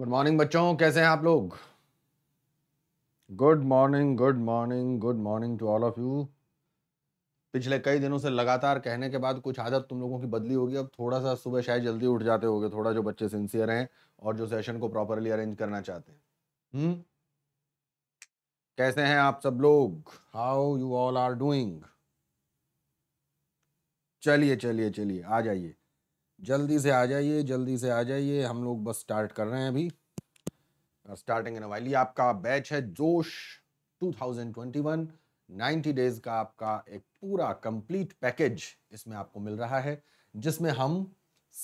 Good morning बच्चों कैसे हैं आप लोग good morning good morning good morning to all of you पिछले कई दिनों से लगातार कहने के बाद कुछ आदत तुम लोगों की बदली होगी अब थोड़ा सा सुबह शायद जल्दी उठ जाते होगे थोड़ा जो बच्चे सिंसियर हैं और जो सेशन को प्रॉपरली अरेंज करना चाहते हैं हम्म कैसे हैं आप सब लोग how you all are doing चलिए चलिए चलिए आ जाइए जल्दी से आ जाइए जल्दी से आ जाइए हम लोग बस स्टार्ट कर रहे हैं अभी स्टार्टिंग इन वाइली आपका बैच है जोश 2021 90 डेज का आपका एक पूरा कंप्लीट पैकेज इसमें आपको मिल रहा है जिसमें हम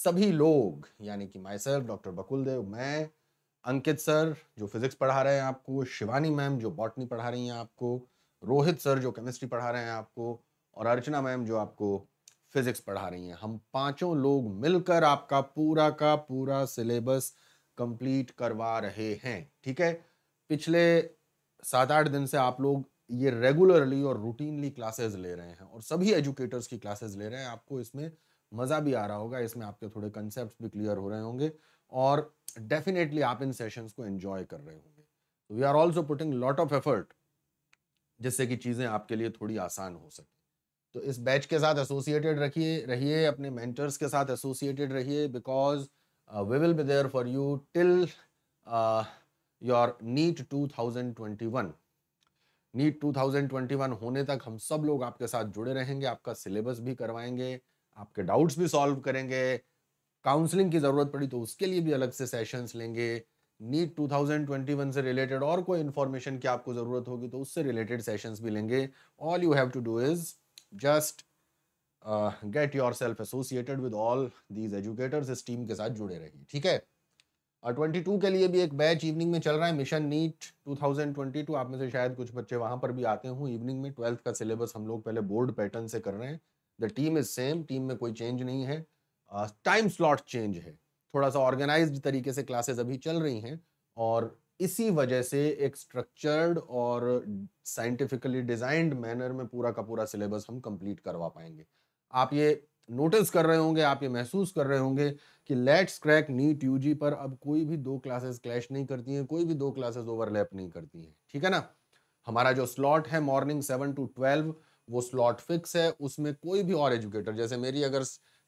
सभी लोग यानी कि माई सेल्फ डॉक्टर बकुल देव मैं अंकित सर जो फिज़िक्स पढ़ा रहे हैं आपको शिवानी मैम जो बॉटनी पढ़ा रही हैं आपको रोहित सर जो केमिस्ट्री पढ़ा रहे हैं आपको और अर्चना मैम जो आपको फिजिक्स पढ़ा रही हैं हम पांचों लोग मिलकर आपका पूरा का पूरा सिलेबस कंप्लीट करवा रहे हैं ठीक है पिछले सात आठ दिन से आप लोग ये रेगुलरली और रूटीनली क्लासेस ले रहे हैं और सभी एजुकेटर्स की क्लासेस ले रहे हैं आपको इसमें मज़ा भी आ रहा होगा इसमें आपके थोड़े कंसेप्ट भी क्लियर हो रहे होंगे और डेफिनेटली आप इन सेशंस को एंजॉय कर रहे होंगे we are also putting lot of effort जिससे कि चीज़ें आपके लिए थोड़ी आसान हो सके तो इस बैच के साथ एसोसिएटेड रखिए रहिए अपने मेंटर्स के साथ एसोसिएटेड रहिए because we will be there for you till your NEET 2021 NEET 2021 होने तक हम सब लोग आपके साथ जुड़े रहेंगे आपका सिलेबस भी करवाएंगे आपके डाउट्स भी सॉल्व करेंगे काउंसलिंग की ज़रूरत पड़ी तो उसके लिए भी अलग से सेशंस लेंगे नीट 2021 से रिलेटेड और कोई इन्फॉर्मेशन की आपको ज़रूरत होगी तो उससे रिलेटेड सेशंस भी लेंगे all you have to do is just get your self associated with all these educators इस टीम के साथ जुड़े रहिए ठीक है और ट्वेंटी टू के लिए भी एक बैच इवनिंग में चल रहा है mission NEET two thousand twenty two आप में से शायद कुछ बच्चे वहां पर भी आते हूँ इवनिंग में ट्वेल्थ का सिलेबस हम लोग पहले बोर्ड पैटर्न से कर रहे हैं the team is same team में कोई चेंज नहीं है टाइम स्लॉट चेंज है थोड़ा सा ऑर्गेनाइज्ड तरीके से क्लासेस अभी चल रही हैं और इसी वजह से एक स्ट्रक्चर्ड और साइंटिफिकली डिजाइंड मैनर में पूरा का पूरा सिलेबस हम कंप्लीट करवा पाएंगे आप ये नोटिस कर रहे होंगे आप ये महसूस कर रहे होंगे कि लेट्स क्रैक नीट यूजी पर अब कोई भी दो क्लासेस क्लैश नहीं करती हैं कोई भी दो क्लासेस ओवरलैप नहीं करती हैं ठीक है ना हमारा जो स्लॉट है मॉर्निंग सेवन टू ट्वेल्व वो स्लॉट फिक्स है उसमें कोई भी और एजुकेटर जैसे मेरी अगर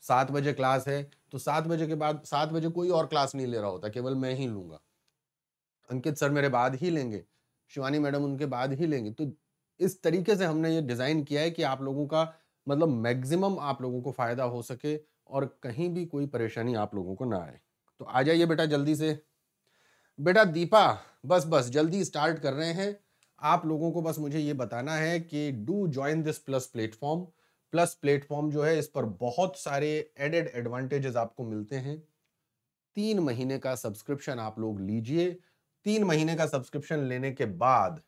सात बजे क्लास है तो सात बजे के बाद सात बजे कोई और क्लास नहीं ले रहा होता केवल मैं ही लूंगा अंकित सर मेरे बाद ही लेंगे शिवानी मैडम उनके बाद ही लेंगे तो इस तरीके से हमने ये डिज़ाइन किया है कि आप लोगों का मतलब मैक्सिमम आप लोगों को फ़ायदा हो सके और कहीं भी कोई परेशानी आप लोगों को ना आए तो आ जाइए बेटा जल्दी से बेटा दीपा बस बस जल्दी स्टार्ट कर रहे हैं आप लोगों को बस मुझे ये बताना है कि do join this plus platform plus platform जो है इस पर बहुत सारे एडेड एडवांटेजेस आपको मिलते हैं तीन महीने का सब्सक्रिप्शन आप लोग लीजिए तीन महीने का सब्सक्रिप्शन लेने के बाद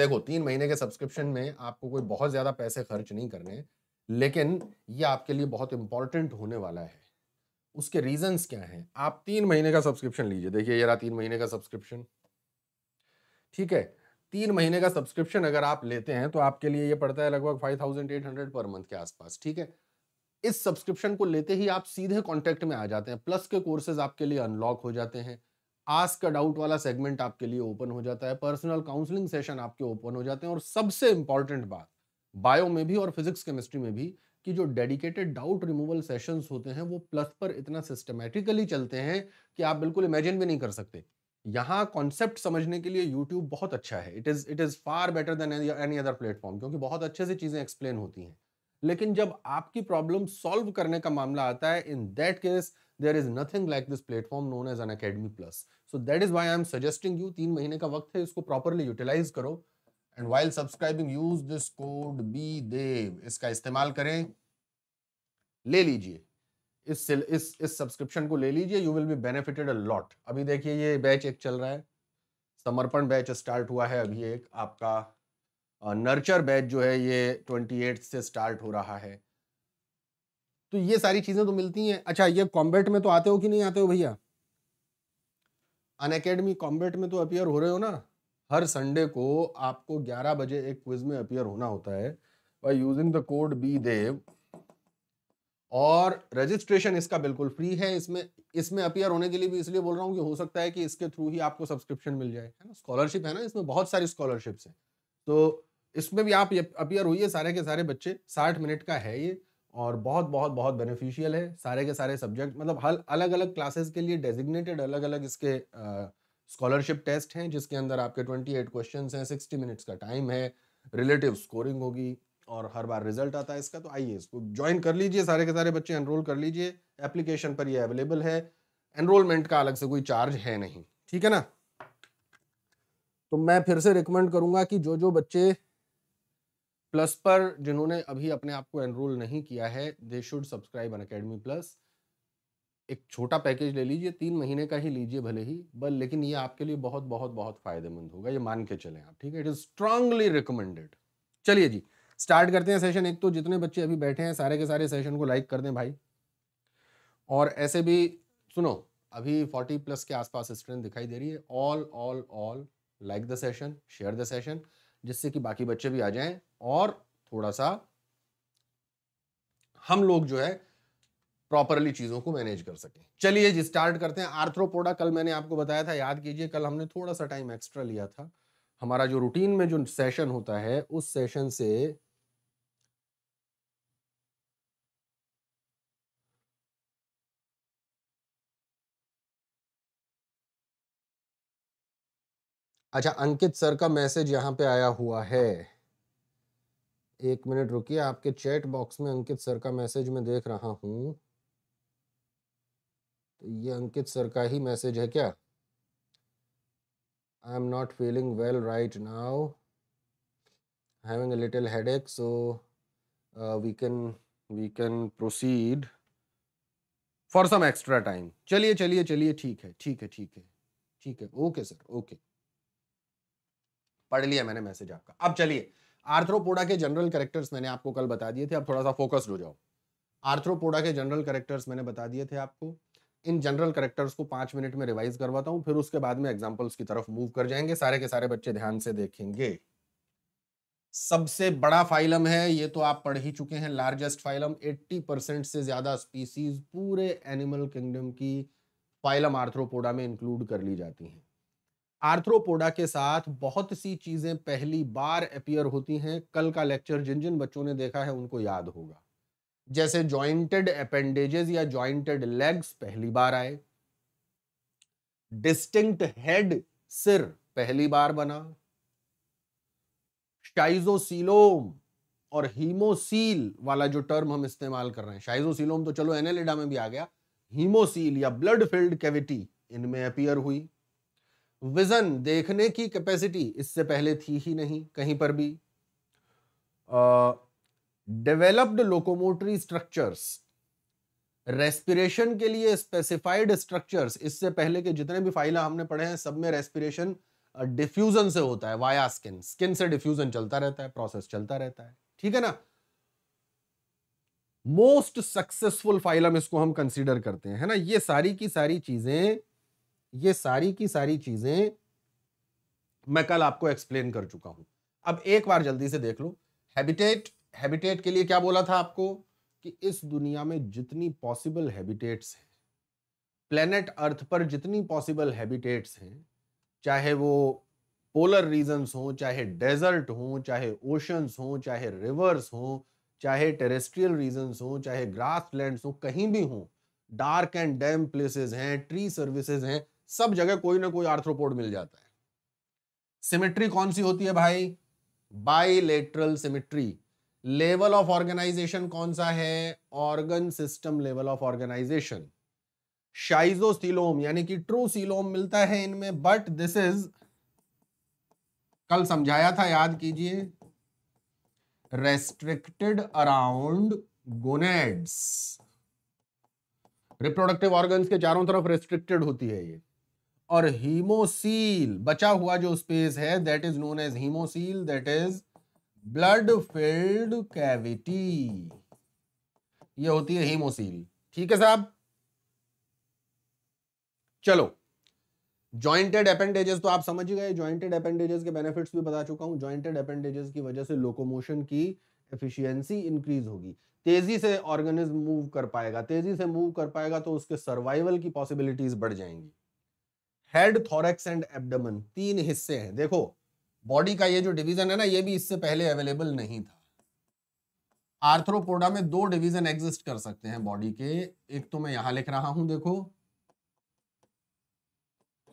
देखो तीन महीने के सब्सक्रिप्शन में आपको कोई बहुत ज्यादा पैसे खर्च नहीं करने लेकिन ये आपके लिए बहुत इंपॉर्टेंट होने वाला है उसके रीजंस क्या हैं आप तीन महीने का सब्सक्रिप्शन लीजिए देखिए यार तीन महीने का सब्सक्रिप्शन ठीक है तीन महीने का सब्सक्रिप्शन अगर आप लेते हैं तो आपके लिए ये पड़ता है लगभग five thousand eight hundred per month के आसपास ठीक है इस सब्सक्रिप्शन को लेते ही आप सीधे कॉन्टेक्ट में आ जाते हैं प्लस के कोर्सेज आपके लिए अनलॉक हो जाते हैं आस्क का डाउट वाला सेगमेंट आपके लिए ओपन हो जाता है पर्सनल काउंसलिंग सेशन आपके ओपन हो जाते हैं और सबसे इंपॉर्टेंट बात बायो में भी और फिजिक्स केमिस्ट्री में भी कि जो डेडिकेटेड डाउट रिमूवल सेशंस होते हैं वो प्लस पर इतना सिस्टमेटिकली चलते हैं कि आप बिल्कुल इमेजिन भी नहीं कर सकते यहाँ कॉन्सेप्ट समझने के लिए यूट्यूब बहुत अच्छा है it is it is far better than any other platform क्योंकि बहुत अच्छे से चीज़ें एक्सप्लेन होती हैं लेकिन जब आपकी प्रॉब्लम सॉल्व करने का मामला आता है in that case there is nothing like this platform known as Unacademy plus so that is why I am suggesting you तीन महीने का वक्त है इसको प्रॉपरली यूटिलाइज करो and while subscribing use this code B Dev इसका इस्तेमाल करें ले लीजिए इस इस इस सब्सक्रिप्शन को ले लीजिए you will be benefited a lot अभी देखिए ये बैच एक चल रहा है समर्पण बैच स्टार्ट हुआ है अभी एक आपका नर्चर बैच जो है ये 28 से स्टार्ट हो रहा है तो ये सारी चीज़ें तो मिलती हैं अच्छा ये कॉम्बेट में तो आते हो कि नहीं आते हो भैया अन अकेडमी कॉम्बेट में तो अपियर हो रहे हो ना हर संडे को आपको 11 बजे एक क्विज में अपियर होना होता है by using the code B Dev और रजिस्ट्रेशन इसका बिल्कुल फ्री है इसमें इसमें अपियर होने के लिए भी इसलिए बोल रहा हूँ कि हो सकता है कि इसके थ्रू ही आपको सब्सक्रिप्शन मिल जाए है ना स्कॉलरशिप है ना इसमें बहुत सारी स्कॉलरशिप्स हैं तो इसमें भी आप अपियर हुई सारे के सारे बच्चे साठ मिनट का है ये और बहुत बहुत बहुत बेनिफिशियल है सारे के सारे सब्जेक्ट मतलब हर अलग अलग क्लासेस के लिए डेजिग्नेटेड अलग अलग इसके स्कॉलरशिप टेस्ट हैं जिसके अंदर आपके ट्वेंटी एट क्वेश्चन हैं सिक्सटी मिनट्स का टाइम है रिलेटिव स्कोरिंग होगी और हर बार रिजल्ट आता है इसका तो आइए इसको ज्वाइन कर लीजिए सारे के सारे बच्चे एनरोल कर लीजिए एप्लीकेशन पर ये अवेलेबल है एनरोलमेंट का अलग से कोई चार्ज है नहीं ठीक है ना तो मैं फिर से रिकमेंड करूंगा कि जो जो बच्चे प्लस पर जिन्होंने अभी अपने आप को एनरोल नहीं किया है they should subscribe Unacademy plus एक छोटा पैकेज ले लीजिए तीन महीने का ही लीजिए भले ही बल लेकिन ये आपके लिए बहुत बहुत बहुत फायदेमंद होगा ये मान के चले आप ठीक है इट इज स्ट्रांगली रिकमेंडेड चलिए जी स्टार्ट करते हैं सेशन एक तो जितने बच्चे अभी बैठे हैं सारे के सारे सेशन को लाइक कर दें भाई और ऐसे भी सुनो अभी 40 प्लस के आसपास स्ट्रेंथ दिखाई दे रही है all all all like the session share the session जिससे कि बाकी बच्चे भी आ जाएं और थोड़ा सा हम लोग जो है प्रॉपरली चीजों को मैनेज कर सके चलिए जी स्टार्ट करते हैं आर्थ्रोपोडा कल मैंने आपको बताया था याद कीजिए कल हमने थोड़ा सा टाइम एक्स्ट्रा लिया था हमारा जो रूटीन में जो सेशन होता है उस सेशन से अच्छा अंकित सर का मैसेज यहाँ पे आया हुआ है एक मिनट रुकिए आपके चैट बॉक्स में अंकित सर का मैसेज मैं देख रहा हूँ तो ये अंकित सर का ही मैसेज है क्या I am not feeling well right now having a little headache so we can we can proceed for some extra time चलिए चलिए चलिए ठीक है ठीक है ठीक है ठीक है ओके सर ओके पढ़ लिया मैंने मैसेज आपका अब चलिए आर्थ्रोपोडा के जनरल करेक्टर्स मैंने आपको कल बता दिए थे अब थोड़ा सा फोकस्ड हो जाओ आर्थ्रोपोडा के जनरल करेक्टर्स मैंने बता दिए थे आपको इन जनरल करेक्टर्स को पांच मिनट में रिवाइज करवाता हूँ फिर उसके बाद में एग्जाम्पल्स की तरफ मूव कर जाएंगे सारे के सारे बच्चे ध्यान से देखेंगे सबसे बड़ा फाइलम है ये तो आप पढ़ ही चुके हैं लार्जेस्ट फाइलम 80 परसेंट से ज़्यादा स्पीसीज पूरे एनिमल किंगडम की फाइलम आर्थ्रोपोडा में इंक्लूड कर ली जाती हैं आर्थ्रोपोडा के साथ बहुत सी चीजें पहली बार अपियर होती हैं कल का लेक्चर जिन जिन बच्चों ने देखा है उनको याद होगा जैसे जॉइंटेड अपेंडेजेस या जॉइंटेड लेग्स पहली बार आए डिस्टिंक्ट हेड सिर पहली बार बना शाइजोसिलोम और हीमोसील वाला जो टर्म हम इस्तेमाल कर रहे हैं शाइजोसिलोम तो चलो एनेलिडा में भी आ गया हीमोसील या ब्लड फिल्ड कैविटी इनमें अपियर हुई विजन देखने की कैपेसिटी इससे पहले थी ही नहीं कहीं पर भी डेवलप्ड लोकोमोटरी स्ट्रक्चर्स रेस्पिरेशन के लिए स्पेसिफाइड स्ट्रक्चर्स इससे पहले के जितने भी फाइल हमने पढ़े हैं सब में रेस्पिरेशन डिफ्यूजन से होता है वाया स्किन स्किन से डिफ्यूजन चलता रहता है प्रोसेस चलता रहता है ठीक है ना मोस्ट सक्सेसफुल फाइलम इसको हम कंसीडर करते हैं है ना ये सारी की सारी चीजें ये सारी की सारी चीजें मैं कल आपको एक्सप्लेन कर चुका हूं अब एक बार जल्दी से देख लो हैबिटेट हैबिटेट के लिए क्या बोला था आपको कि इस दुनिया में जितनी पॉसिबल हैबिटेट्स हैं प्लेनेट अर्थ पर जितनी पॉसिबल हैबिटेट्स हैं चाहे वो पोलर रीजन्स हों चाहे डेजर्ट हों चाहे ओशंस हों चाहे रिवर्स हों चाहे टेरेस्ट्रियल रीजन्स हों चाहे ग्रास लैंड हों कहीं भी हों डार्क एंड डैम प्लेसेस हैं ट्री सर्विसेज हैं सब जगह कोई ना कोई आर्थ्रोपोड मिल जाता है सिमेट्री कौन सी होती है भाई bilateral symmetry level of organisation कौन सा है organ system level of organisation schizocoelom यानी कि ट्रू सिलोम मिलता है इनमें बट दिस इज कल समझाया था याद कीजिए restricted around gonads reproductive organs के चारों तरफ रेस्ट्रिक्टेड होती है ये और हीमोसील बचा हुआ जो स्पेस है that is known as haemocoel that is blood filled cavity ये होती है हीमोसील ठीक है साहब चलो जॉइंटेड अपेंडेजेस तो आप समझ गए जॉइंटेड अपेंडेजेस के बेनिफिट्स भी बता चुका हूं जॉइंटेड अपेंडेजेस की वजह से लोकोमोशन की एफिशिएंसी इंक्रीज होगी तेजी से ऑर्गेनिज्म मूव कर पाएगा तेजी से मूव कर पाएगा तो उसके सर्वाइवल की पॉसिबिलिटीज बढ़ जाएंगी हेड थॉरेक्स एंड एबडमन तीन हिस्से हैं देखो बॉडी का ये जो डिवीजन है ना ये भी इससे पहले अवेलेबल नहीं था आर्थ्रोपोडा में दो डिवीजन एग्जिस्ट कर सकते हैं बॉडी के एक तो मैं यहां लिख रहा हूं देखो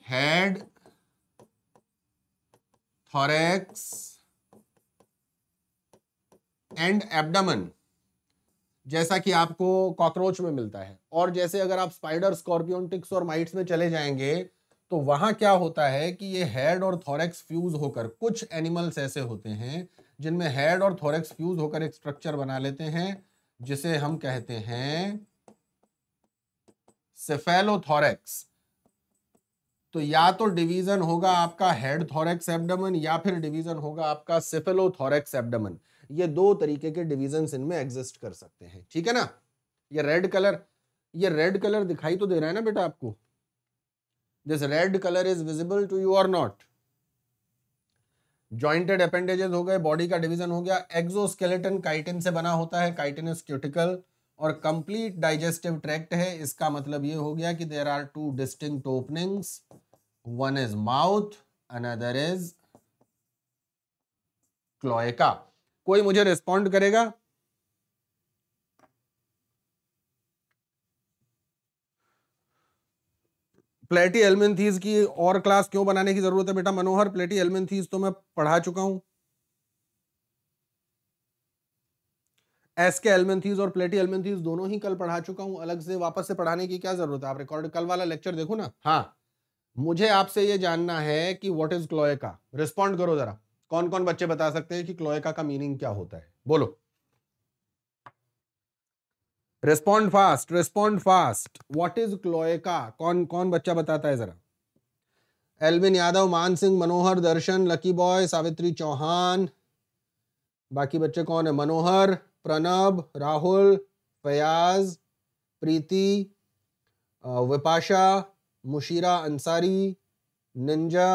हेड थॉरेक्स एंड एबडमन जैसा कि आपको कॉकरोच में मिलता है और जैसे अगर आप स्पाइडर स्कॉर्पियोटिक्स और माइट्स में चले जाएंगे तो वहां क्या होता है कि ये हेड और थोरेक्स फ्यूज होकर कुछ एनिमल्स ऐसे होते हैं जिनमें हेड और थोरेक्स फ्यूज होकर एक स्ट्रक्चर बना लेते हैं जिसे हम कहते हैं सेफेलोथोरेक्स तो या तो डिवीजन होगा आपका हेड थोरेक्स एब्डोमेन या फिर डिवीजन होगा आपका सेफेलोथोरेक्स एब्डोमेन ये दो तरीके के डिवीजन इनमें एग्जिस्ट कर सकते हैं ठीक है ना ये रेड कलर ये रेड कलर दिखाई तो दे रहा है ना बेटा आपको this red colour is visible to you are not jointed appendages हो गए बॉडी का डिवीजन हो गया एक्सोस्केलेटन काइटिन से बना होता है काइटिनस क्यूटिकल और कंप्लीट डाइजेस्टिव ट्रैक्ट है इसका मतलब ये हो गया कि there are two distinct openings one is mouth another is cloaca कोई मुझे रिस्पॉन्ड करेगा प्लेटी एलमेंथीज की और क्लास क्यों बनाने की जरूरत है बेटा मनोहर प्लेटी एलमेंथीज तो मैं पढ़ा चुका हूं एस के एलमेंथीज और प्लेटी एलमेंथीज दोनों ही कल पढ़ा चुका हूं अलग से वापस से पढ़ाने की क्या जरूरत है आप रिकॉर्ड कल वाला लेक्चर देखो ना हाँ मुझे आपसे ये जानना है कि वॉट इज क्लोएका रिस्पॉन्ड करो जरा कौन कौन बच्चे बता सकते हैं कि क्लोएका का मीनिंग क्या होता है बोलो respond fast respond fast what is cloaca कौन कौन बच्चा बताता है जरा Alvin Yadav Maan Singh Manohar Darshan lucky boy Savitri Chauhan बाकी बच्चे कौन है मनोहर प्रणब राहुल फयाज प्रीति विपाशा मुशीरा अंसारी निंजा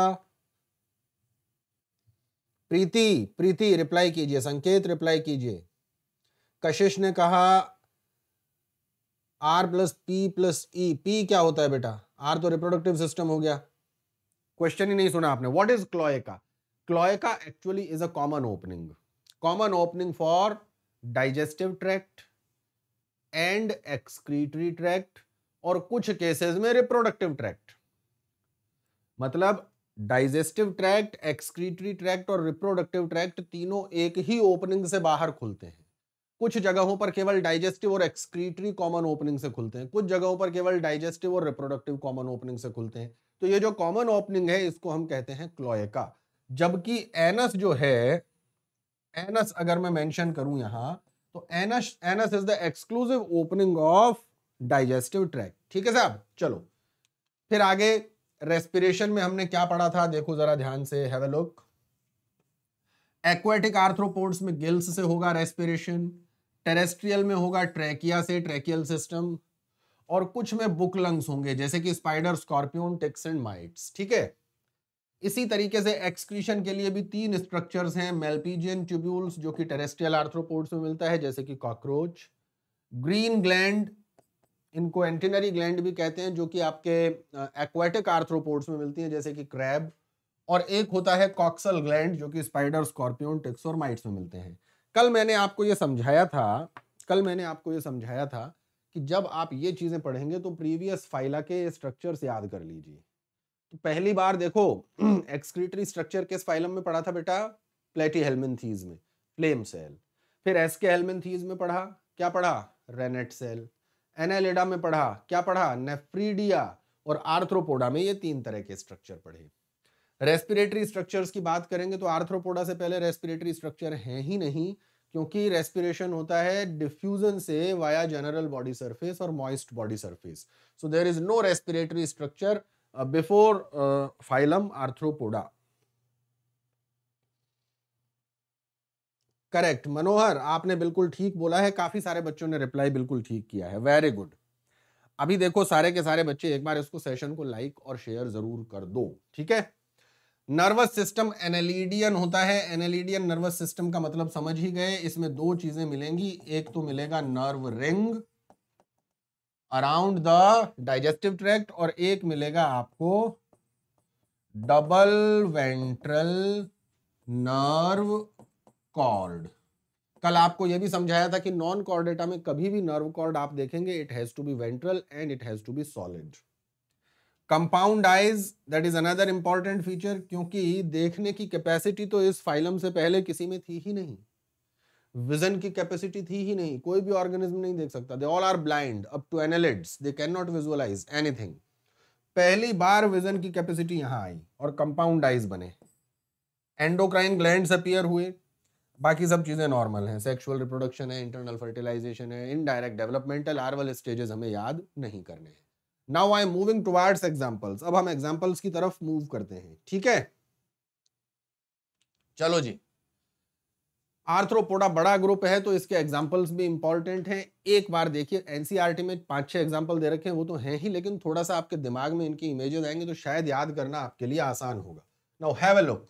प्रीति प्रीति रिप्लाई कीजिए संकेत रिप्लाई कीजिए कशिश ने कहा R plus P plus E P क्या होता है बेटा आर तो रिप्रोडक्टिव सिस्टम हो गया क्वेश्चन ही नहीं सुना आपने what is cloaca cloaca actually is a common opening common opening for digestive tract and excretory tract और कुछ केसेस में रिप्रोडक्टिव ट्रैक्ट मतलब डाइजेस्टिव ट्रैक्ट एक्सक्रीटरी ट्रैक्ट और रिप्रोडक्टिव ट्रैक्ट तीनों एक ही ओपनिंग से बाहर खुलते हैं कुछ जगहों पर केवल डाइजेस्टिव और एक्सक्रीटरी कॉमन ओपनिंग से खुलते हैं कुछ जगहों पर केवल डाइजेस्टिव और रिप्रोडक्टिव कॉमन ओपनिंग से खुलते हैं तो ये जो कॉमन ओपनिंग है इसको हम कहते हैं क्लोएका जबकि एनस जो है एनस अगर मैं मेंशन करूं यहां तो anus anus is the exclusive opening of digestive tract ठीक है साहब चलो फिर आगे रेस्पिरेशन में हमने क्या पढ़ा था देखो जरा ध्यान से have a look aquatic arthropods में गिल्स से होगा रेस्पिरेशन टेरेस्ट्रियल में होगा ट्रैकिया से ट्रैकियल सिस्टम और कुछ में बुक लंग्स होंगे जैसे कि spider scorpion ticks and mites ठीक है इसी तरीके से एक्सक्रीशन के लिए भी तीन स्ट्रक्चर्स हैं मेलपीजियन ट्यूब्यूल्स जो कि टेरेस्ट्रियल आर्थ्रोपोड्स में मिलता है जैसे कि कॉकरोच ग्रीन ग्लैंड इनको एंटिनरी ग्लैंड भी कहते हैं जो कि आपके एक्वाटिक आर्थ्रोपोर्ट्स में मिलती है जैसे कि क्रैब और एक होता है कॉक्सल ग्लैंड जो कि स्पाइडर स्कॉर्पियोन टिक्स और माइट्स में मिलते हैं कल मैंने आपको ये समझाया था कल मैंने आपको ये समझाया था कि जब आप ये चीज़ें पढ़ेंगे तो प्रीवियस फाइला के स्ट्रक्चर्स याद कर लीजिए तो पहली बार देखो एक्सक्रीटरी स्ट्रक्चर किस फाइलम में पढ़ा था बेटा प्लेटी हेलमेंथीज में फ्लेम सेल फिर एस के हेलमेंथीज में पढ़ा क्या पढ़ा रेनेट सेल एनालिडा में पढ़ा क्या पढ़ा नेफ्रीडिया और आर्थ्रोपोडा में ये तीन तरह के स्ट्रक्चर पढ़े रेस्पिरेटरी स्ट्रक्चर्स की बात करेंगे तो आर्थ्रोपोडा से पहले रेस्पिरेटरी स्ट्रक्चर है ही नहीं क्योंकि रेस्पिरेशन होता है डिफ्यूजन से वाया जनरल बॉडी सरफेस और moist body surface so there is no respiratory structure before phylum arthropoda correct Manohar आपने बिल्कुल ठीक बोला है काफी सारे बच्चों ने रिप्लाई बिल्कुल ठीक किया है वेरी गुड अभी देखो सारे के सारे बच्चे एक बार इसको सेशन को लाइक और शेयर जरूर कर दो ठीक है नर्वस सिस्टम एनेलिडियन होता है एनेलिडियन नर्वस सिस्टम का मतलब समझ ही गए इसमें दो चीजें मिलेंगी एक तो मिलेगा nerve ring around the digestive tract और एक मिलेगा आपको डबल वेंट्रल नर्व कॉर्ड कल आपको यह भी समझाया था कि नॉन कॉर्डेटा में कभी भी नर्व कॉर्ड आप देखेंगे it has to be ventral and it has to be solid compound eyes that is another important feature क्योंकि देखने की कैपेसिटी तो इस फाइलम से पहले किसी में थी ही नहीं विजन की कैपेसिटी थी ही नहीं कोई भी ऑर्गेनिज्म नहीं देख सकता they all are blind up to annelids they can not visualise anything पहली बार विजन की कैपेसिटी यहाँ आई और कंपाउंड आइज बने एंडोक्राइन ग्लैंड अपियर हुए बाकी सब चीज़ें नॉर्मल हैं सेक्सुअल रिप्रोडक्शन है इंटरनल फर्टिलाइजेशन है इनडायरेक्ट डेवलपमेंटल आरवल स्टेजेस हमें याद नहीं करने हैं now I am moving towards examples अब हम एग्जांपल्स की तरफ मूव करते हैं ठीक है चलो जी आर्थ्रोपोडा बड़ा ग्रुप है तो इसके एग्जांपल्स भी इंपॉर्टेंट हैं एक बार देखिए एनसीईआरटी e में पांच छह एग्जांपल दे रखे हैं वो तो हैं ही लेकिन थोड़ा सा आपके दिमाग में इनकी इमेजेस आएंगे तो शायद याद करना आपके लिए आसान होगा नाउ हैव अ लुक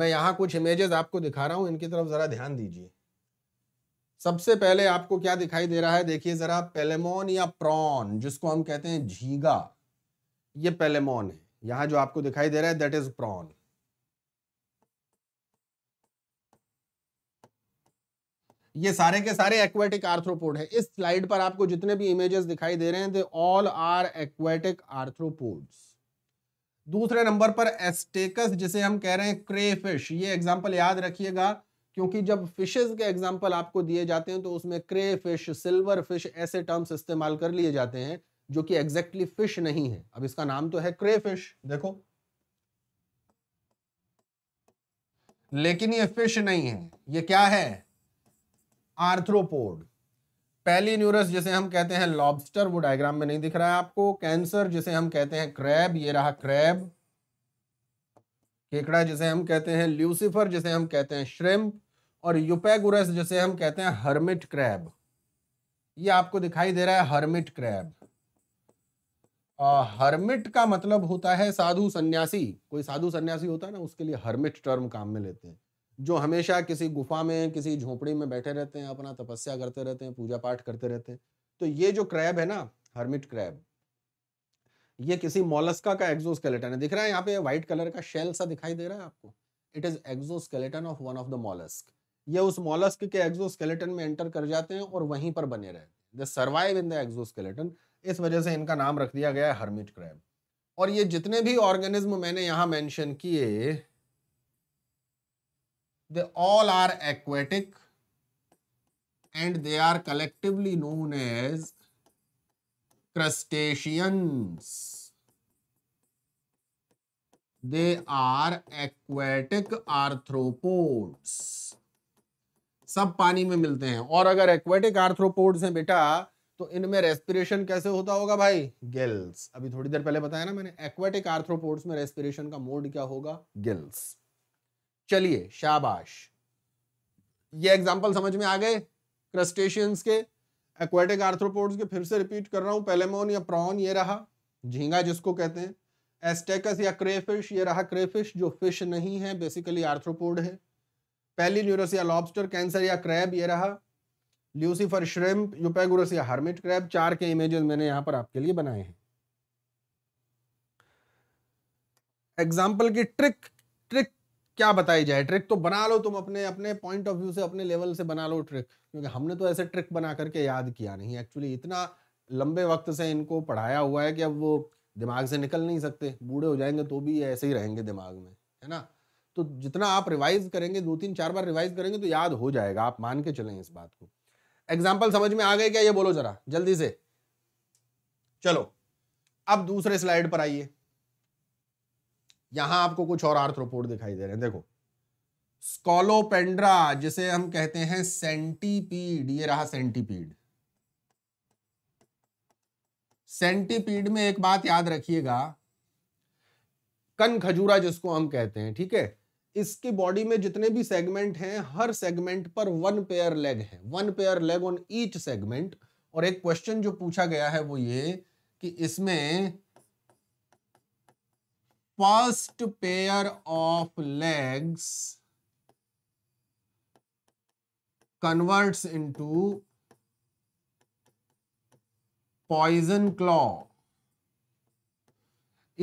मैं यहां कुछ इमेजेस आपको दिखा रहा हूं इनकी तरफ जरा ध्यान दीजिए सबसे पहले आपको क्या दिखाई दे रहा है देखिए जरा पेलेमोन या प्रॉन जिसको हम कहते हैं झीगा ये पेलेमोन है यहां जो आपको दिखाई दे रहा है दैट इज प्रॉन ये सारे के सारे एक्वेटिक आर्थ्रोपोड है इस स्लाइड पर आपको जितने भी इमेजेस दिखाई दे रहे हैं they all are aquatic arthropods दूसरे नंबर पर एस्टेकस जिसे हम कह रहे हैं क्रेफिश ये एग्जांपल याद रखिएगा क्योंकि जब फिशेज के एग्जाम्पल आपको दिए जाते हैं तो उसमें क्रे फिश सिल्वर फिश ऐसे टर्म्स इस्तेमाल कर लिए जाते हैं जो कि एग्जैक्टली exactly फिश नहीं है अब इसका नाम तो है क्रे फिश देखो लेकिन ये फिश नहीं है ये क्या है आर्थ्रोपोड पहली न्यूरस जिसे हम कहते हैं लॉबस्टर वो डायग्राम में नहीं दिख रहा है आपको कैंसर जिसे हम कहते हैं क्रैब ये रहा क्रैब केकड़ा जिसे हम कहते हैं ल्यूसीफर जिसे हम कहते हैं श्रिम्प और यूपेगुरस जिसे हम कहते हैं हर्मिट क्रैब ये आपको दिखाई दे रहा है हर्मिट क्रैब आ, हर्मिट का मतलब होता है साधु सन्यासी कोई साधु सन्यासी होता है ना उसके लिए हर्मिट टर्म काम में लेते हैं जो हमेशा किसी गुफा में किसी झोपड़ी में बैठे रहते हैं अपना तपस्या करते रहते हैं पूजा पाठ करते रहते हैं तो ये जो क्रैब है ना हर्मिट क्रैब ये किसी मोलस्का का एक्सोस्केलेटन है दिख रहा है यहाँ पे व्हाइट कलर का शेल सा दिखाई दे रहा है आपको it is exoskeleton of one of the mollusc ये उस मोलस्क के एक्सोस्केलेटन में एंटर कर जाते हैं और वहीं पर बने रहते हैं they survive in the exoskeleton इस वजह से इनका नाम रख दिया गया है हर्मिट क्रैब और ये जितने भी ऑर्गेनिज्म मैंने यहां मेंशन किए they all are aquatic and they are collectively known as crustaceans they are aquatic arthropods सब पानी में मिलते हैं और अगर एक्वेटिक आर्थ्रोपोड्स हैं बेटा तो इनमें रेस्पिरेशन कैसे होता होगा भाई गिल्स अभी थोड़ी देर पहले बताया ना मैंने एक्वेटिक आर्थ्रोपोड्स में रेस्पिरेशन का मोड क्या होगा गिल्स चलिए शाबाश ये एग्जाम्पल समझ में आ गए क्रस्टेशियंस के एक्वेटिक आर्थ्रोपोड्स के फिर से रिपीट कर रहा हूँ पेलेमोन या प्रॉन ये रहा झींगा जिसको कहते हैं एस्टेकस या क्रेफिश ये रहा क्रेफिश जो फिश नहीं है बेसिकली आर्थ्रोपोड है पहली न्यूरस या लॉबस्टर कैंसर या क्रैब ये रहा ल्यूसीफर श्रिम्प यूपेगुरस या हर्मिट क्रैब चार के इमेजेस मैंने यहाँ पर आपके लिए बनाए हैं एग्जाम्पल की ट्रिक क्या बताई जाए ट्रिक तो बना लो तुम अपने अपने पॉइंट ऑफ व्यू से अपने लेवल से बना लो ट्रिक क्योंकि हमने तो ऐसे ट्रिक बना करके याद किया नहीं एक्चुअली इतना लंबे वक्त से इनको पढ़ाया हुआ है कि अब वो दिमाग से निकल नहीं सकते बूढ़े हो जाएंगे तो भी ऐसे ही रहेंगे दिमाग में है ना तो जितना आप रिवाइज करेंगे दो तीन चार बार रिवाइज करेंगे तो याद हो जाएगा आप मान के चलें इस बात को एग्जाम्पल समझ में आ गए क्या ये बोलो जरा जल्दी से चलो अब दूसरे स्लाइड पर आइए यहां आपको कुछ और आर्थ्रोपोड दिखाई दे रहे हैं देखो स्कॉलोपेंड्रा जिसे हम कहते हैं सेंटीपीड ये रहा सेंटीपीड सेंटीपीड में एक बात याद रखिएगा कन खजूरा जिसको हम कहते हैं ठीक है इसकी बॉडी में जितने भी सेगमेंट हैं हर सेगमेंट पर वन पेयर लेग है one pair leg on each segment और एक क्वेश्चन जो पूछा गया है वो ये कि इसमें first pair of legs converts into poison claw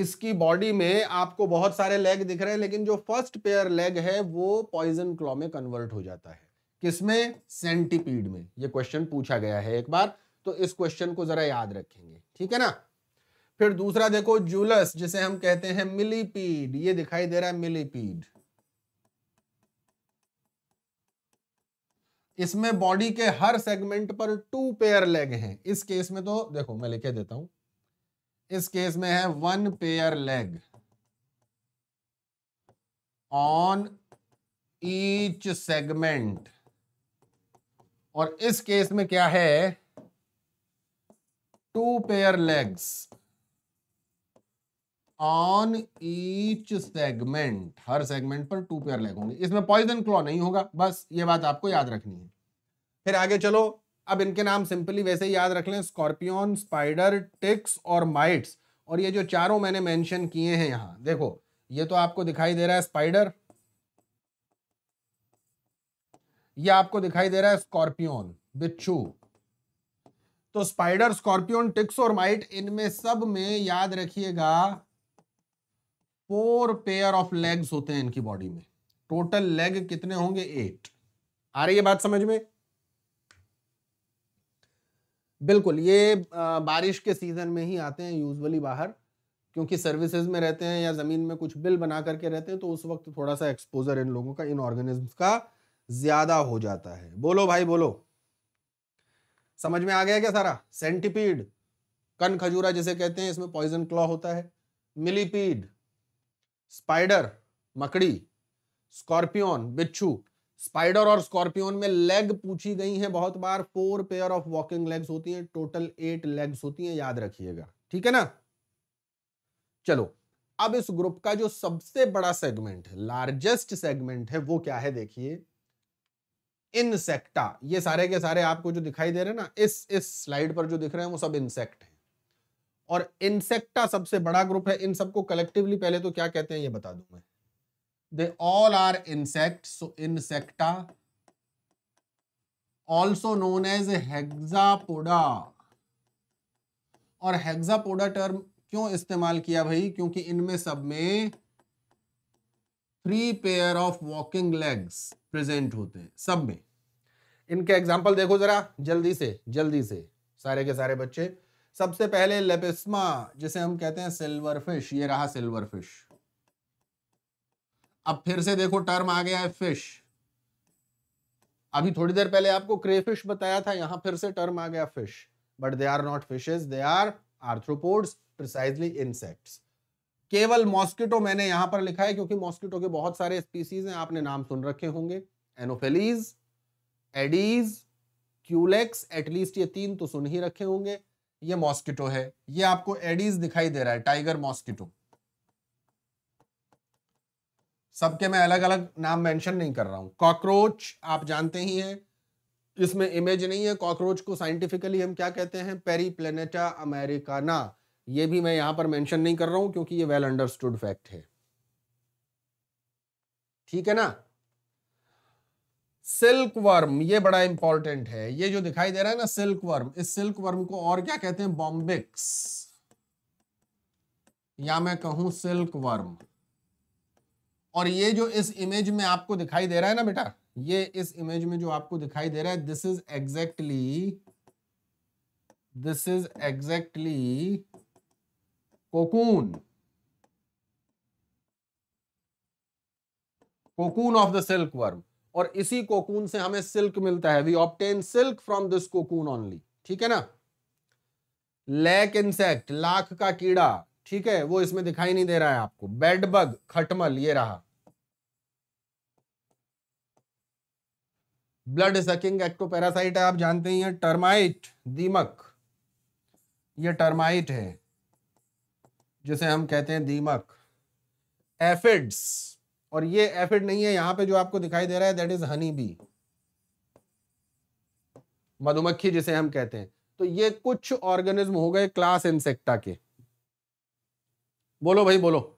इसकी बॉडी में आपको बहुत सारे लेग दिख रहे हैं लेकिन जो फर्स्ट पेयर लेग है वो पॉइजन क्लॉ में कन्वर्ट हो जाता है किसमें सेंटीपीड में ये क्वेश्चन पूछा गया है एक बार तो इस क्वेश्चन को जरा याद रखेंगे ठीक है ना फिर दूसरा देखो जूलस जिसे हम कहते हैं मिलीपीड ये दिखाई दे रहा है मिलीपीड इसमें बॉडी के हर सेगमेंट पर टू पेयर लेग हैं इस केस में तो देखो मैं लिखे देता हूं इस केस में है one pair leg on each segment और इस केस में क्या है two pair legs on each segment हर सेगमेंट पर टू पेयर लेग होंगे इसमें पॉइजन क्लॉ नहीं होगा बस ये बात आपको याद रखनी है फिर आगे चलो अब इनके नाम सिंपली वैसे ही याद रख लें स्कॉर्पियन स्पाइडर टिक्स और माइट्स और ये जो चारों मैंने मेंशन किए हैं यहां देखो ये तो आपको दिखाई दे रहा है स्पाइडर ये आपको दिखाई दे रहा है स्कॉर्पियन बिच्छू तो स्पाइडर स्कॉर्पियन टिक्स और माइट इनमें सब में याद रखिएगा फोर पेयर ऑफ लेग्स होते हैं इनकी बॉडी में टोटल लेग कितने होंगे एट आ रही है बात समझ में बिल्कुल ये बारिश के सीजन में ही आते हैं यूजुअली बाहर क्योंकि सर्विसेज में रहते हैं या ज़मीन में कुछ बिल बना करके रहते हैं तो उस वक्त थोड़ा सा एक्सपोजर इन लोगों का इन ऑर्गेनिज्म का ज़्यादा हो जाता है बोलो भाई बोलो समझ में आ गया क्या सारा सेंटिपीड कन खजूरा जिसे कहते हैं इसमें पॉइजन क्लॉ होता है मिलीपीड स्पाइडर मकड़ी स्कॉर्पियन बिच्छू स्पाइडर और स्कॉर्पियन में लेग पूछी गई है बहुत बार four pair of walking legs होती हैं टोटल एट लेग्स होती हैं याद रखिएगा ठीक है ना चलो अब इस ग्रुप का जो सबसे बड़ा सेगमेंट है लार्जेस्ट सेगमेंट है वो क्या है देखिए इनसेक्टा ये सारे के सारे आपको जो दिखाई दे रहे हैं ना इस इस स्लाइड पर जो दिख रहे हैं वो सब इंसेक्ट है और इंसेक्टा सबसे बड़ा ग्रुप है इन सबको कलेक्टिवली पहले तो क्या कहते हैं ये बता दू मैं they all are insect so insecta also known as hexapoda और हेग्जापोडा टर्म क्यों इस्तेमाल किया भाई क्योंकि इनमें सब में three pair of walking legs present होते हैं सब में इनके एग्जाम्पल देखो जरा जल्दी से जल्दी से सारे के सारे बच्चे सबसे पहले लेपिस्मा जिसे हम कहते हैं सिल्वर फिश ये रहा सिल्वर फिश अब फिर से देखो टर्म आ गया है फिश अभी थोड़ी देर पहले आपको क्रेफिश बताया था यहां फिर से टर्म आ गया fish but they are not fishes they are arthropods precisely insects केवल मॉस्किटो मैंने यहां पर लिखा है क्योंकि मॉस्किटो के बहुत सारे स्पीसीज हैं आपने नाम सुन रखे होंगे एनोफेलीज एडीज क्यूलेक्स एटलीस्ट ये तीन तो सुन ही रखे होंगे ये मॉस्किटो है ये आपको एडीज दिखाई दे रहा है टाइगर मॉस्किटो सबके मैं अलग अलग नाम मेंशन नहीं कर रहा हूं कॉकरोच आप जानते ही हैं इसमें इमेज नहीं है कॉकरोच को साइंटिफिकली हम क्या कहते हैं पेरी प्लेनेटा अमेरिकाना ये भी मैं यहां पर मेंशन नहीं कर रहा हूं क्योंकि ये वेल अंडरस्टूड फैक्ट है ठीक है ना सिल्क वर्म ये बड़ा इंपॉर्टेंट है ये जो दिखाई दे रहा है ना सिल्क वर्म इस सिल्क वर्म को और क्या कहते हैं बॉम्बिक्स या मैं कहूं सिल्क वर्म और ये जो इस इमेज में आपको दिखाई दे रहा है ना बेटा ये इस इमेज में जो आपको दिखाई दे रहा है this is exactly this is exactly cocoon cocoon of the silkworm और इसी कोकून से हमें सिल्क मिलता है we obtain silk from this cocoon only ठीक है ना लैक इंसेक्ट लाख का कीड़ा ठीक है वो इसमें दिखाई नहीं दे रहा है आपको बेडबग खटमल ये रहा ब्लड सकिंग एक्टो पैरासाइट है आप जानते हैं टर्माइट दीमक ये टर्माइट है जिसे हम कहते हैं दीमक एफिड्स और ये एफिड नहीं है यहां पे जो आपको दिखाई दे रहा है दैट इज हनी बी मधुमक्खी जिसे हम कहते हैं तो ये कुछ ऑर्गेनिज्म हो गए क्लास इंसेक्टा के बोलो भाई बोलो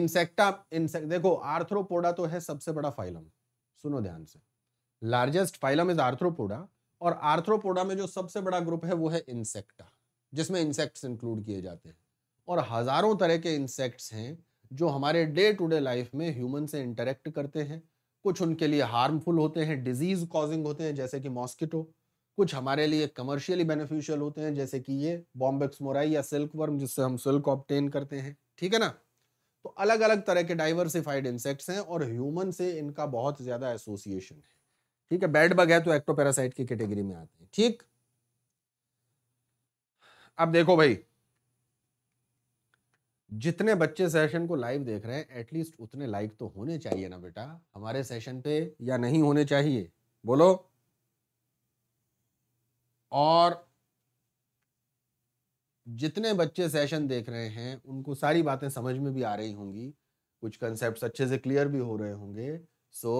इंसेक्टा इंसेक्ट देखो आर्थ्रोपोडा तो है सबसे बड़ा फाइलम सुनो ध्यान से लार्जेस्ट फाइलम इज आर्थ्रोपोडा और आर्थ्रोपोडा में जो सबसे बड़ा ग्रुप है वो है इंसेक्टा जिसमें इंसेक्ट्स इंक्लूड किए जाते हैं और हजारों तरह के इंसेक्ट्स हैं जो हमारे डे टू डे लाइफ में ह्यूमन से इंटरेक्ट करते हैं कुछ उनके लिए हार्मफुल होते हैं डिजीज कॉजिंग होते हैं जैसे कि मॉस्किटो कुछ हमारे लिए कमर्शियली बेनिफिशियल होते हैं जैसे कि ये बॉम्बेक्स मोराई या सिल्क वर्म जिससे हम सिल्क ऑप्टेन करते हैं ठीक है ना तो अलग अलग तरह के डाइवर्सिफाइड इंसेक्ट्स हैं और ह्यूमन से इनका बहुत ज़्यादा एसोसिएशन है ठीक है बैड बग है तो एक्टोपेरासाइट की कैटेगरी में आते हैं ठीक अब देखो भाई जितने बच्चे सेशन को लाइव देख रहे हैं एटलीस्ट उतने लाइक तो होने चाहिए ना बेटा हमारे सेशन पे या नहीं होने चाहिए बोलो और जितने बच्चे सेशन देख रहे हैं उनको सारी बातें समझ में भी आ रही होंगी कुछ कंसेप्ट अच्छे से क्लियर भी हो रहे होंगे so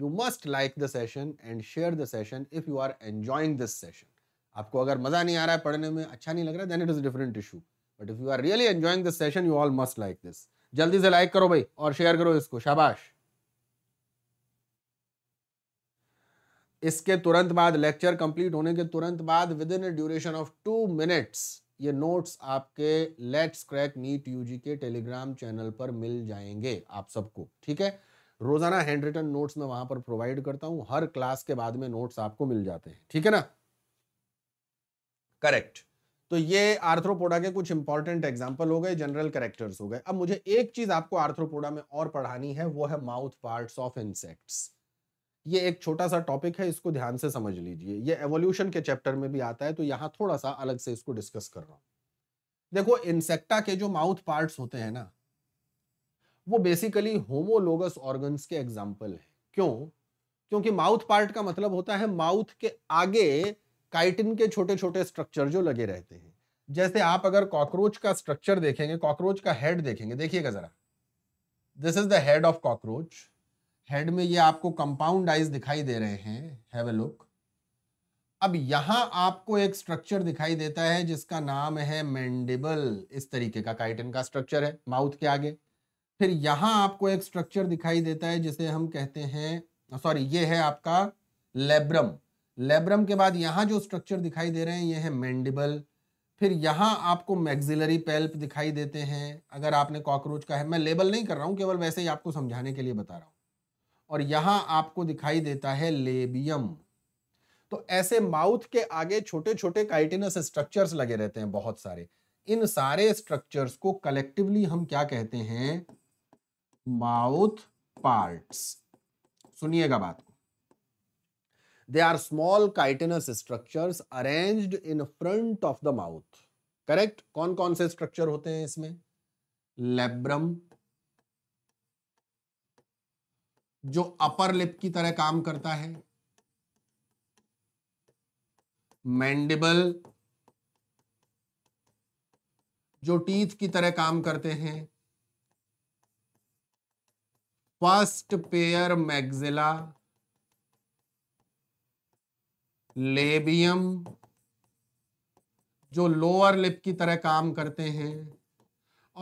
you must like the session and share the session if you are enjoying this session आपको अगर मजा नहीं आ रहा है पढ़ने में अच्छा नहीं लग रहा है then it is different issue but if you are really enjoying this session you all must like this जल्दी से लाइक करो भाई और शेयर करो इसको शाबाश इसके तुरंत बाद लेक्चर कंप्लीट होने के तुरंत बाद within duration of two minutes ये नोट्स आपके लेट्स क्रैक नीट यूजी के टेलीग्राम चैनल पर मिल जाएंगे आप सबको ठीक है रोजाना हैंड रिटन नोट्स मैं वहां पर प्रोवाइड करता हूं हर क्लास के बाद में नोट्स आपको मिल जाते हैं ठीक है ना करेक्ट तो ये आर्थ्रोपोडा के कुछ इंपॉर्टेंट एग्जाम्पल हो गए जनरल करेक्टर्स हो गए अब मुझे एक चीज आपको आर्थ्रोपोडा में और पढ़ानी है वो है माउथ पार्ट ऑफ इंसेक्ट्स ये एक छोटा सा टॉपिक है इसको ध्यान से समझ लीजिए ये एवोल्यूशन के चैप्टर में भी आता है तो यहाँ थोड़ा सा अलग से इसको डिस्कस कर रहा हूं देखो इंसेक्टा के जो माउथ पार्ट्स होते हैं ना वो बेसिकली होमोलोगस ऑर्गन्स के एग्जाम्पल है क्यों क्योंकि माउथ पार्ट का मतलब होता है माउथ के आगे काइटिन के छोटे छोटे स्ट्रक्चर जो लगे रहते हैं जैसे आप अगर कॉकरोच का स्ट्रक्चर देखेंगे कॉकरोच का हेड देखेंगे देखिएगा जरा this is the head of cockroach head में ये आपको कंपाउंड आइज दिखाई दे रहे हैं हैव लुक अब यहां आपको एक स्ट्रक्चर दिखाई देता है जिसका नाम है मैंडेबल इस तरीके का काइटिन का स्ट्रक्चर है माउथ के आगे फिर यहां आपको एक स्ट्रक्चर दिखाई देता है जिसे हम कहते हैं सॉरी ये है आपका लेब्रम लेब्रम के बाद यहाँ जो स्ट्रक्चर दिखाई दे रहे हैं ये है मैंडिबल फिर यहाँ आपको मैग्जिलरी पेल्प दिखाई देते हैं अगर आपने कॉकरोच का है मैं लेबल नहीं कर रहा हूँ केवल वैसे ही आपको समझाने के लिए बता रहा हूँ और यहाँ आपको दिखाई देता है लेबियम तो ऐसे माउथ के आगे छोटे छोटे काइटिनस स्ट्रक्चर्स लगे रहते हैं बहुत सारे इन सारे स्ट्रक्चर्स को कलेक्टिवली हम क्या कहते हैं माउथ पार्ट्स सुनिएगा बात They are small chitinous structures arranged in front of the mouth. Correct कौन कौन से स्ट्रक्चर होते हैं इसमें लेब्रम जो अपर लिप की तरह काम करता है मैंडिबल जो टीथ की तरह काम करते हैं फर्स्ट पेयर मैग्जिला लेबियम जो लोअर लिप की तरह काम करते हैं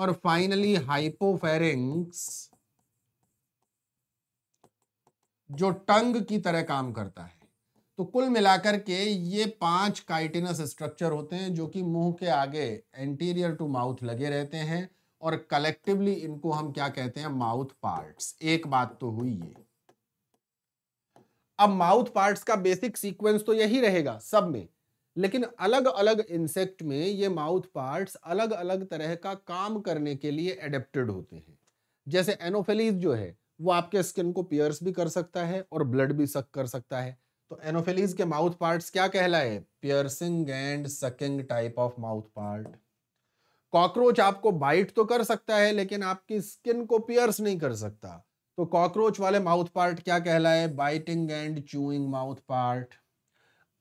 और फाइनली हाइपोफेरिंग्स जो टंग की तरह काम करता है तो कुल मिलाकर के ये पांच काइटिनस स्ट्रक्चर होते हैं जो कि मुंह के आगे एंटीरियर टू माउथ लगे रहते हैं और कलेक्टिवली इनको हम क्या कहते हैं माउथ पार्ट्स एक बात तो हुई है अब माउथ पार्ट्स का बेसिक सीक्वेंस तो यही रहेगा सब में लेकिन अलग अलग इंसेक्ट में ये माउथ पार्ट्स अलग अलग तरह का काम करने के लिए एडेप्टेड होते हैं जैसे एनोफेलीज जो है वो आपके स्किन को पियर्स भी कर सकता है और ब्लड भी सक कर सकता है तो एनोफेलीज के माउथ पार्ट्स क्या कहलाए piercing and sucking type of mouth part cockroach आपको बाइट तो कर सकता है लेकिन आपकी स्किन को पियर्स नहीं कर सकता तो कॉकरोच वाले माउथ पार्ट क्या कहलाए biting and chewing mouth part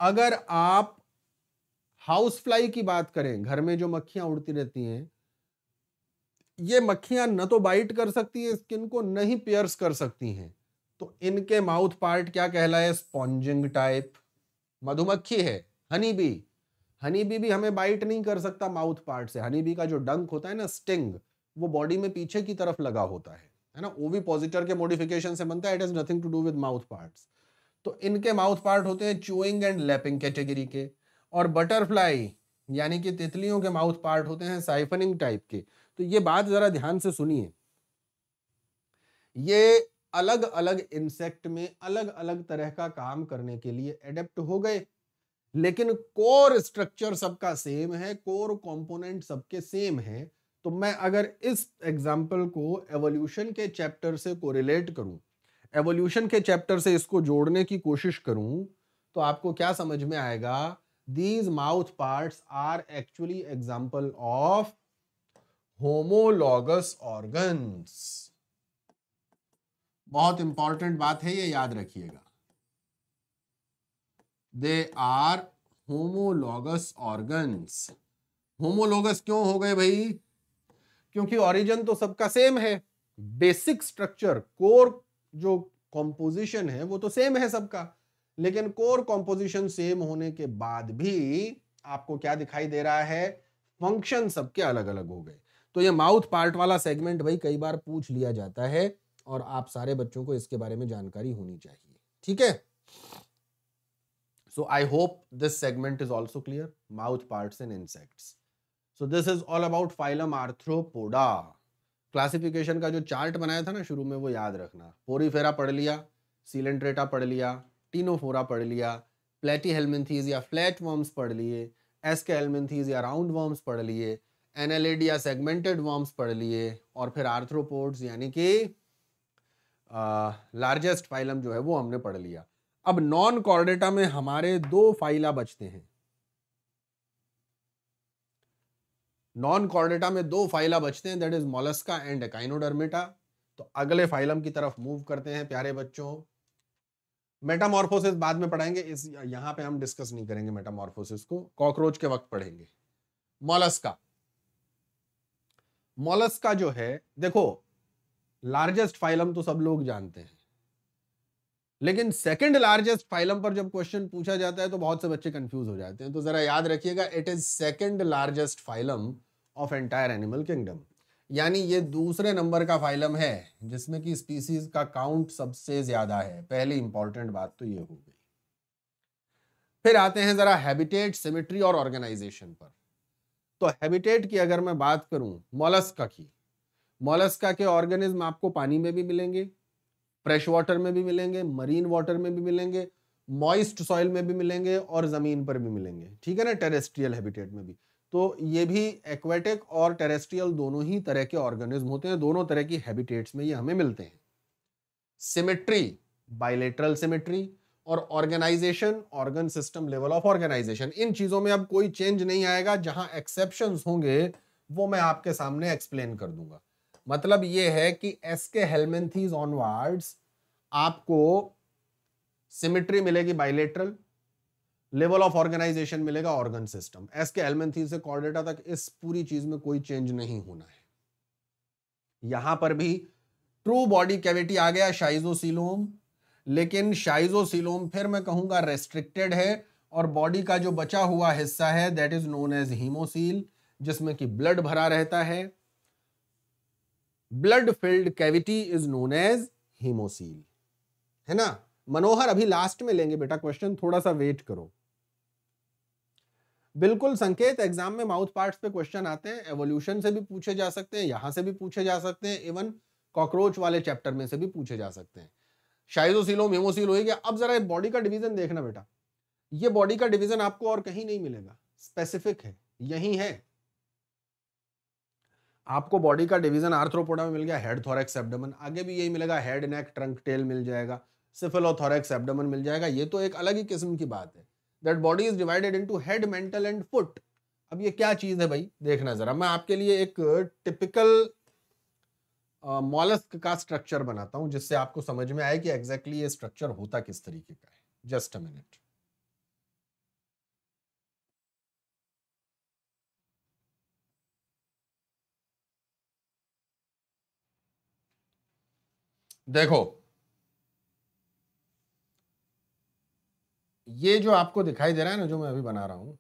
अगर आप हाउस फ्लाई की बात करें घर में जो मक्खियां उड़ती रहती हैं ये मक्खियां न तो बाइट कर सकती है स्किन को न ही पियर्स कर सकती हैं तो इनके माउथ पार्ट क्या कहलाए स्पॉन्जिंग टाइप मधुमक्खी है हनी बी हनी बी भी हमें बाइट नहीं कर सकता माउथ पार्ट से हनी बी का जो डंक होता है ना स्टिंग वो बॉडी में पीछे की तरफ लगा होता है है ना ओवी पॉजिटर के मोडिफिकेशन से बनता है it is nothing to do with mouth part तो इनके माउथ पार्ट होते हैं चोइंग एंड लैपिंग कैटेगरी के और बटरफ्लाई यानी कि तितलियों के माउथ पार्ट होते हैं साइफनिंग टाइप के तो ये बात जरा ध्यान से सुनिए ये अलग अलग इंसेक्ट में अलग अलग तरह का काम करने के लिए एडेप्ट हो गए लेकिन कोर स्ट्रक्चर सबका सेम है कोर कंपोनेंट सबके सेम है तो मैं अगर इस एग्जाम्पल को एवोल्यूशन के चैप्टर से कोरिलेट करूं एवोल्यूशन के चैप्टर से इसको जोड़ने की कोशिश करूं तो आपको क्या समझ में आएगा these mouth parts are actually example of homologous organs बहुत इंपॉर्टेंट बात है ये याद रखिएगा they are homologous organs homologous क्यों हो गए भाई क्योंकि ओरिजिन तो सबका सेम है बेसिक स्ट्रक्चर कोर जो कॉम्पोजिशन है वो तो सेम है सबका लेकिन कोर कॉम्पोजिशन सेम होने के बाद भी आपको क्या दिखाई दे रहा है फंक्शन सबके अलग अलग हो गए तो ये माउथ पार्ट वाला सेगमेंट भाई कई बार पूछ लिया जाता है और आप सारे बच्चों को इसके बारे में जानकारी होनी चाहिए ठीक है so I hope this segment is also clear mouth part and insects so this is all about phylum arthropoda classification का जो चार्ट बनाया था ना शुरू में वो याद रखना पोरीफेरा पढ़ लिया सीलेंट्रेटा पढ़ लिया टीनोफोरा पढ़ लिया प्लेटी हेलमेंथीज या फ्लैट वर्म्स पढ़ लिए एसके हेलमेंथीज या राउंड वर्म्स पढ़ लिए एनएलएड या सेगमेंटेड वर्म्स पढ़ लिए और फिर आर्थ्रोपोड्स यानी कि लार्जेस्ट फाइलम जो है वो हमने पढ़ लिया अब नॉन कॉर्डेटा में हमारे दो फाइला बचते हैं नॉन कॉर्डेटा में दो फाइला बचते हैं that is mollusca and echinodermata तो अगले फाइलम की तरफ मूव करते हैं प्यारे बच्चों मेटामॉर्फोसिस बाद में पढ़ाएंगे इस यहां पे हम डिस्कस नहीं करेंगे मेटामॉर्फोसिस को कॉकरोच के वक्त पढ़ेंगे मोलस्का मोलस्का जो है देखो लार्जेस्ट फाइलम तो सब लोग जानते हैं लेकिन सेकंड लार्जेस्ट फाइलम पर जब क्वेश्चन पूछा जाता है तो बहुत से बच्चे कंफ्यूज हो जाते हैं तो जरा याद रखिएगा it is second largest phylum of entire animal kingdom यानी ये दूसरे नंबर का फाइलम है जिसमें कि स्पीसीज का काउंट सबसे ज्यादा है पहली इंपॉर्टेंट बात तो ये हो गई फिर आते हैं जरा हैबिटेट सिमेट्री और ऑर्गेनाइजेशन पर तो हैबिटेट की अगर मैं बात करूं मोलस्का की मोलस्का के ऑर्गेनिज्म आपको पानी में भी मिलेंगे फ्रेश वाटर में भी मिलेंगे मरीन वाटर में भी मिलेंगे मॉइस्ट सॉइल में भी मिलेंगे और जमीन पर भी मिलेंगे ठीक है ना टेरेस्ट्रियल हैबिटेट में भी तो ये भी एक्वेटिक और टेरेस्ट्रियल दोनों ही तरह के ऑर्गेनिज्म होते हैं दोनों तरह की हैबिटेट्स में ये हमें मिलते हैं सिमेट्री बाइलेटरल सिमेट्री और organisation organ system level of organisation इन चीजों में अब कोई चेंज नहीं आएगा जहां एक्सेप्शन होंगे वो मैं आपके सामने एक्सप्लेन कर दूंगा मतलब ये है कि एस के हेलमेंथीज ऑनवर्ड्स आपको सिमेट्री मिलेगी बाइलेटरल लेवल ऑफ ऑर्गेनाइजेशन मिलेगा organ system aschelminthes से कॉर्डेटा तक इस पूरी चीज में कोई चेंज नहीं होना है यहां पर भी ट्रू बॉडी कैविटी आ गया शाइजोसिलोम लेकिन शाइजोसिलोम फिर मैं कहूंगा रेस्ट्रिक्टेड है और बॉडी का जो बचा हुआ हिस्सा है that is known as haemocoel जिसमें कि ब्लड भरा रहता है blood filled cavity is known as haemocoel है ना मनोहर अभी लास्ट में लेंगे बेटा क्वेश्चन थोड़ा सा वेट करो बिल्कुल संकेत एग्जाम में माउथ पार्ट्स पे क्वेश्चन आते हैं एवोल्यूशन से भी पूछे जा सकते हैं यहाँ से भी पूछे जा सकते हैं इवन कॉकरोच वाले चैप्टर में से भी पूछे जा सकते हैं शाइजोसिलो मेमोसिलो हो गया अब जरा बॉडी का डिवीजन देखना बेटा ये बॉडी का डिवीजन आपको और कहीं नहीं मिलेगा स्पेसिफिक है यही है आपको बॉडी का डिवीजन आर्थ्रोपोडा में मिल गया हेड थोरेक्स एब्डोमन आगे भी यही मिलेगा हेड नेक ट्रंक टेल मिल जाएगा सिफिलोथोरेक्स एब्डोमन मिल जाएगा ये तो एक अलग ही किस्म की बात है that body is divided into head mantle and foot अब ये क्या चीज़ है भाई देखना ज़रा मैं आपके लिए एक टिपिकल uh, का स्ट्रक्चर बनाता हूं जिससे आपको समझ में आए कि एग्जैक्टली exactly ये स्ट्रक्चर होता किस तरीके का है जस्ट अ मिनट देखो ये जो आपको दिखाई दे रहा है ना जो मैं अभी बना रहा हूं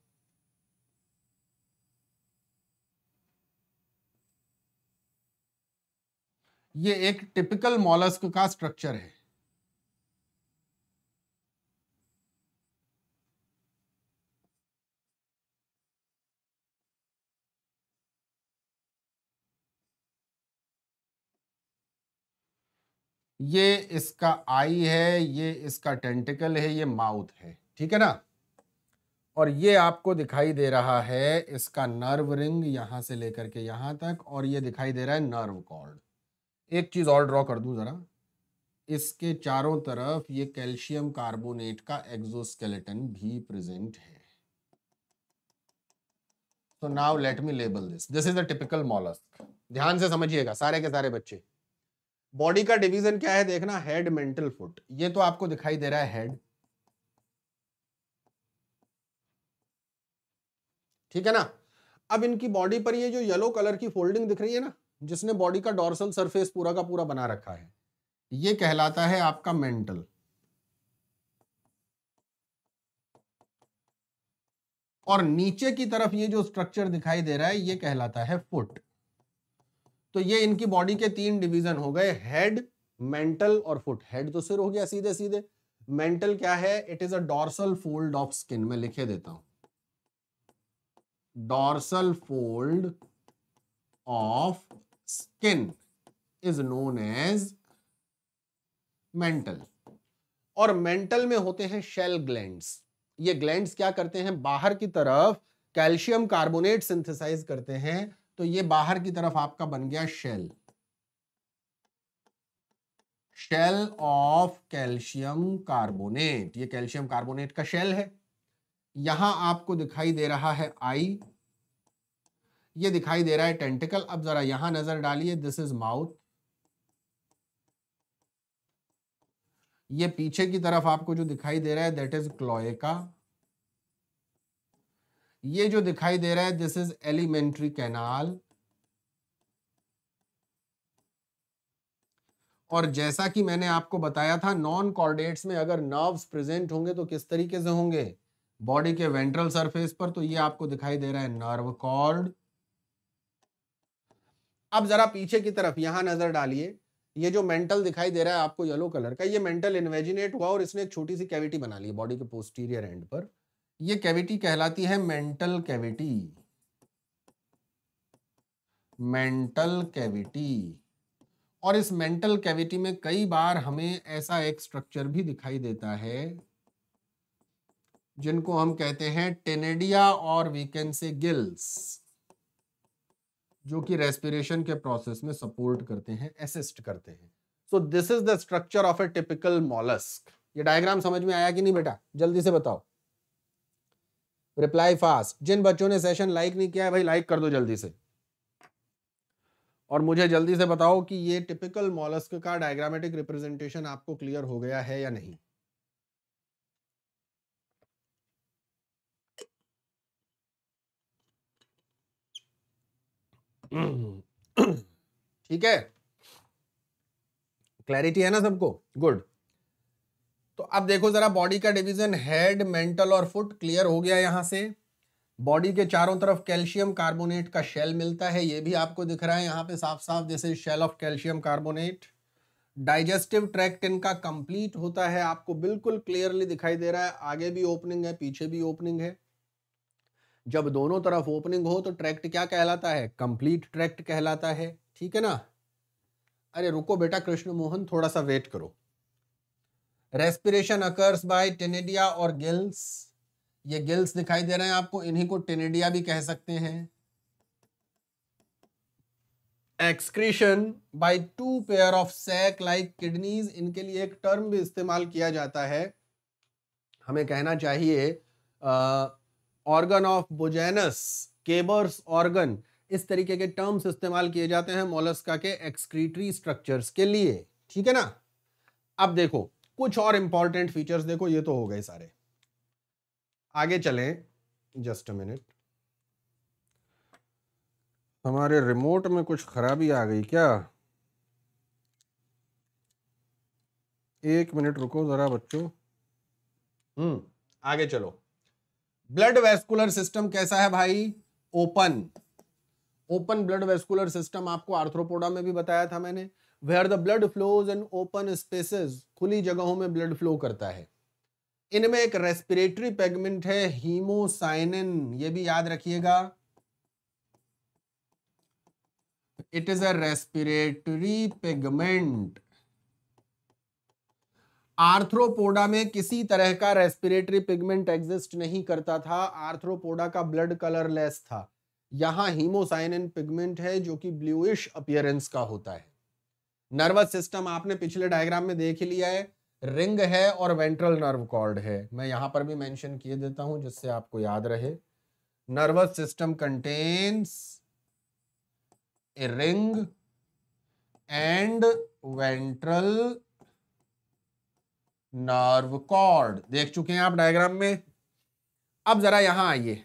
ये एक टिपिकल मॉलस्क का स्ट्रक्चर है ये इसका आई है ये इसका टेंटिकल है ये माउथ है ठीक है ना और ये आपको दिखाई दे रहा है इसका नर्व रिंग यहां से लेकर के यहां तक और ये दिखाई दे रहा है नर्व कॉर्ड एक चीज़ और ड्रॉ कर दूं ज़रा इसके चारों तरफ ये कैल्शियम कार्बोनेट का एक्सोस्केलेटन भी प्रेजेंट है so now let me label this this is a typical mollusc ध्यान से समझिएगा सारे के सारे बच्चे बॉडी का डिवीजन क्या है देखना हेड मेंटल फुट ये तो आपको दिखाई दे रहा है हेड ठीक है ना अब इनकी बॉडी पर ये जो येलो कलर की फोल्डिंग दिख रही है ना जिसने बॉडी का डॉर्सल सरफेस पूरा का पूरा बना रखा है ये कहलाता है आपका मेंटल और नीचे की तरफ ये जो स्ट्रक्चर दिखाई दे रहा है ये कहलाता है फुट तो ये इनकी बॉडी के तीन डिवीजन हो गए हेड मेंटल और फुट हेड तो सिर हो गया सीधे सीधे मेंटल क्या है it is a dorsal fold of skin में लिखे देता हूं dorsal fold of skin is known as mantle और मेंटल में होते हैं शेल ग्लैंड्स ये ग्लैंड्स क्या करते हैं बाहर की तरफ कैल्शियम कार्बोनेट सिंथेसाइज करते हैं तो ये बाहर की तरफ आपका बन गया shell shell of calcium carbonate ये कैल्शियम कार्बोनेट का शेल है यहां आपको दिखाई दे रहा है आई ये दिखाई दे रहा है टेंटिकल अब जरा यहां नजर डालिए दिस इज माउथ ये पीछे की तरफ आपको जो दिखाई दे रहा है दैट इज क्लोएका ये जो दिखाई दे रहा है दिस इज एलिमेंट्री कैनाल और जैसा कि मैंने आपको बताया था नॉन कॉर्डेट्स में अगर नर्व्स प्रेजेंट होंगे तो किस तरीके से होंगे बॉडी के वेंट्रल सरफेस पर तो ये आपको दिखाई दे रहा है नर्व कॉर्ड अब जरा पीछे की तरफ यहां नजर डालिए ये जो मेंटल दिखाई दे रहा है आपको येलो कलर का ये मेंटल इन्वेजिनेट हुआ और इसने एक छोटी सी कैविटी बना ली बॉडी के पोस्टीरियर एंड पर ये कैविटी कहलाती है मेंटल कैविटी मेंटल कैविटी और इस मेंटल कैविटी में कई बार हमें ऐसा एक स्ट्रक्चर भी दिखाई देता है जिनको हम कहते हैं टेनेडिया और वी कैन से गिल्स जो कि रेस्पिरेशन के प्रोसेस में सपोर्ट करते हैं असिस्ट करते हैं so this is the structure of a typical mollusc ये डायग्राम समझ में आया कि नहीं बेटा जल्दी से बताओ रिप्लाई फास्ट जिन बच्चों ने सेशन लाइक नहीं किया है भाई लाइक कर दो जल्दी से और मुझे जल्दी से बताओ कि ये टिपिकल मॉलस्क का डायग्रामेटिक रिप्रेजेंटेशन आपको क्लियर हो गया है या नहीं ठीक है क्लैरिटी है ना सबको गुड तो अब देखो ज़रा बॉडी का डिवीज़न हेड मेंटल और फुट क्लियर हो गया यहां से बॉडी के चारों तरफ कैल्शियम कार्बोनेट का शेल मिलता है ये भी आपको दिख रहा है यहाँ पे साफ साफ जैसे shell of calcium carbonate digestive tract इनका कंप्लीट होता है आपको बिल्कुल क्लियरली दिखाई दे रहा है आगे भी ओपनिंग है पीछे भी ओपनिंग है जब दोनों तरफ ओपनिंग हो तो ट्रैक्ट क्या कहलाता है कंप्लीट ट्रैक्ट कहलाता है ठीक है ना अरे रुको बेटा कृष्ण मोहन थोड़ा सा वेट करो रेस्पिरेशन अकर्स बाय टेनेडिया और गिल्स ये गिल्स दिखाई दे रहे हैं आपको इन्हीं को टेनेडिया भी कह सकते हैं excretion by two pair of sac like kidneys इनके लिए एक टर्म भी इस्तेमाल किया जाता है हमें कहना चाहिए organ of Bojanus Keber's organ इस तरीके के टर्म्स इस्तेमाल किए जाते हैं मोलस्का के एक्सक्रीटरी स्ट्रक्चर्स के लिए ठीक है ना अब देखो कुछ और इंपॉर्टेंट फीचर्स देखो ये तो हो गए सारे आगे चलें जस्ट मिनट हमारे रिमोट में कुछ खराबी आ गई क्या एक मिनट रुको जरा बच्चों हम्म आगे चलो ब्लड वेस्कुलर सिस्टम कैसा है भाई open open blood vascular system आपको आर्थ्रोपोडा में भी बताया था मैंने where the blood flows in open spaces खुली जगहों में ब्लड फ्लो करता है इनमें एक रेस्पिरेटरी पेगमेंट है हीमोसाइनिन ये भी याद रखिएगा it is a respiratory pigment Arthropoda में किसी तरह का रेस्पिरेटरी पिगमेंट एग्जिस्ट नहीं करता था आर्थ्रोपोडा का ब्लड कलरलेस था यहाँ हीमोसाइनिन पिगमेंट है जो कि ब्लूइश अपियरेंस का होता है नर्वस सिस्टम आपने पिछले डायग्राम में देख लिया है रिंग है और वेंट्रल नर्व कॉर्ड है मैं यहां पर भी मेंशन किए देता हूं जिससे आपको याद रहे nervous system contains a ring and ventral nerve cord देख चुके हैं आप डायग्राम में अब जरा यहां आइए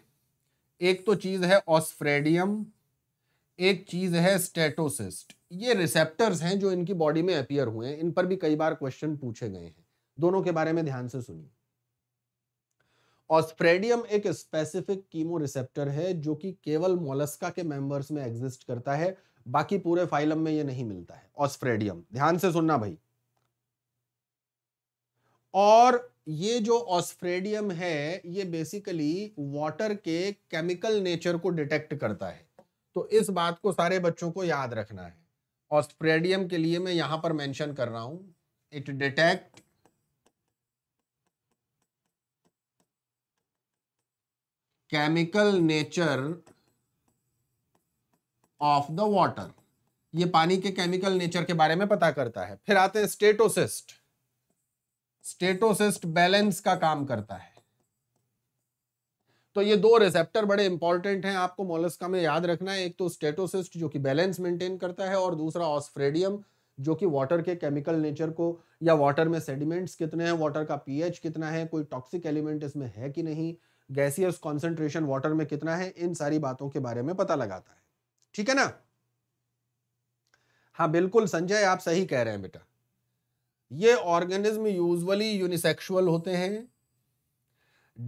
एक तो चीज है ऑस्फ्रेडियम एक चीज है स्टेटोसिस्ट ये रिसेप्टर्स हैं जो इनकी बॉडी में अपियर हुए हैं इन पर भी कई बार क्वेश्चन पूछे गए हैं दोनों के बारे में ध्यान से सुनिए ऑस्फ्रेडियम एक स्पेसिफिक कीमो रिसेप्टर है जो कि केवल मोलस्का के मेंबर्स में एग्जिस्ट करता है बाकी पूरे फाइलम में ये नहीं मिलता है ऑस्फ्रेडियम ध्यान से सुनना भाई और ये जो ऑस्फ्रेडियम है ये बेसिकली वाटर के केमिकल नेचर को डिटेक्ट करता है तो इस बात को सारे बच्चों को याद रखना है ऑस्फ्रेडियम के लिए मैं यहां पर मेंशन कर रहा हूं it detect chemical nature of the water ये पानी के केमिकल नेचर के बारे में पता करता है फिर आते हैं स्टेटोसिस्ट स्टेटोसिस्ट बैलेंस का काम करता है तो ये दो रिसेप्टर बड़े इंपॉर्टेंट हैं आपको मोलस्का में याद रखना है एक तो स्टेटोसिस्ट जो कि बैलेंस मेंटेन करता है और दूसरा ऑस्फ्रेडियम जो कि वाटर के केमिकल नेचर को या वाटर में सेडिमेंट्स कितने हैं वाटर का पीएच कितना है कोई टॉक्सिक एलिमेंट इसमें है कि नहीं गैसियस कॉन्सेंट्रेशन वाटर में कितना है इन सारी बातों के बारे में पता लगाता है ठीक है ना हाँ बिल्कुल संजय आप सही कह रहे हैं बेटा ये ऑर्गेनिज्म यूजुअली यूनिसेक्सुअल होते हैं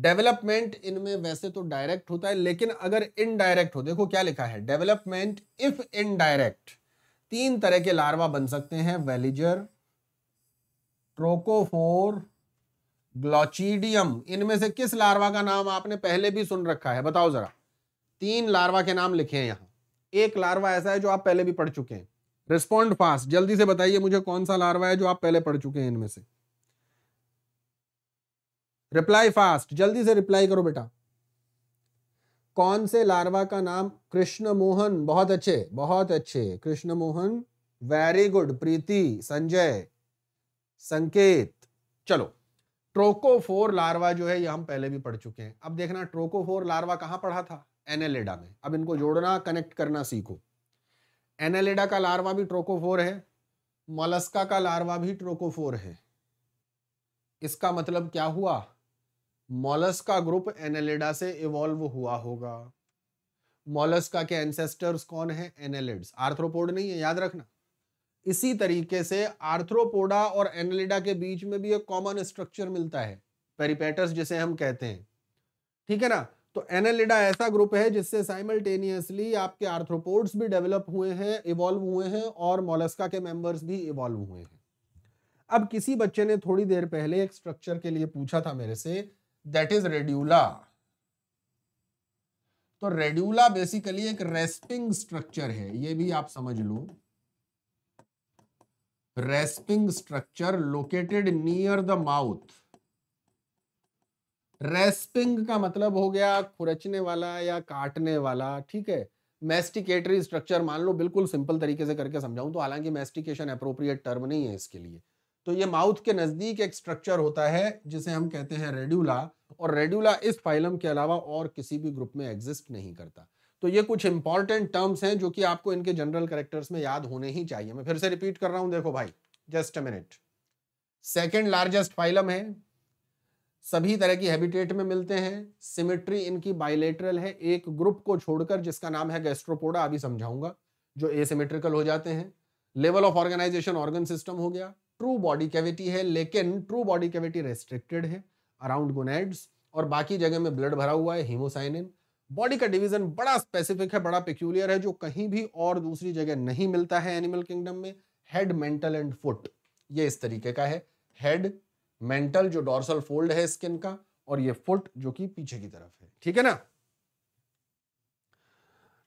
डेवलपमेंट इनमें वैसे तो डायरेक्ट होता है लेकिन अगर इनडायरेक्ट हो देखो क्या लिखा है डेवलपमेंट इफ इनडायरेक्ट तीन तरह के लार्वा बन सकते हैं वेलिजर ट्रोकोफोर ग्लोचिडियम इनमें से किस लार्वा का नाम आपने पहले भी सुन रखा है बताओ जरा तीन लार्वा के नाम लिखे हैं यहां एक लार्वा ऐसा है जो आप पहले भी पढ़ चुके हैं रिस्पॉन्ड फास्ट जल्दी से बताइए मुझे कौन सा लार्वा है जो आप पहले पढ़ चुके हैं इनमें से रिप्लाई फास्ट जल्दी से रिप्लाई करो बेटा कौन से लार्वा का नाम कृष्ण मोहन बहुत अच्छे बहुत अच्छे कृष्ण मोहन वेरी गुड प्रीति संजय संकेत चलो ट्रोको फोर लार्वा जो है ये हम पहले भी पढ़ चुके हैं अब देखना ट्रोको फोर लार्वा कहां पढ़ा था एनएलएडा में अब इनको जोड़ना कनेक्ट करना सीखो एनालिडा का लार्वा भी ट्रोकोफोर है मलस्का का लार्वा भी ट्रोकोफोर है इसका मतलब क्या हुआ मोलस्का ग्रुप एनालिडा से इवॉल्व हुआ होगा मोलस्का के एंसेस्टर्स कौन है एनालिड्स आर्थ्रोपोड नहीं है याद रखना इसी तरीके से आर्थ्रोपोडा और एनालिडा के बीच में भी एक कॉमन स्ट्रक्चर मिलता है पेरीपेटस जिसे हम कहते हैं ठीक है ना तो एनालिडा ऐसा ग्रुप है जिससे साइमल्टेनियसली आपके आर्थ्रोपोड्स भी डेवलप हुए हैं इवॉल्व हुए हैं और मोलस्का के मेंबर्स भी इवॉल्व हुए हैं अब किसी बच्चे ने थोड़ी देर पहले एक स्ट्रक्चर के लिए पूछा था मेरे से दैट इज रेड्यूला तो रेड्यूला बेसिकली एक रेस्पिंग स्ट्रक्चर है ये भी आप समझ लो rasping structure located near the mouth rasping का मतलब हो गया खुरचने वाला या काटने वाला ठीक है मेस्टिकेटरी स्ट्रक्चर मान लो बिल्कुल सिंपल तरीके से करके समझाऊं तो हालांकि मेस्टिकेशन अप्रोप्रिएट टर्म नहीं है इसके लिए तो ये माउथ के नज़दीक एक स्ट्रक्चर होता है जिसे हम कहते हैं रेड्यूला और रेड्यूला इस फाइलम के अलावा और किसी भी ग्रुप में एग्जिस्ट नहीं करता तो ये कुछ इंपॉर्टेंट टर्म्स हैं जो कि आपको इनके जनरल करेक्टर्स में याद होने ही चाहिए मैं फिर से रिपीट कर रहा हूं देखो भाई just a minute second largest phylum है सभी तरह की हैबिटेट में मिलते हैं सिमेट्री इनकी बाइलेटरल है एक ग्रुप को छोड़कर जिसका नाम है गैस्ट्रोपोडा अभी समझाऊंगा जो एसिमेट्रिकल हो जाते हैं level of organization organ system हो गया ट्रू बॉडी कैविटी है लेकिन ट्रू बॉडी कैविटी रेस्ट्रिक्टेड है अराउंड गुनेड्स और बाकी जगह में ब्लड भरा हुआ है हीमोसाइनिन बॉडी का डिवीजन बड़ा स्पेसिफिक है बड़ा पेक्यूलियर है जो कहीं भी और दूसरी जगह नहीं मिलता है एनिमल किंगडम में हेड मेंटल एंड फुट ये इस तरीके का है हेड मेंटल जो डॉर्सल फोल्ड है स्किन का और ये फुट जो कि पीछे की तरफ है ठीक है ना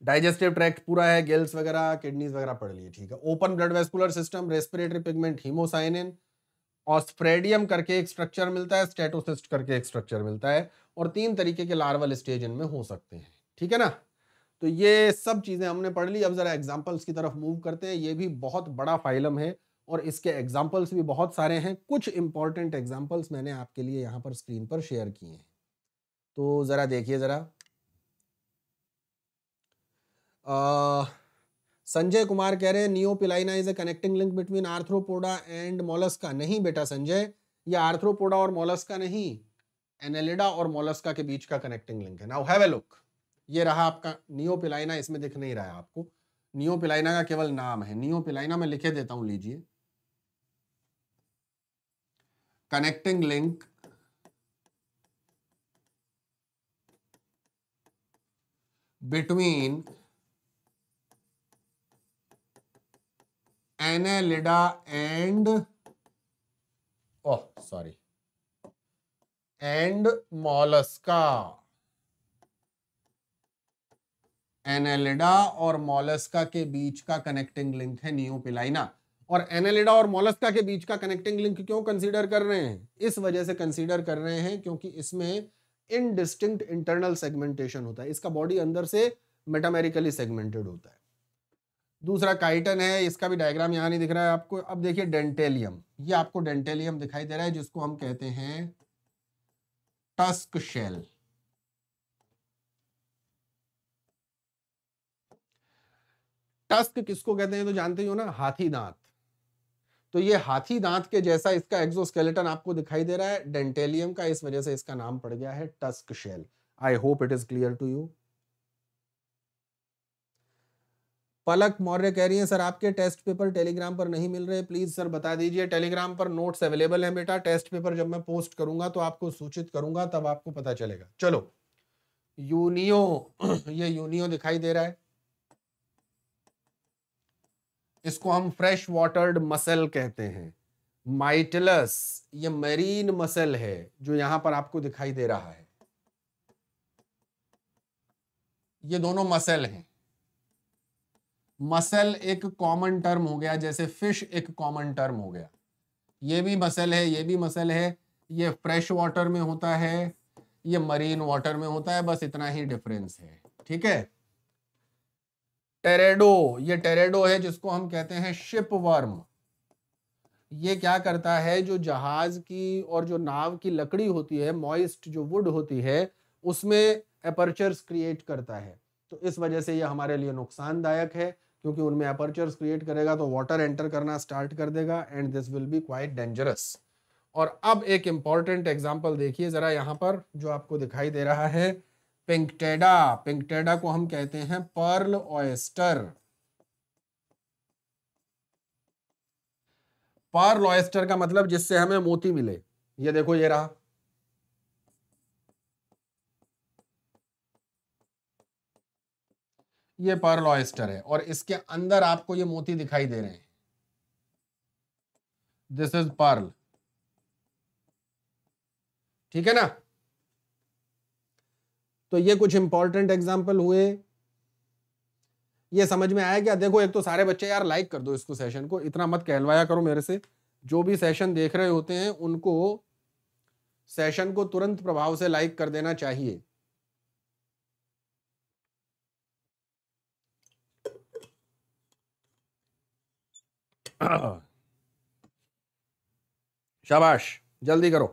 डाइजेस्टिव ट्रैक्ट पूरा है गेल्स वगैरह किडनीज वगैरह पढ़ लिए ठीक है open blood vascular system respiratory pigment haemocyanin और स्प्रेडियम करके एक स्ट्रक्चर मिलता है स्टेटोसिस्ट करके एक स्ट्रक्चर मिलता है और तीन तरीके के लार्वल स्टेज इनमें हो सकते हैं ठीक है ना तो ये सब चीज़ें हमने पढ़ ली अब ज़रा एग्जाम्पल्स की तरफ मूव करते हैं ये भी बहुत बड़ा फाइलम है और इसके एग्जाम्पल्स भी बहुत सारे हैं कुछ इंपॉर्टेंट एग्जाम्पल्स मैंने आपके लिए यहाँ पर स्क्रीन पर शेयर किए हैं तो ज़रा देखिए ज़रा संजय कुमार कह रहे हैं Neopilina is a connecting link between Arthropoda and Mollusca नहीं बेटा संजय ये आर्थ्रोपोडा और मोलस्का नहीं एनेलिडा और मोलस्का के बीच का कनेक्टिंग लिंक है नाउ हैव ए लुक ये रहा आपका नियो पिलाइना इसमें दिख नहीं रहा है आपको नियो पिलाइना का केवल नाम है नियो पिलाइना में लिखे देता हूँ लीजिए connecting link between annelida and oh sorry and mollusca Annelida और मोलस्का के बीच का कनेक्टिंग लिंक है नियोपिलाइना और एनालिडा और मोलस्का के बीच का कनेक्टिंग लिंक क्यों कंसीडर कर रहे हैं इस वजह से कंसीडर कर रहे हैं क्योंकि इसमें इनडिस्टिंक्ट इंटरनल सेगमेंटेशन होता है इसका बॉडी अंदर से मेटामेरिकली सेगमेंटेड होता है दूसरा काइटन है इसका भी डायग्राम यहाँ नहीं दिख रहा है आपको अब देखिए डेंटेलियम ये आपको डेंटेलियम दिखाई दे रहा है जिसको हम कहते हैं टस्क शेल टस्क किसको कहते हैं तो जानते ही हो ना हाथी दांत तो ये हाथी दांत के जैसा इसका एक्सोस्केलेटन आपको दिखाई दे रहा है डेंटेलियम का इस वजह से इसका नाम पड़ गया है tusk shell I hope it is clear to you Palak Maurya कह रही है सर आपके टेस्ट पेपर टेलीग्राम पर नहीं मिल रहे प्लीज सर बता दीजिए टेलीग्राम पर नोट्स अवेलेबल है बेटा टेस्ट पेपर जब मैं पोस्ट करूंगा तो आपको सूचित करूंगा तब आपको पता चलेगा चलो यूनियो ये यूनियो दिखाई दे रहा है इसको हम फ्रेश वाटर्ड मसल कहते हैं माइटलस ये मरीन मसल है जो यहां पर आपको दिखाई दे रहा है ये दोनों मसल हैं मसल एक कॉमन टर्म हो गया जैसे फिश एक कॉमन टर्म हो गया ये भी मसल है ये भी मसल है ये फ्रेश वाटर में होता है ये मरीन वाटर में होता है बस इतना ही डिफरेंस है ठीक है टेरेडो ये टेरेडो है जिसको हम कहते हैं शिप वर्म ये क्या करता है जो जहाज की और जो नाव की लकड़ी होती है मॉइस्ट जो वुड होती है उसमें अपर्चर्स क्रिएट करता है तो इस वजह से ये हमारे लिए नुकसानदायक है क्योंकि उनमें अपर्चर्स क्रिएट करेगा तो वाटर एंटर करना स्टार्ट कर देगा and this will be quite dangerous और अब एक इंपॉर्टेंट एग्जाम्पल देखिए ज़रा यहाँ पर जो आपको दिखाई दे रहा है पिंकटेडा पिंकटेडा को हम कहते हैं पर्ल ऑयस्टर पर्ल ऑयस्टर का मतलब जिससे हमें मोती मिले ये देखो ये रहा ये पर्ल ऑयस्टर है और इसके अंदर आपको ये मोती दिखाई दे रहे हैं दिस इज पर्ल ठीक है ना तो ये कुछ इंपॉर्टेंट एग्जाम्पल हुए ये समझ में आया क्या देखो एक तो सारे बच्चे यार लाइक कर दो इसको सेशन को इतना मत कहलवाया करो मेरे से जो भी सेशन देख रहे होते हैं उनको सेशन को तुरंत प्रभाव से लाइक कर देना चाहिए शाबाश जल्दी करो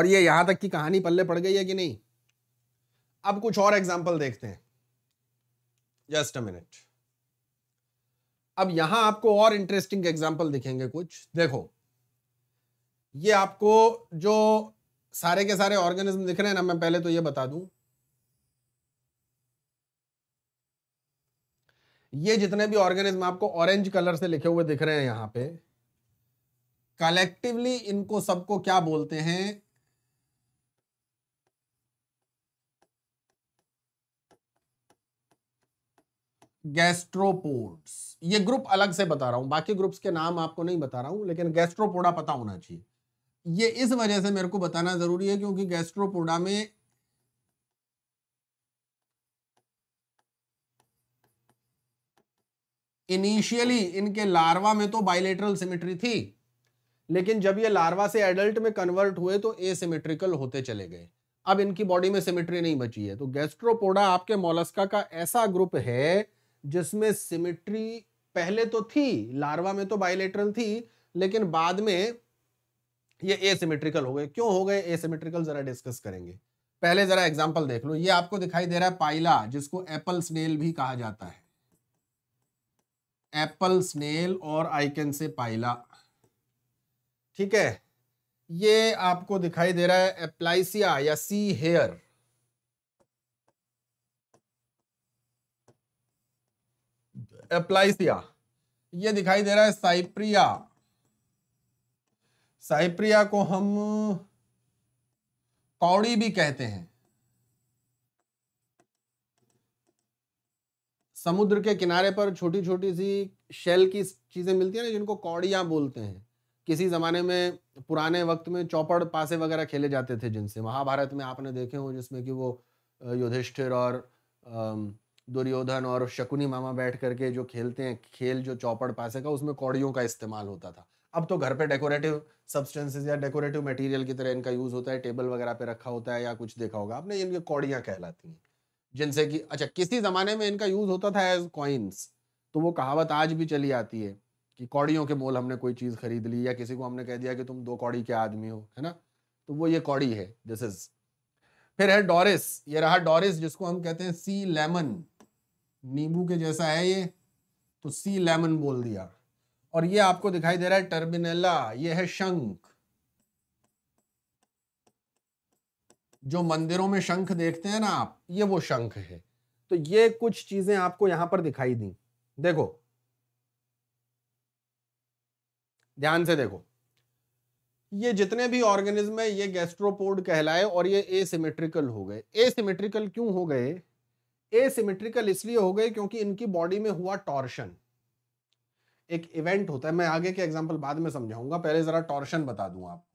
और ये यहां तक की कहानी पल्ले पड़ गई है कि नहीं अब कुछ और एग्जाम्पल देखते हैं जस्ट अ मिनट अब यहां आपको और इंटरेस्टिंग एग्जाम्पल दिखेंगे कुछ देखो ये आपको जो सारे के सारे ऑर्गेनिज्म दिख रहे हैं ना मैं पहले तो ये बता दूं ये जितने भी ऑर्गेनिज्म आपको ऑरेंज कलर से लिखे हुए दिख रहे हैं यहां पे कलेक्टिवली इनको सबको क्या बोलते हैं गैस्ट्रोपोड्स ये ग्रुप अलग से बता रहा हूं बाकी ग्रुप्स के नाम आपको नहीं बता रहा हूं लेकिन गैस्ट्रोपोडा पता होना चाहिए ये इस वजह से मेरे को बताना जरूरी है क्योंकि गैस्ट्रोपोडा में इनिशियली इनके लार्वा में तो बाइलेटरल सिमेट्री थी लेकिन जब ये लार्वा से एडल्ट में कन्वर्ट हुए तो एसिमेट्रिकल होते चले गए अब इनकी बॉडी में सिमेट्री नहीं बची है तो गैस्ट्रोपोडा आपके मोलस्का का ऐसा ग्रुप है जिसमें सिमेट्री पहले तो थी लार्वा में तो बायोलेटरल थी लेकिन बाद में ये एसिमेट्रिकल हो गए क्यों हो गए एसिमेट्रिकल जरा डिस्कस करेंगे पहले जरा एग्जांपल देख लो ये आपको दिखाई दे रहा है पाइला जिसको एप्पल स्नेल भी कहा जाता है एप्पल स्नेल और आइकन से पाइला ठीक है ये आपको दिखाई दे रहा है एप्लाइसिया या सी हेयर एप्लाइसिया ये दिखाई दे रहा है साइप्रिया साइप्रिया को हम कौड़ी भी कहते हैं समुद्र के किनारे पर छोटी छोटी सी शेल की चीज़ें मिलती हैं ना जिनको कौड़िया बोलते हैं किसी ज़माने में पुराने वक्त में चौपड़ पासे वगैरह खेले जाते थे जिनसे महाभारत में आपने देखे हो जिसमें कि वो युधिष्ठिर और दुर्योधन और शकुनी मामा बैठ करके जो खेलते हैं खेल जो चौपड़ पासे का उसमें कौड़ियों का इस्तेमाल होता था अब तो घर पे डेकोरेटिव सब्सटेंसेज या डेकोरेटिव मटेरियल की तरह इनका यूज़ होता है टेबल वगैरह पे रखा होता है या कुछ देखा होगा आपने इनके कौड़ियाँ कहलाती हैं जिनसे कि अच्छा किसी ज़माने में इनका यूज़ होता था एज कॉइन्स तो वो कहावत आज भी चली आती है कि कौड़ियों के मोल हमने कोई चीज़ खरीद ली या किसी को हमने कह दिया कि तुम दो कौड़ी के आदमी हो है ना तो वो ये कौड़ी है दिस इज फिर है डोरिस ये रहा डोरिस जिसको हम कहते हैं सी लेमन नींबू के जैसा है ये तो सी लेमन बोल दिया और ये आपको दिखाई दे रहा है टर्मिनेला ये है शंख जो मंदिरों में शंख देखते हैं ना आप ये वो शंख है तो ये कुछ चीजें आपको यहां पर दिखाई दी देखो ध्यान से देखो ये जितने भी ऑर्गेनिज्म है ये गैस्ट्रोपोड कहलाए और ये एसिमेट्रिकल हो गए एसिमेट्रिकल क्यों हो गए एसिमेट्रिकल इसलिए हो गए क्योंकि इनकी बॉडी में हुआ टॉर्शन एक इवेंट होता है मैं आगे के एग्जाम्पल बाद में समझाऊंगा पहले जरा टॉर्शन बता दूं आप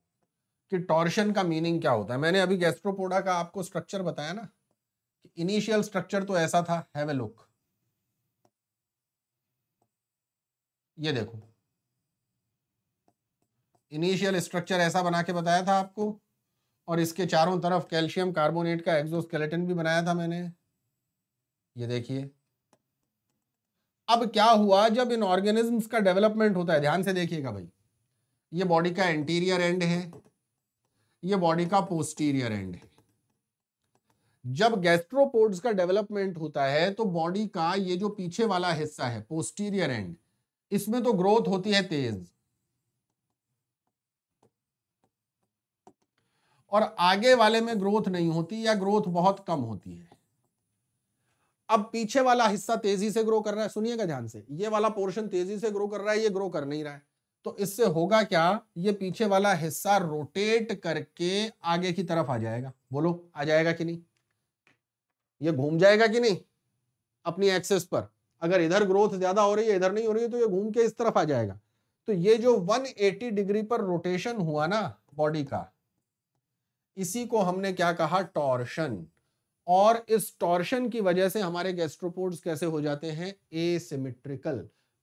कि टॉर्शन का मीनिंग क्या होता है मैंने अभी गैस्ट्रोपोडा का आपको स्ट्रक्चर बताया ना कि इनिशियल स्ट्रक्चर तो ऐसा था हैव ए लुक ये देखो इनिशियल स्ट्रक्चर ऐसा बना के बताया था आपको और इसके चारों तरफ कैल्शियम कार्बोनेट का एक्सोस्केलेटन भी बनाया था मैंने ये देखिए अब क्या हुआ जब इन ऑर्गेनिजम्स का डेवलपमेंट होता है ध्यान से देखिएगा भाई ये बॉडी का एंटीरियर एंड है ये बॉडी का पोस्टीरियर एंड है जब गैस्ट्रोपोड्स का डेवलपमेंट होता है तो बॉडी का ये जो पीछे वाला हिस्सा है पोस्टीरियर एंड इसमें तो ग्रोथ होती है तेज और आगे वाले में ग्रोथ नहीं होती या ग्रोथ बहुत कम होती है अब पीछे वाला हिस्सा तेजी से ग्रो कर रहा है सुनिएगा ध्यान से ये वाला पोर्शन तेजी से ग्रो कर रहा है ये ग्रो कर नहीं रहा है तो इससे होगा क्या ये पीछे वाला हिस्सा रोटेट करके आगे की तरफ आ जाएगा बोलो आ जाएगा कि नहीं ये घूम जाएगा कि नहीं अपनी एक्सेस पर अगर इधर ग्रोथ ज्यादा हो रही है इधर नहीं हो रही है तो ये घूम के इस तरफ आ जाएगा तो ये जो 180 डिग्री पर रोटेशन हुआ ना बॉडी का इसी को हमने क्या कहा टॉर्शन और इस टॉर्शन की वजह से हमारे गैस्ट्रोपोड्स कैसे हो जाते हैं एसिमेट्रिकल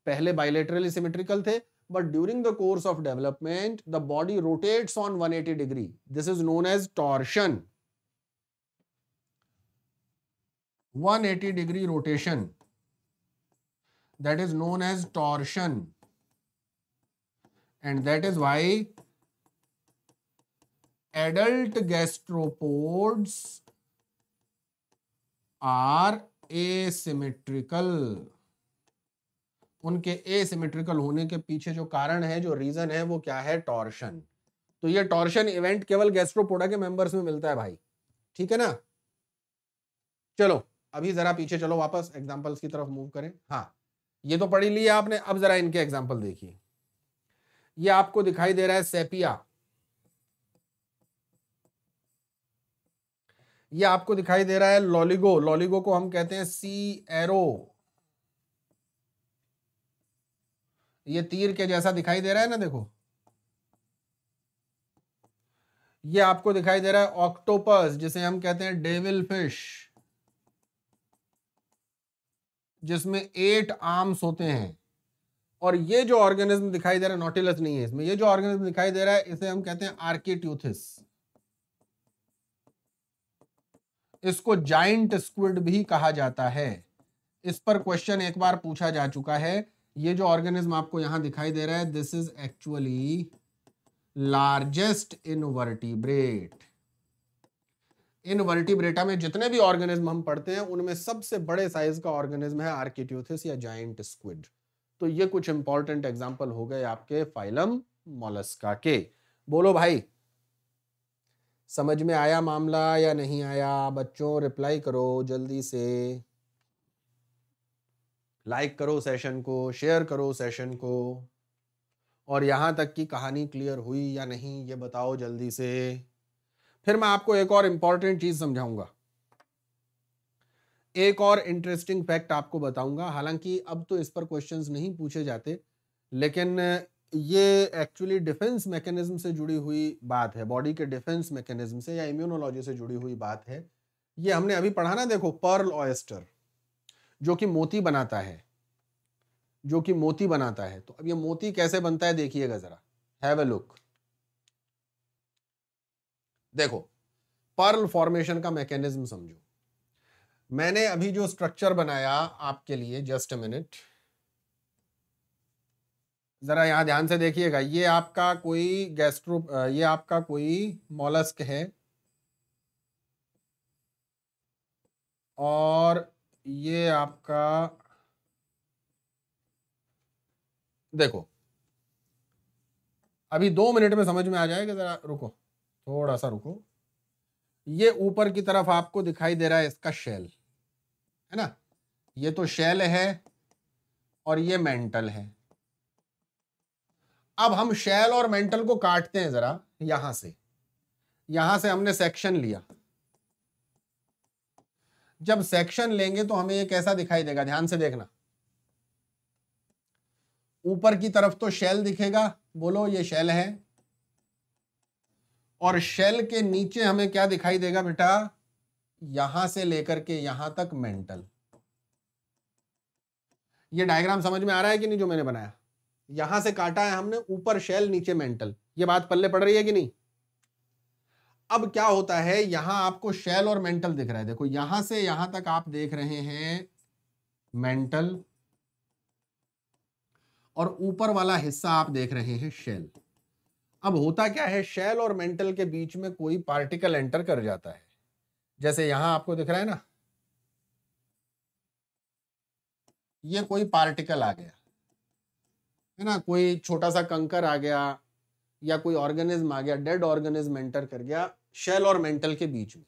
पहले बाइलेटरली सिमेट्रिकल थे but during the course of development the body rotates on 180 degree this is known as torsion 180 degree rotation that is known as torsion and that is why adult gastropods are asymmetrical उनके asymmetrical होने के पीछे जो कारण है जो reason है वो क्या है टॉर्शन तो ये टॉर्शन इवेंट केवल गैस्ट्रोपोडा के मेंबर्स में मिलता है भाई ठीक है ना चलो अभी जरा पीछे चलो वापस एग्जांपल्स की तरफ मूव करें हाँ ये तो पढ़ी लिया आपने अब जरा इनके एग्जांपल देखिए ये आपको दिखाई दे रहा है सेपिया ये आपको दिखाई दे रहा है लॉलीगो लॉलीगो को हम कहते हैं सी एरो ये तीर के जैसा दिखाई दे रहा है ना देखो ये आपको दिखाई दे रहा है ऑक्टोपस जिसे हम कहते हैं डेविल फिश जिसमें एट आर्म्स होते हैं और ये जो ऑर्गेनिज्म दिखाई दे रहा है नोटिलस नहीं है इसमें ये जो ऑर्गेनिज्म दिखाई दे रहा है इसे हम कहते हैं आर्किट्यूथिस इसको जाइंट स्क्विड भी कहा जाता है इस पर क्वेश्चन एक बार पूछा जा चुका है ये जो ऑर्गेनिज्म आपको यहां दिखाई दे रहा है this is actually largest invertebrate Invertebrata में जितने भी ऑर्गेनिज्म हम पढ़ते हैं उनमें सबसे बड़े साइज का ऑर्गेनिज्म है आर्किट्यूथिस या जाइंट स्क्विड तो ये कुछ इंपॉर्टेंट एग्जाम्पल हो गए आपके फाइलम मोलस्का के बोलो भाई समझ में आया मामला या नहीं आया बच्चों रिप्लाई करो जल्दी से लाइक करो सेशन को शेयर करो सेशन को और यहाँ तक की कहानी क्लियर हुई या नहीं ये बताओ जल्दी से फिर मैं आपको एक और इम्पॉर्टेंट चीज़ समझाऊंगा एक और इंटरेस्टिंग फैक्ट आपको बताऊंगा हालांकि अब तो इस पर क्वेश्चंस नहीं पूछे जाते लेकिन ये एक्चुअली डिफेंस मैकेनिज्म से जुड़ी हुई बात है बॉडी के डिफेंस मैकेनिज्म से या इम्यूनोलॉजी से जुड़ी हुई बात है ये हमने अभी पढ़ा ना देखो पर्ल ऑयस्टर जो कि मोती बनाता है जो कि मोती बनाता है तो अब ये मोती कैसे बनता है देखिएगा जरा हैव ए लुक देखो पर्ल फॉर्मेशन का मैकेनिज्म समझो मैंने अभी जो स्ट्रक्चर बनाया आपके लिए जस्ट अ मिनट ज़रा यहाँ ध्यान से देखिएगा ये आपका कोई गैस्ट्रो ये आपका कोई मोलस्क है और ये आपका देखो अभी दो मिनट में समझ में आ जाएगा ज़रा रुको थोड़ा सा रुको ये ऊपर की तरफ आपको दिखाई दे रहा है इसका शेल है ना ये तो शेल है और ये मेंटल है अब हम शैल और मेंटल को काटते हैं जरा यहां से यहां से हमने सेक्शन लिया जब सेक्शन लेंगे तो हमें ये कैसा दिखाई देगा ध्यान से देखना ऊपर की तरफ तो शेल दिखेगा बोलो ये शेल है और शेल के नीचे हमें क्या दिखाई देगा बेटा यहां से लेकर के यहां तक मेंटल ये डायग्राम समझ में आ रहा है कि नहीं जो मैंने बनाया यहां से काटा है हमने ऊपर शेल नीचे मेंटल ये बात पल्ले पड़ रही है कि नहीं अब क्या होता है यहां आपको शेल और मेंटल दिख रहा है देखो यहां से यहां तक आप देख रहे हैं मेंटल और ऊपर वाला हिस्सा आप देख रहे हैं शेल अब होता क्या है शेल और मेंटल के बीच में कोई पार्टिकल एंटर कर जाता है जैसे यहां आपको दिख रहा है ना ये कोई पार्टिकल आ गया है ना कोई छोटा सा कंकर आ गया या कोई ऑर्गेनिज्म आ गया डेड ऑर्गेनिज्म एंटर कर गया शेल और मेंटल के बीच में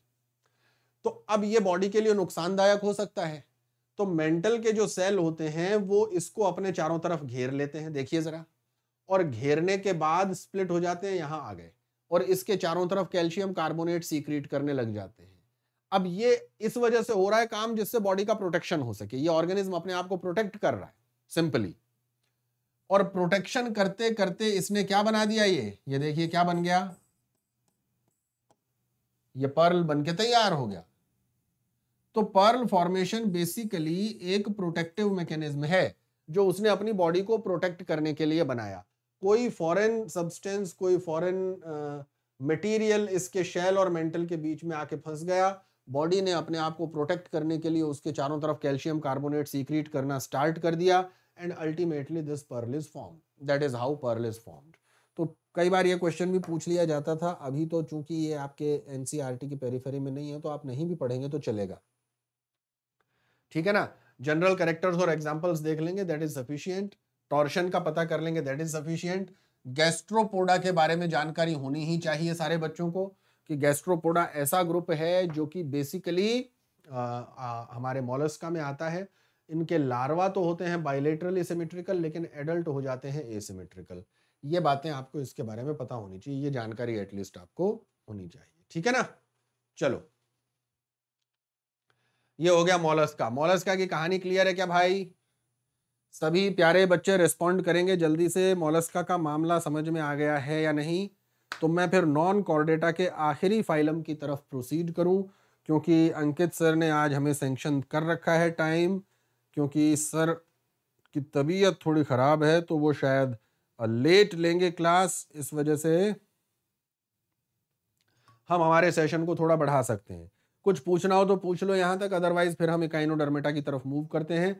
तो अब ये बॉडी के लिए नुकसानदायक हो सकता है तो मेंटल के जो सेल होते हैं वो इसको अपने चारों तरफ घेर लेते हैं देखिए जरा और घेरने के बाद स्प्लिट हो जाते हैं यहाँ आ गए और इसके चारों तरफ कैल्शियम कार्बोनेट सीक्रेट करने लग जाते हैं अब ये इस वजह से हो रहा है काम जिससे बॉडी का प्रोटेक्शन हो सके ये ऑर्गेनिज्म अपने आप को प्रोटेक्ट कर रहा है सिंपली और प्रोटेक्शन करते करते इसने क्या बना दिया ये ये देखिए क्या बन गया ये पर्ल बन के तैयार हो गया तो पर्ल फॉर्मेशन बेसिकली एक प्रोटेक्टिव मैकेनिज्म है जो उसने अपनी बॉडी को प्रोटेक्ट करने के लिए बनाया कोई फॉरेन सब्सटेंस कोई फॉरेन मटेरियल इसके शेल और मेंटल के बीच में आके फंस गया बॉडी ने अपने आप को प्रोटेक्ट करने के लिए उसके चारों तरफ कैल्शियम कार्बोनेट सीक्रेट करना स्टार्ट कर दिया and ultimately this pearl is form that is how pearl is formed तो कई बार ये क्वेश्चन भी पूछ लिया जाता था अभी तो चूंकि ये आपके एन e की पेरीफेरी में नहीं है तो आप नहीं भी पढ़ेंगे तो चलेगा ठीक है ना जनरल करेक्टर्स और एग्जाम्पल्स देख लेंगे दैट इज सफिशियंट टॉर्शन का पता कर लेंगे दैट इज सफिशियंट गैस्ट्रोपोडा के बारे में जानकारी होनी ही चाहिए सारे बच्चों को कि गैस्ट्रोपोडा ऐसा ग्रुप है जो कि बेसिकली आ, आ, हमारे मोलस्का में आता है इनके लार्वा तो होते हैं बायोलेटरल एसिमेट्रिकल लेकिन एडल्ट हो जाते हैं एसिमेट्रिकल ये बातें आपको इसके बारे में पता होनी चाहिए ये जानकारी एटलीस्ट आपको होनी चाहिए ठीक है ना चलो ये हो गया मोलस का का की कहानी क्लियर है क्या भाई सभी प्यारे बच्चे रिस्पॉन्ड करेंगे जल्दी से मोलस्का का मामला समझ में आ गया है या नहीं तो मैं फिर नॉन कॉर्डेटा के आखिरी फाइलम की तरफ प्रोसीड करूं क्योंकि अंकित सर ने आज हमें सेंक्शन कर रखा है टाइम क्योंकि सर की तबीयत थोड़ी ख़राब है तो वो शायद लेट लेंगे क्लास इस वजह से हम हमारे सेशन को थोड़ा बढ़ा सकते हैं कुछ पूछना हो तो पूछ लो यहाँ तक अदरवाइज फिर हम इकाइनो डरमेटा की तरफ मूव करते हैं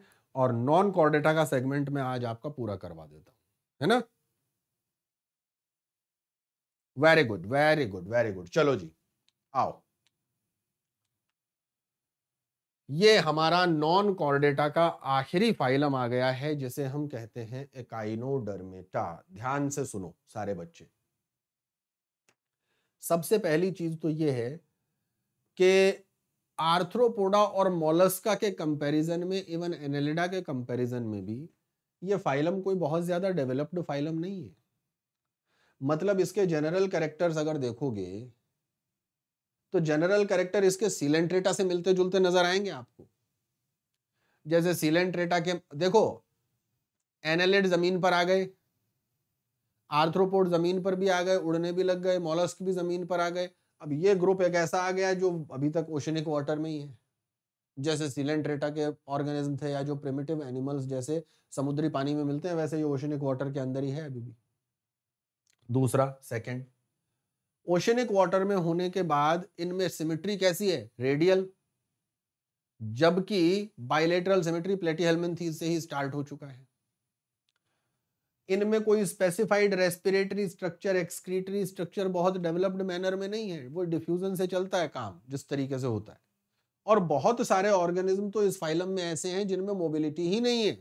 और नॉन कॉर्डेटा का सेगमेंट मैं आज आपका पूरा करवा देता हूँ है ना very good very good very good चलो जी आओ ये हमारा नॉन कॉर्डेटा का आखिरी फाइलम आ गया है जिसे हम कहते हैं एकाइनोडर्मेटा ध्यान से सुनो सारे बच्चे सबसे पहली चीज तो ये है कि आर्थ्रोपोडा और मोलस्का के कंपैरिजन में इवन एनेलिडा के कंपैरिजन में भी ये फाइलम कोई बहुत ज्यादा डेवलप्ड फाइलम नहीं है मतलब इसके जनरल कैरेक्टर्स अगर देखोगे तो जनरल करेक्टर इसके सीलेंट्रेटा से मिलते जुलते नजर आएंगे आपको जैसे सीलेंट्रेटा के देखो एनालिड जमीन पर आ गए आर्थ्रोपोड जमीन पर भी आ गए उड़ने भी लग गए मोलस्क भी जमीन पर आ गए अब ये ग्रुप एक ऐसा आ गया जो अभी तक ओशनिक वाटर में ही है जैसे सीलेंट्रेटा के ऑर्गेनिज्म थे या जो प्रिमेटिव एनिमल्स जैसे समुद्री पानी में मिलते हैं वैसे ये ओशनिक वाटर के अंदर ही है अभी भी दूसरा सेकेंड ओशनिक वाटर में होने के बाद इनमें सिमेट्री कैसी है रेडियल जबकि बाइलेटरल सिमेट्री प्लेटी से ही स्टार्ट हो चुका है इनमें कोई specified respiratory structure excretory structure बहुत डेवलप्ड मैनर में नहीं है वो डिफ्यूजन से चलता है काम जिस तरीके से होता है और बहुत सारे ऑर्गेनिज्म तो इस फाइलम में ऐसे हैं जिनमें मोबिलिटी ही नहीं है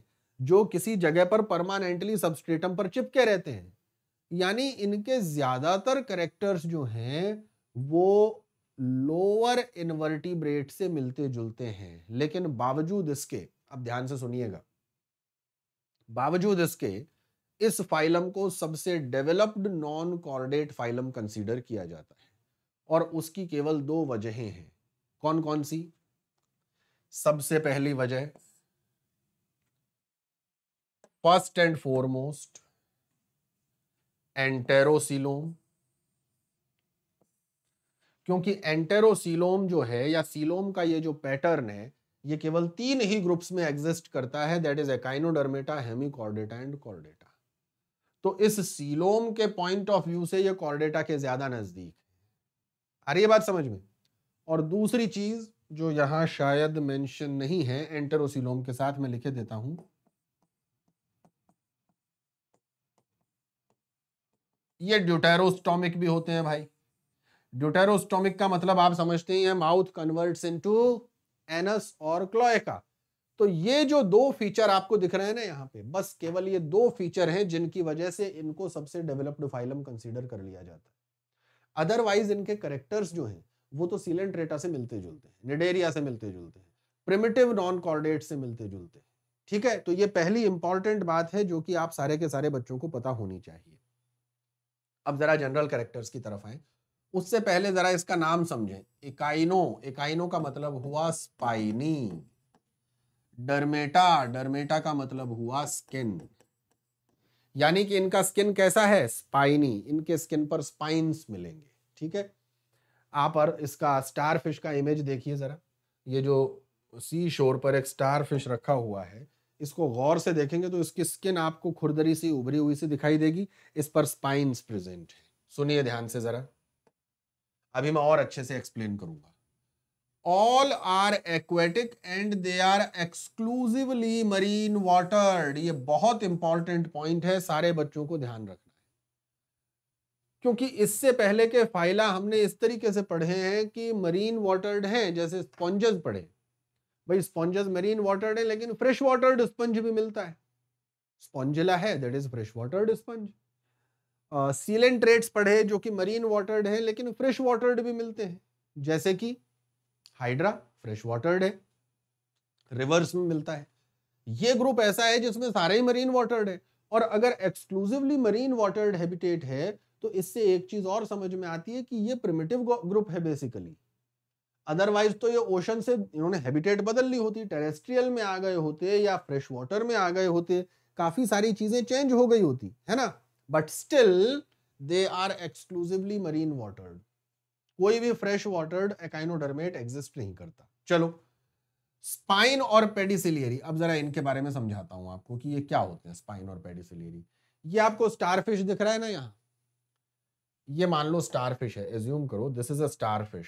जो किसी जगह पर परमानेंटली सबस्ट्रेटम पर चिपके रहते हैं यानी इनके ज़्यादातर करेक्टर्स जो हैं वो लोअर इनवर्टिब्रेट से मिलते जुलते हैं लेकिन बावजूद इसके अब ध्यान से सुनिएगा बावजूद इसके इस फाइलम को सबसे developed non chordate phylum consider किया जाता है और उसकी केवल दो वजहें हैं कौन कौन सी सबसे पहली वजह फर्स्ट एंड फोरमोस्ट एंटेरोसिलोम क्योंकि एंटेरोसिलोम जो है या सीलोम का ये जो पैटर्न है ये केवल तीन ही ग्रुप्स में एग्जिस्ट करता है that is Echinodermata Hemichordata and Chordata तो इस सीलोम के पॉइंट ऑफ व्यू से ये कॉर्डेटा के ज्यादा नजदीक है आ रही बात समझ में और दूसरी चीज जो यहां शायद मेंशन नहीं है एंटेरोसिलोम के साथ मैं लिखे देता हूं ये ड्यूटेरोस्टोमिक भी होते हैं भाई ड्यूटेरोस्टोमिक का मतलब आप समझते ही हैं माउथ कन्वर्ट्स इनटू एनस और क्लोएका तो ये जो दो फीचर आपको दिख रहे हैं ना यहाँ पे बस केवल ये दो फीचर हैं जिनकी वजह से इनको सबसे डेवलप्ड फाइलम कंसीडर कर लिया जाता है अदरवाइज इनके करेक्टर्स जो हैं वो तो सीलेंट्रेटा से मिलते जुलते हैं निडेरिया से मिलते जुलते हैं प्रिमिटिव नॉन कॉर्डेट से मिलते जुलते हैं ठीक है तो ये पहली इंपॉर्टेंट बात है जो कि आप सारे के सारे बच्चों को पता होनी चाहिए अब ज़रा जनरल करेक्टर्स की तरफ आए उससे पहले ज़रा इसका नाम समझें इकाइनो इकाइनो का मतलब हुआ स्पाइनी डरमेटा डरमेटा का मतलब हुआ स्किन यानी कि इनका स्किन कैसा है स्पाइनी इनके स्किन पर स्पाइन्स मिलेंगे ठीक है आप और इसका स्टार फिश का इमेज देखिए ज़रा ये जो सी शोर पर एक स्टार फिश रखा हुआ है इसको गौर से देखेंगे तो इसकी स्किन आपको खुरदरी सी उभरी हुई सी दिखाई देगी इस पर स्पाइन्स प्रेजेंट है सुनिए ध्यान से जरा अभी मैं और अच्छे से एक्सप्लेन करूंगा all are aquatic and they are exclusively marine watered ये बहुत इंपॉर्टेंट पॉइंट है सारे बच्चों को ध्यान रखना है क्योंकि इससे पहले के फाइला हमने इस तरीके से पढ़े हैं कि मरीन वाटर्ड हैं जैसे स्पॉन्जेस पढ़े भाई स्पॉन्जेस मरीन वाटर है लेकिन फ्रेश वाटर स्पंज भी मिलता है स्पॉन्जिला है that is fresh water sponge coelenterates पढ़े जो कि मरीन वाटर्ड है लेकिन फ्रेश वाटर्ड भी मिलते हैं जैसे कि हाइड्रा फ्रेश वाटर्ड है रिवर्स में मिलता है ये ग्रुप ऐसा है जिसमें सारे ही मरीन वाटर्ड है और अगर एक्सक्लूसिवली मरीन वाटर्ड हैबिटेट है तो इससे एक चीज और समझ में आती है कि ये प्रिमेटिव ग्रुप है बेसिकली अदरवाइज तो ये ओशन से इन्होंने हैबिटेट बदल ली होती टेरेस्ट्रियल में आ गए होते या फ्रेश वाटर में आ गए होते काफ़ी सारी चीज़ें चेंज हो गई होती है ना but still they are exclusively marine watered कोई भी फ्रेश वाटर्ड एकाइनोडर्मेट एग्जिस्ट नहीं करता चलो स्पाइन और पेडिसिलियरी अब जरा इनके बारे में समझाता हूँ आपको कि ये क्या होते हैं स्पाइन और पेडिसिलियरी ये आपको स्टारफिश दिख रहा है ना यहाँ ये मान लो स्टारफिश है एज्यूम करो this is a starfish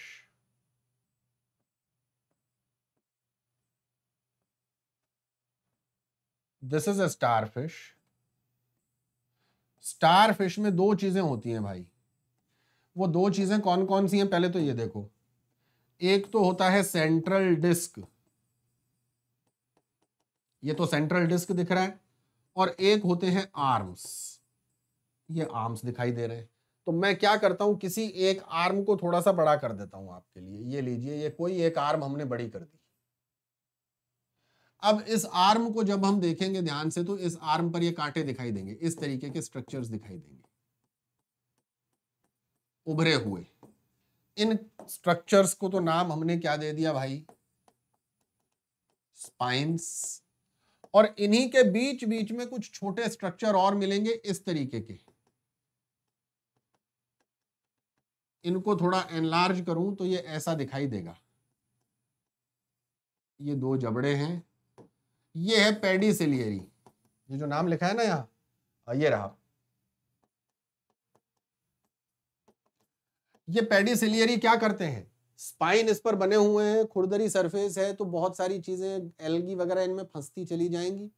this is a star fish star fish में दो चीज़ें होती हैं भाई वो दो चीज़ें कौन कौन सी हैं पहले तो ये देखो एक तो होता है सेंट्रल डिस्क ये तो सेंट्रल डिस्क दिख रहा है और एक होते हैं आर्म्स ये आर्म्स दिखाई दे रहे हैं तो मैं क्या करता हूं किसी एक आर्म को थोड़ा सा बड़ा कर देता हूं आपके लिए ये लीजिए ये कोई एक आर्म हमने बड़ी कर दी अब इस आर्म को जब हम देखेंगे ध्यान से तो इस आर्म पर ये कांटे दिखाई देंगे इस तरीके के स्ट्रक्चर्स दिखाई देंगे उभरे हुए इन स्ट्रक्चर्स को तो नाम हमने क्या दे दिया भाई स्पाइंस और इन्हीं के बीच बीच में कुछ छोटे स्ट्रक्चर और मिलेंगे इस तरीके के इनको थोड़ा एनलार्ज करूं तो ये ऐसा दिखाई देगा ये दो जबड़े हैं ये है पेडिसिलियरी ये जो नाम लिखा है ना यहां हाँ, ये रहा ये पेडिसिलियरी क्या करते हैं स्पाइन इस पर बने हुए हैं खुरदरी सरफेस है तो बहुत सारी चीजें एलगी वगैरह इनमें फंसती चली जाएंगी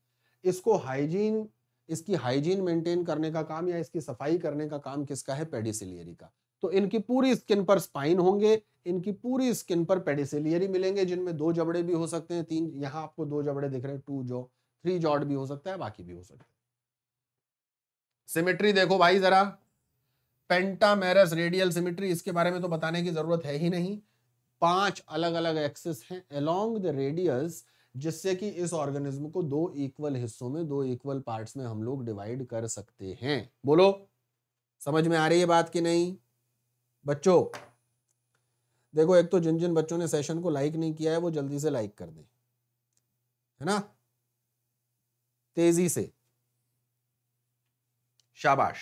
इसको हाइजीन इसकी हाइजीन मेंटेन करने का काम या इसकी सफाई करने का काम किसका है पेडिसिलियरी का तो इनकी पूरी स्किन पर स्पाइन होंगे इनकी पूरी स्किन पर पेडिसिलियरी मिलेंगे जिनमें दो जबड़े भी हो सकते हैं तीन यहाँ आपको दो जबड़े दिख रहे हैं टू जो थ्री जॉड भी हो सकता है बाकी भी हो सकता है सिमेट्री देखो भाई जरा पेंटामेरस रेडियल सिमेट्री इसके बारे में तो बताने की जरूरत है ही नहीं पांच अलग अलग एक्सेस हैं अलोंग द रेडियस जिससे कि इस ऑर्गेनिज्म को दो इक्वल हिस्सों में दो इक्वल पार्ट्स में हम लोग डिवाइड कर सकते हैं बोलो समझ में आ रही है बात कि नहीं बच्चों देखो एक तो जिन जिन बच्चों ने सेशन को लाइक नहीं किया है वो जल्दी से लाइक कर दें है ना तेजी से शाबाश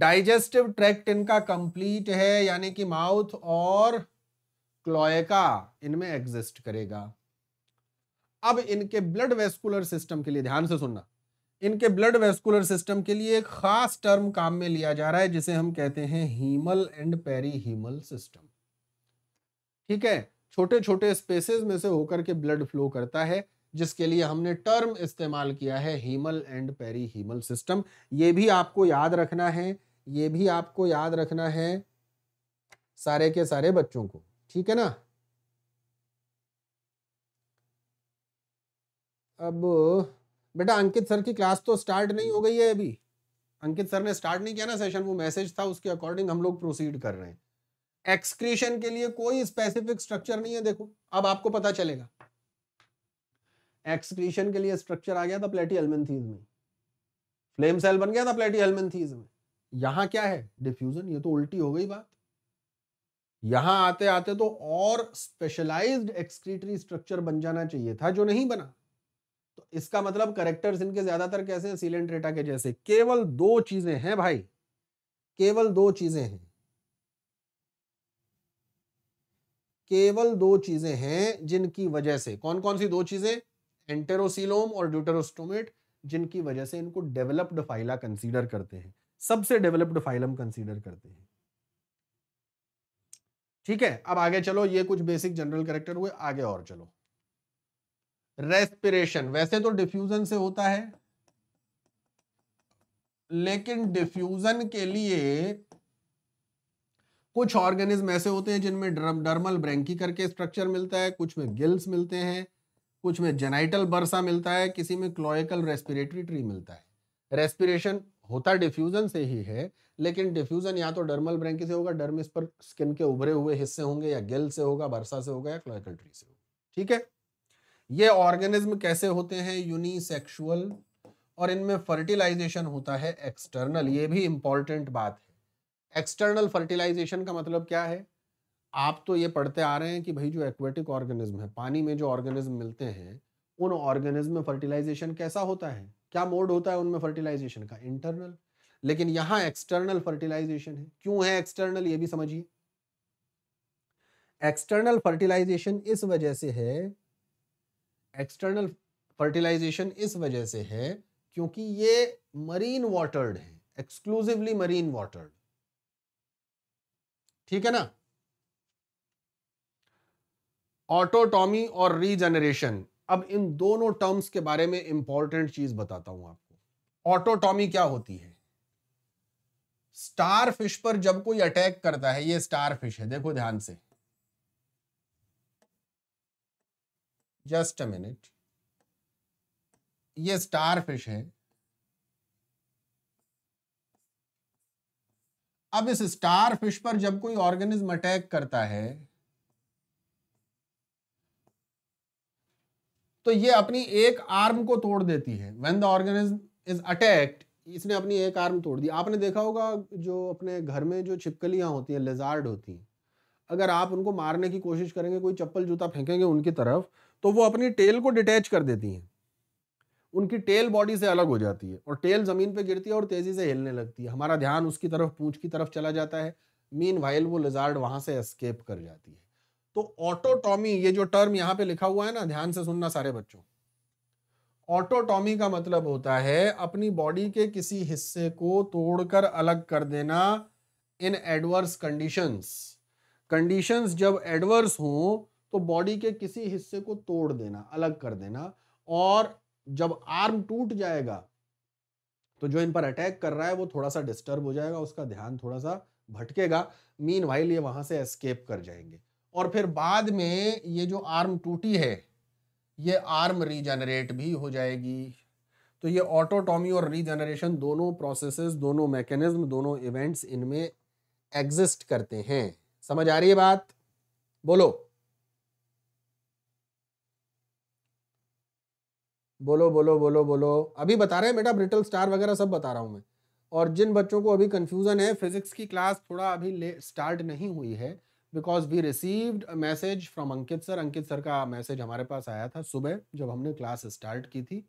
डाइजेस्टिव ट्रैक्ट इनका कंप्लीट है यानी कि माउथ और क्लोएका इनमें एग्जिस्ट करेगा अब इनके ब्लड वेस्कुलर सिस्टम के लिए ध्यान से सुनना इनके ब्लड वेस्कुलर सिस्टम के लिए एक खास टर्म काम में लिया जा रहा है जिसे हम कहते हैं haemal and perihaemal system ठीक है छोटे छोटे स्पेसेस में से होकर के ब्लड फ्लो करता है जिसके लिए हमने टर्म इस्तेमाल किया है haemal and perihaemal system ये भी आपको याद रखना है ये भी आपको याद रखना है सारे के सारे बच्चों को ठीक है ना अब बेटा अंकित सर की क्लास तो स्टार्ट नहीं हो गई है अभी अंकित सर ने स्टार्ट नहीं किया ना सेशन वो मैसेज था उसके अकॉर्डिंग हम लोग प्रोसीड कर रहे हैं एक्सक्रीशन के लिए कोई स्पेसिफिक स्ट्रक्चर नहीं है देखो अब आपको पता चलेगा एक्सक्रीशन के लिए स्ट्रक्चर आ गया था प्लेटी एलमेंथीज में फ्लेम सेल बन गया था प्लेटी एलमेंथीज में यहां क्या है डिफ्यूजन ये तो उल्टी हो गई बात यहां आते आते तो और स्पेशलाइज्ड एक्सक्रीटरी स्ट्रक्चर बन जाना चाहिए था जो नहीं बना तो इसका मतलब करेक्टर्स इनके ज्यादातर कैसे हैं सीलेंट रेटा के जैसे केवल दो चीजें हैं भाई केवल दो चीजें हैं केवल दो चीजें हैं जिनकी वजह से कौन कौन सी दो चीजें एंटेरोसिलोम और ड्यूटेरोस्टोमेट जिनकी वजह से इनको डेवलप्ड फाइला कंसीडर करते हैं सबसे डेवलप्ड फाइलम कंसीडर करते हैं ठीक है अब आगे चलो ये कुछ बेसिक जनरल करेक्टर हुए आगे और चलो रेस्पिरेशन वैसे तो डिफ्यूजन से होता है लेकिन डिफ्यूजन के लिए कुछ ऑर्गेनिज्म ऐसे होते हैं जिनमें डर्मल ब्रैंकी करके स्ट्रक्चर मिलता है कुछ में गिल्स मिलते हैं कुछ में जेनाइटल बर्सा मिलता है किसी में क्लोएकल रेस्पिरेटरी ट्री मिलता है रेस्पिरेशन होता डिफ्यूजन से ही है लेकिन डिफ्यूजन या तो डर्मल ब्रैंकी से होगा डर्म इस पर स्किन के उभरे हुए हिस्से होंगे या गिल से होगा बरसा से होगा या क्लोएकल ट्री से होगा ठीक है ये ऑर्गेनिज्म कैसे होते हैं यूनिसेक्सुअल और इनमें फर्टिलाइजेशन होता है एक्सटर्नल ये भी इंपॉर्टेंट बात है एक्सटर्नल फर्टिलाइजेशन का मतलब क्या है आप तो ये पढ़ते आ रहे हैं कि भाई जो एक्वेटिक ऑर्गेनिज्म है पानी में जो ऑर्गेनिज्म मिलते हैं उन ऑर्गेनिज्म में फर्टिलाइजेशन कैसा होता है क्या मोड होता है उनमें फर्टिलाइजेशन का इंटरनल लेकिन यहां एक्सटर्नल फर्टिलाइजेशन है क्यों है एक्सटर्नल ये भी समझिए एक्सटर्नल फर्टिलाइजेशन इस वजह से है एक्सटर्नल फर्टिलाइजेशन इस वजह से है क्योंकि ये मरीन वाटर्ड है एक्सक्लूसिवली मरीन वाटर्ड ठीक है ना ऑटोटॉमी और रीजनरेशन अब इन दोनों टर्म्स के बारे में इंपॉर्टेंट चीज बताता हूं आपको ऑटोटॉमी क्या होती है स्टार फिश पर जब कोई अटैक करता है ये स्टार फिश है देखो ध्यान से जस्ट अ मिनट ये स्टार फिश है अब इस स्टार फिश पर जब कोई ऑर्गेनिज्म अटैक करता है तो ये अपनी एक आर्म को तोड़ देती है when the organism is attacked इसने अपनी एक आर्म तोड़ दी आपने देखा होगा जो अपने घर में जो छिपकलियां होती हैं लेजार्ड होती हैं अगर आप उनको मारने की कोशिश करेंगे कोई चप्पल जूता फेंकेंगे उनकी तरफ तो वो अपनी टेल को डिटैच कर देती हैं उनकी टेल बॉडी से अलग हो जाती है और टेल ज़मीन पे गिरती है और तेज़ी से हिलने लगती है हमारा ध्यान उसकी तरफ पूंछ की तरफ चला जाता है मीन वाइल वो लिजार्ड वहां से एस्केप कर जाती है तो ऑटोटॉमी ये जो टर्म यहाँ पे लिखा हुआ है ना ध्यान से सुनना सारे बच्चों ऑटोटॉमी का मतलब होता है अपनी बॉडी के किसी हिस्से को तोड़कर अलग कर देना इन एडवर्स कंडीशंस कंडीशंस जब एडवर्स हों तो बॉडी के किसी हिस्से को तोड़ देना अलग कर देना और जब आर्म टूट जाएगा तो जो इन पर अटैक कर रहा है वो थोड़ा सा डिस्टर्ब हो जाएगा उसका ध्यान थोड़ा सा भटकेगा मीन वाइल ये वहां से एस्केप कर जाएंगे और फिर बाद में ये जो आर्म टूटी है ये आर्म रीजनरेट भी हो जाएगी तो ये ऑटोटॉमी और रीजनरेशन दोनों प्रोसेसेस दोनों मैकेनिज्म दोनों इवेंट्स इनमें एग्जिस्ट करते हैं समझ आ रही है बात बोलो बोलो बोलो बोलो बोलो अभी बता रहे हैं बेटा ब्रिटल स्टार वगैरह सब बता रहा हूँ मैं और जिन बच्चों को अभी कन्फ्यूज़न है फिजिक्स की क्लास थोड़ा अभी ले स्टार्ट नहीं हुई है because we received a message from Ankit sir Ankit sir का मैसेज हमारे पास आया था सुबह जब हमने क्लास स्टार्ट की थी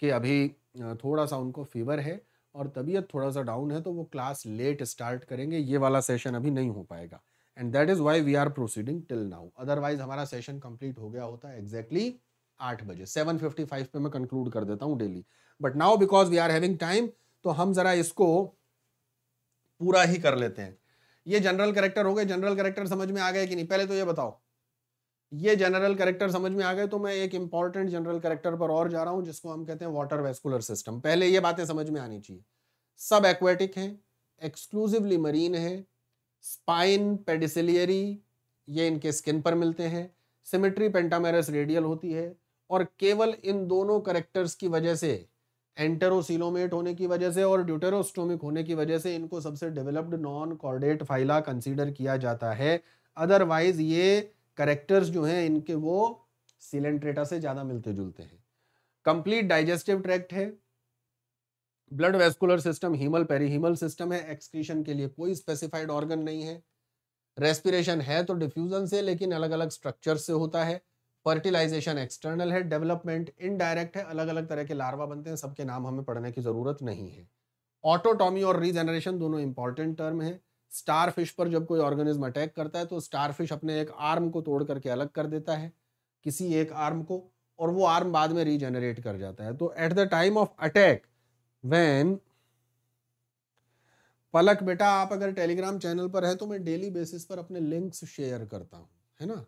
कि अभी थोड़ा सा उनको फीवर है और तबीयत थोड़ा सा डाउन है तो वो क्लास लेट स्टार्ट करेंगे ये वाला सेशन अभी नहीं हो पाएगा and that is why we are proceeding till now otherwise हमारा सेशन कंप्लीट हो गया होता एग्जैक्टली exactly आठ बजे सेवन फिफ्टी फाइव पे मैं कंक्लूड कर देता हूँ daily but now because we are having time तो हम ज़रा इसको पूरा ही कर लेते हैं ये जनरल करेक्टर हो गए जनरल करेक्टर समझ में आ गए कि नहीं पहले तो ये बताओ ये जनरल करेक्टर समझ में आ गए तो मैं एक इंपॉर्टेंट जनरल करेक्टर पर और जा रहा हूँ जिसको हम कहते हैं वाटर वेस्कुलर सिस्टम पहले ये बातें समझ में आनी चाहिए सब एक्वेटिक हैं एक्सक्लूसिवली मरीन है स्पाइन पेडिसिलियरी ये इनके स्किन पर मिलते हैं सिमेट्री पेंटामेरस रेडियल होती है और केवल इन दोनों करेक्टर्स की वजह से एंटरोसिलोमेट होने की वजह से और ड्यूटेरोस्टोमिक होने की वजह से इनको सबसे developed non chordate phyla consider किया जाता है अदरवाइज ये करेक्टर्स जो हैं इनके वो सिलेंट्रेटा से ज़्यादा मिलते जुलते हैं कंप्लीट डाइजेस्टिव ट्रैक्ट है blood vascular system haemal perihaemal system है एक्सक्रीशन के लिए कोई स्पेसिफाइड ऑर्गन नहीं है रेस्पिरेशन है तो डिफ्यूजन से लेकिन अलग अलग स्ट्रक्चर से होता है फर्टिलाइजेशन एक्सटर्नल है डेवलपमेंट इनडायरेक्ट है अलग अलग तरह के लार्वा बनते हैं सबके नाम हमें पढ़ने की ज़रूरत नहीं है ऑटोटॉमी और रीजनरेशन दोनों इंपॉर्टेंट टर्म है स्टार फिश पर जब कोई ऑर्गेनिज्म अटैक करता है तो स्टार फिश अपने एक आर्म को तोड़ करके अलग कर देता है किसी एक आर्म को और वो आर्म बाद में रीजनरेट कर जाता है तो at the time of attack वैन पलक बेटा आप अगर टेलीग्राम चैनल पर है तो मैं डेली बेसिस पर अपने लिंक्स शेयर करता हूँ है ना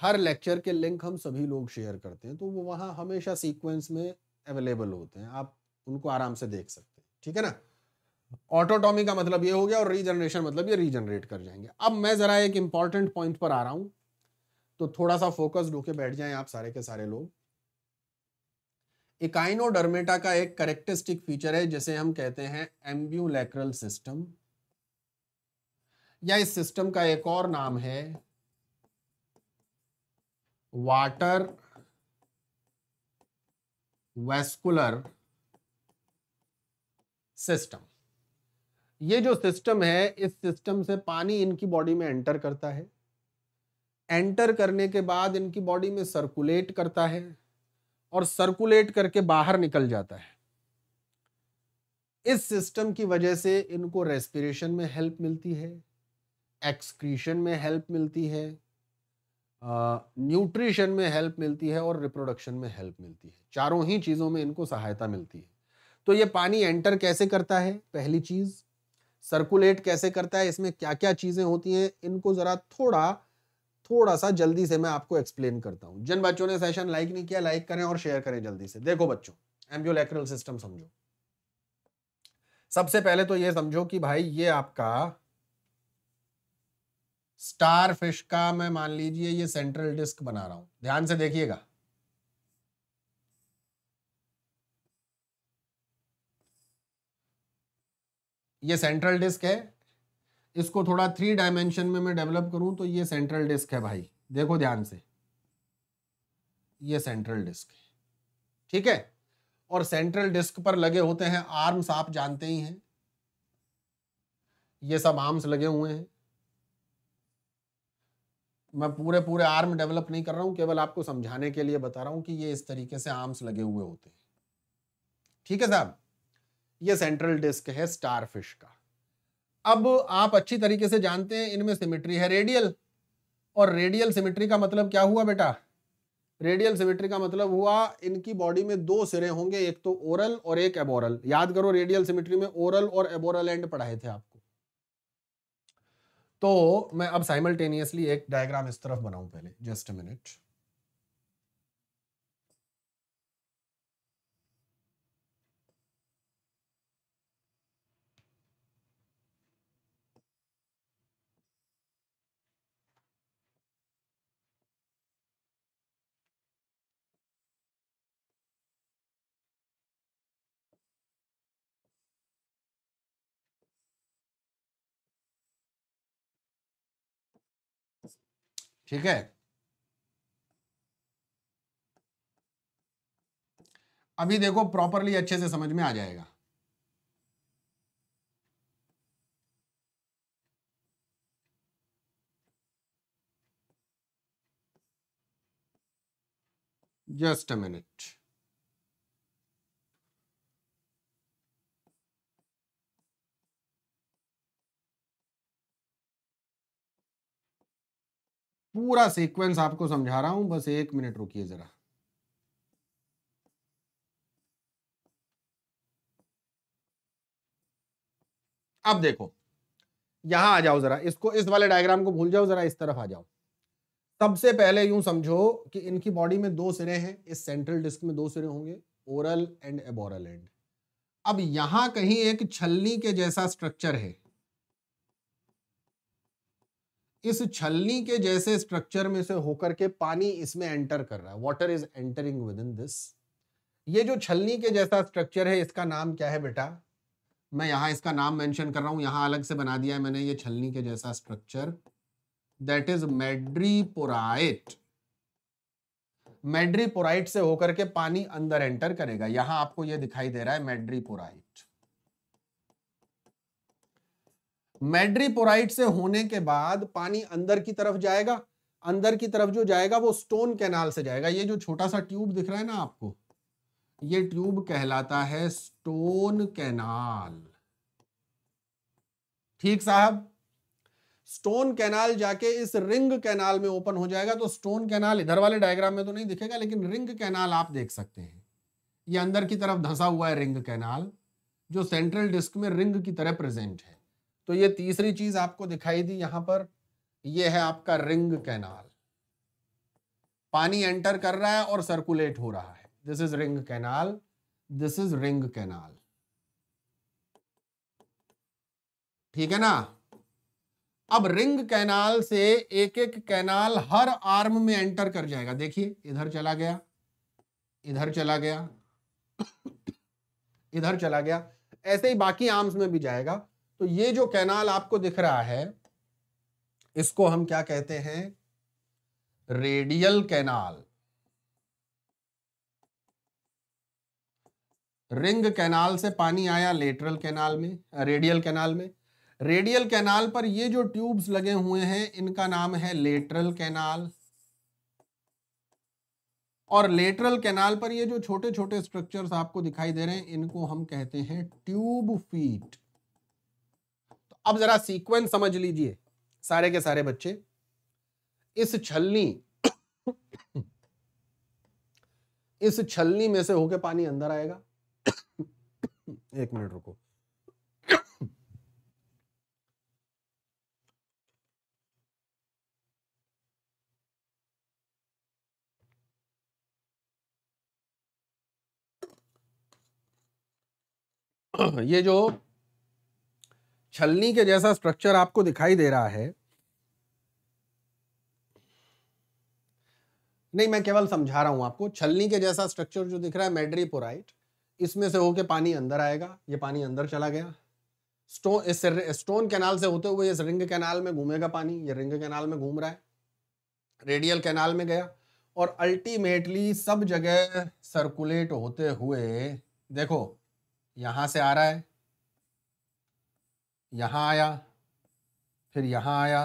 हर लेक्चर के लिंक हम सभी लोग शेयर करते हैं तो वो वहाँ हमेशा सीक्वेंस में अवेलेबल होते हैं आप उनको आराम से देख सकते हैं ठीक है ना ऑटोटॉमी का मतलब ये हो गया और रीजनरेशन मतलब ये रीजनरेट कर जाएंगे अब मैं ज़रा एक इम्पॉर्टेंट पॉइंट पर आ रहा हूँ तो थोड़ा सा फोकस्ड होके बैठ जाएं आप सारे के सारे लोग इकाइनोडर्मेटा का एक करेक्टरिस्टिक फीचर है जिसे हम कहते हैं एम्ब्यूलैक्रल सिस्टम या इस सिस्टम का एक और नाम है वाटर वेस्कुलर सिस्टम ये जो सिस्टम है इस सिस्टम से पानी इनकी बॉडी में एंटर करता है एंटर करने के बाद इनकी बॉडी में सर्कुलेट करता है और सर्कुलेट करके बाहर निकल जाता है इस सिस्टम की वजह से इनको रेस्पिरेशन में हेल्प मिलती है एक्सक्रीशन में हेल्प मिलती है न्यूट्रिशन में हेल्प मिलती है और रिप्रोडक्शन में हेल्प मिलती है चारों ही चीज़ों में इनको सहायता मिलती है तो ये पानी एंटर कैसे करता है पहली चीज़ सर्कुलेट कैसे करता है इसमें क्या क्या चीज़ें होती हैं इनको ज़रा थोड़ा थोड़ा सा जल्दी से मैं आपको एक्सप्लेन करता हूँ जिन बच्चों ने सेशन लाइक नहीं किया लाइक करें और शेयर करें जल्दी से देखो बच्चों एम्ब्यूलैक्रल सिस्टम समझो सबसे पहले तो ये समझो कि भाई ये आपका स्टार फिश का मैं मान लीजिए ये सेंट्रल डिस्क बना रहा हूं ध्यान से देखिएगा ये सेंट्रल डिस्क है इसको थोड़ा थ्री डायमेंशन में मैं डेवलप करूं तो ये सेंट्रल डिस्क है भाई देखो ध्यान से ये सेंट्रल डिस्क है ठीक है और सेंट्रल डिस्क पर लगे होते हैं आर्म्स आप जानते ही हैं ये सब आर्म्स लगे हुए हैं मैं पूरे पूरे आर्म डेवलप नहीं कर रहा हूँ केवल आपको समझाने के लिए बता रहा हूँ कि ये इस तरीके से आर्म्स लगे हुए होते हैं ठीक है साहब ये सेंट्रल डिस्क है स्टार फिश का अब आप अच्छी तरीके से जानते हैं इनमें सिमिट्री है रेडियल और रेडियल सिमिट्री का मतलब क्या हुआ बेटा रेडियल सिमिट्री का मतलब हुआ इनकी बॉडी में दो सिरे होंगे एक तो ओरल और एक एबोरल याद करो रेडियल सिमिट्री में ओरल और एबोरल एंड पढ़ाए थे आपको तो मैं अब साइमल्टेनियसली एक डायग्राम इस तरफ बनाऊं पहले जस्ट अ मिनट ठीक है अभी देखो प्रॉपरली अच्छे से समझ में आ जाएगा जस्ट अ मिनट पूरा सीक्वेंस आपको समझा रहा हूं बस एक मिनट रुकिए जरा अब देखो यहां आ जाओ जरा इसको इस वाले डायग्राम को भूल जाओ जरा इस तरफ आ जाओ सबसे पहले यूं समझो कि इनकी बॉडी में दो सिरे हैं इस सेंट्रल डिस्क में दो सिरे होंगे ओरल एंड एबोरल एंड अब यहां कहीं एक छलनी के जैसा स्ट्रक्चर है इस छलनी के जैसे स्ट्रक्चर में से होकर के पानी इसमें एंटर कर रहा है water is entering within this ये जो छलनी के जैसा स्ट्रक्चर है इसका नाम क्या है बेटा मैं यहां इसका नाम मेंशन कर रहा हूं यहां अलग से बना दिया है मैंने ये छलनी के जैसा structure that is madreporite madreporite से होकर के पानी अंदर एंटर करेगा यहां आपको ये दिखाई दे रहा है मेड्रीपोराइट मेड्रीपोराइट से होने के बाद पानी अंदर की तरफ जाएगा अंदर की तरफ जो जाएगा वो स्टोन कैनाल से जाएगा ये जो छोटा सा ट्यूब दिख रहा है ना आपको ये ट्यूब कहलाता है स्टोन कैनाल ठीक साहब स्टोन कैनाल जाके इस रिंग कैनाल में ओपन हो जाएगा तो स्टोन कैनाल इधर वाले डायग्राम में तो नहीं दिखेगा लेकिन रिंग कैनाल आप देख सकते हैं ये अंदर की तरफ धंसा हुआ है रिंग कैनाल जो सेंट्रल डिस्क में रिंग की तरह प्रेजेंट है तो ये तीसरी चीज आपको दिखाई दी यहां पर ये है आपका रिंग कैनाल पानी एंटर कर रहा है और सर्कुलेट हो रहा है this is ring canal this is ring canal ठीक है ना अब रिंग कैनाल से एक एक कैनाल हर आर्म में एंटर कर जाएगा देखिए इधर चला गया इधर चला गया इधर चला गया ऐसे ही बाकी आर्म्स में भी जाएगा तो ये जो कैनाल आपको दिख रहा है इसको हम क्या कहते हैं रेडियल कैनाल रिंग कैनाल से पानी आया लेटरल कैनाल में रेडियल कैनाल में रेडियल कैनाल पर ये जो ट्यूब्स लगे हुए हैं इनका नाम है लेटरल कैनाल और लेटरल कैनाल पर ये जो छोटे छोटे स्ट्रक्चर्स आपको दिखाई दे रहे हैं इनको हम कहते हैं ट्यूब फीट अब जरा सीक्वेंस समझ लीजिए सारे के सारे बच्चे इस छलनी इस छलनी में से होके पानी अंदर आएगा एक मिनट रुको ये जो छलनी के जैसा स्ट्रक्चर आपको दिखाई दे रहा है नहीं मैं केवल समझा रहा हूं आपको छलनी के जैसा स्ट्रक्चर जो दिख रहा है मेड्रीपोराइट इसमें से होके पानी अंदर आएगा ये पानी अंदर चला गया स्टोन इस स्टोन कैनाल से होते हुए इस रिंग कैनाल में घूमेगा पानी ये रिंग कैनाल में घूम रहा है रेडियल कैनाल में गया और अल्टीमेटली सब जगह सर्कुलेट होते हुए देखो यहां से आ रहा है यहाँ आया फिर यहाँ आया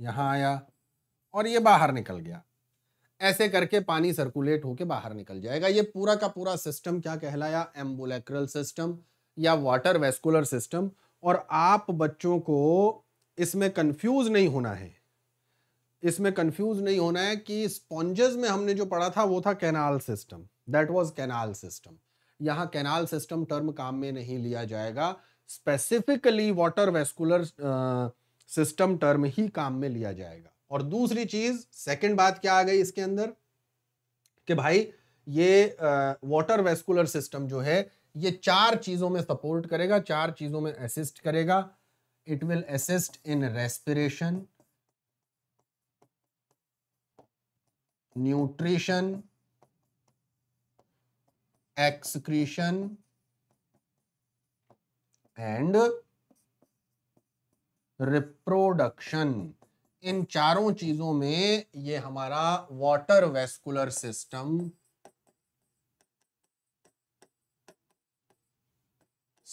यहाँ आया और ये बाहर निकल गया ऐसे करके पानी सर्कुलेट होके बाहर निकल जाएगा ये पूरा का पूरा सिस्टम क्या कहलाया एम्बुलेक्रल सिस्टम या वाटर वेस्कुलर सिस्टम और आप बच्चों को इसमें कंफ्यूज नहीं होना है इसमें कंफ्यूज नहीं होना है कि स्पॉन्जेस में हमने जो पढ़ा था वो था canal system that was canal system यहाँ कैनाल सिस्टम टर्म काम में नहीं लिया जाएगा specifically water vascular system term ही काम में लिया जाएगा और दूसरी चीज सेकंड बात क्या आ गई इसके अंदर कि भाई ये वाटर वेस्कुलर सिस्टम जो है ये चार चीजों में सपोर्ट करेगा चार चीजों में असिस्ट करेगा it will assist in respiration nutrition excretion and reproduction इन चारों चीजों में ये हमारा वाटर वेस्कुलर सिस्टम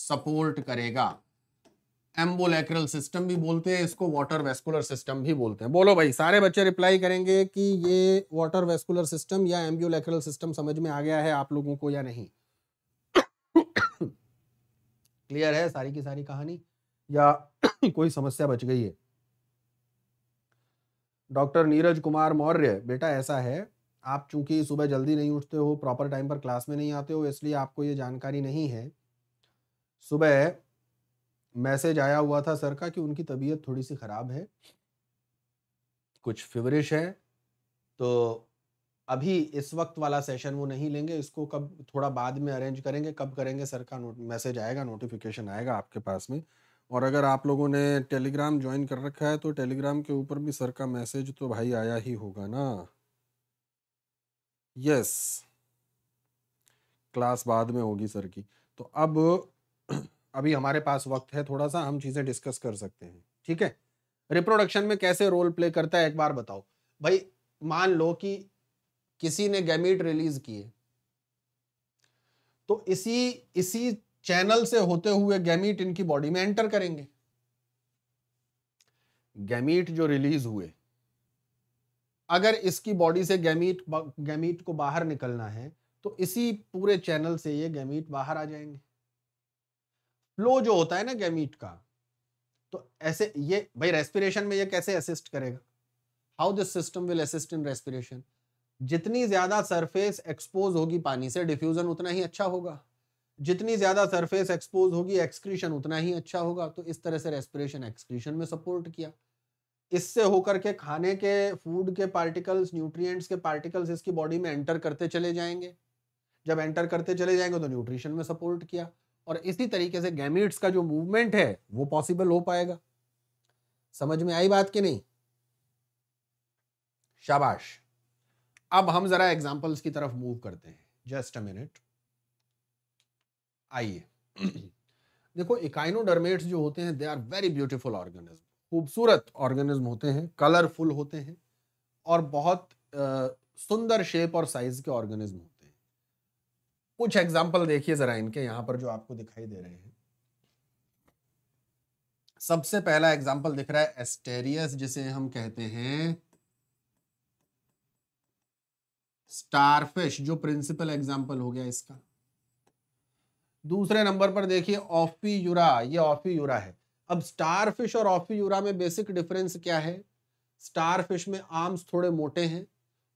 सपोर्ट करेगा एम्बोलैक्रल सिस्टम भी बोलते हैं इसको वाटर वेस्कुलर सिस्टम भी बोलते हैं बोलो भाई सारे बच्चे रिप्लाई करेंगे कि ये वाटर वेस्कुलर सिस्टम या एम्बोलेक्रल सिस्टम समझ में आ गया है आप लोगों को या नहीं क्लियर है सारी की सारी कहानी या कोई समस्या बच गई है डॉक्टर नीरज कुमार मौर्य बेटा ऐसा है आप चूंकि सुबह जल्दी नहीं उठते हो प्रॉपर टाइम पर क्लास में नहीं आते हो इसलिए आपको ये जानकारी नहीं है सुबह मैसेज आया हुआ था सर का कि उनकी तबीयत थोड़ी सी ख़राब है कुछ फिवरिश है तो अभी इस वक्त वाला सेशन वो नहीं लेंगे इसको कब थोड़ा बाद में अरेंज करेंगे कब करेंगे सर का मैसेज आएगा नोटिफिकेशन आएगा आपके पास में और अगर आप लोगों ने टेलीग्राम ज्वाइन कर रखा है तो टेलीग्राम के ऊपर भी सर का मैसेज तो भाई आया ही होगा ना यस क्लास बाद में होगी सर की तो अब अभी हमारे पास वक्त है थोड़ा सा हम चीज़ें डिस्कस कर सकते हैं ठीक है रिप्रोडक्शन में कैसे रोल प्ले करता है एक बार बताओ भाई मान लो कि किसी ने गैमीट रिलीज किए तो इसी इसी चैनल से होते हुए गैमीट इनकी बॉडी में एंटर करेंगे गैमीट जो रिलीज हुए अगर इसकी बॉडी से गैमीट गैमीट को बाहर निकलना है तो इसी पूरे चैनल से ये गैमीट बाहर आ जाएंगे फ्लो जो होता है ना गैमीट का तो ऐसे ये भाई रेस्पिरेशन में ये कैसे असिस्ट करेगा how this system will assist in respiration जितनी ज्यादा सरफेस एक्सपोज होगी पानी से डिफ्यूजन उतना ही अच्छा होगा जितनी ज्यादा सरफेस एक्सपोज होगी एक्सक्रीशन उतना ही अच्छा होगा तो इस तरह से रेस्पिरेशन एक्सक्रीशन में सपोर्ट किया इससे होकर के खाने के फूड के पार्टिकल्स न्यूट्रिएंट्स के पार्टिकल्स इसकी बॉडी में एंटर करते चले जाएंगे जब एंटर करते चले जाएंगे तो न्यूट्रिशन में सपोर्ट किया और इसी तरीके से गैमिट्स का जो मूवमेंट है वो पॉसिबल हो पाएगा समझ में आई बात कि नहीं शाबाश अब हम जरा एग्जाम्पल्स की तरफ मूव करते हैं जस्ट अ मिनट आइए देखो इकाइनोडर्मेट्स जो होते हैं they are very beautiful organism खूबसूरत ऑर्गेनिज्म होते हैं कलरफुल होते हैं और बहुत आ, सुंदर शेप और साइज के ऑर्गेनिज्म होते हैं कुछ एग्जाम्पल देखिए जरा इनके यहां पर जो आपको दिखाई दे रहे हैं सबसे पहला एग्जाम्पल दिख रहा है एस्टेरियस जिसे हम कहते हैं स्टारफिश जो प्रिंसिपल एग्जाम्पल हो गया इसका दूसरे नंबर पर देखिए ऑफीयूरा ये ऑफीयूरा है अब स्टारफिश और ऑफीयूरा में बेसिक डिफरेंस क्या है स्टारफिश में आर्म्स थोड़े मोटे हैं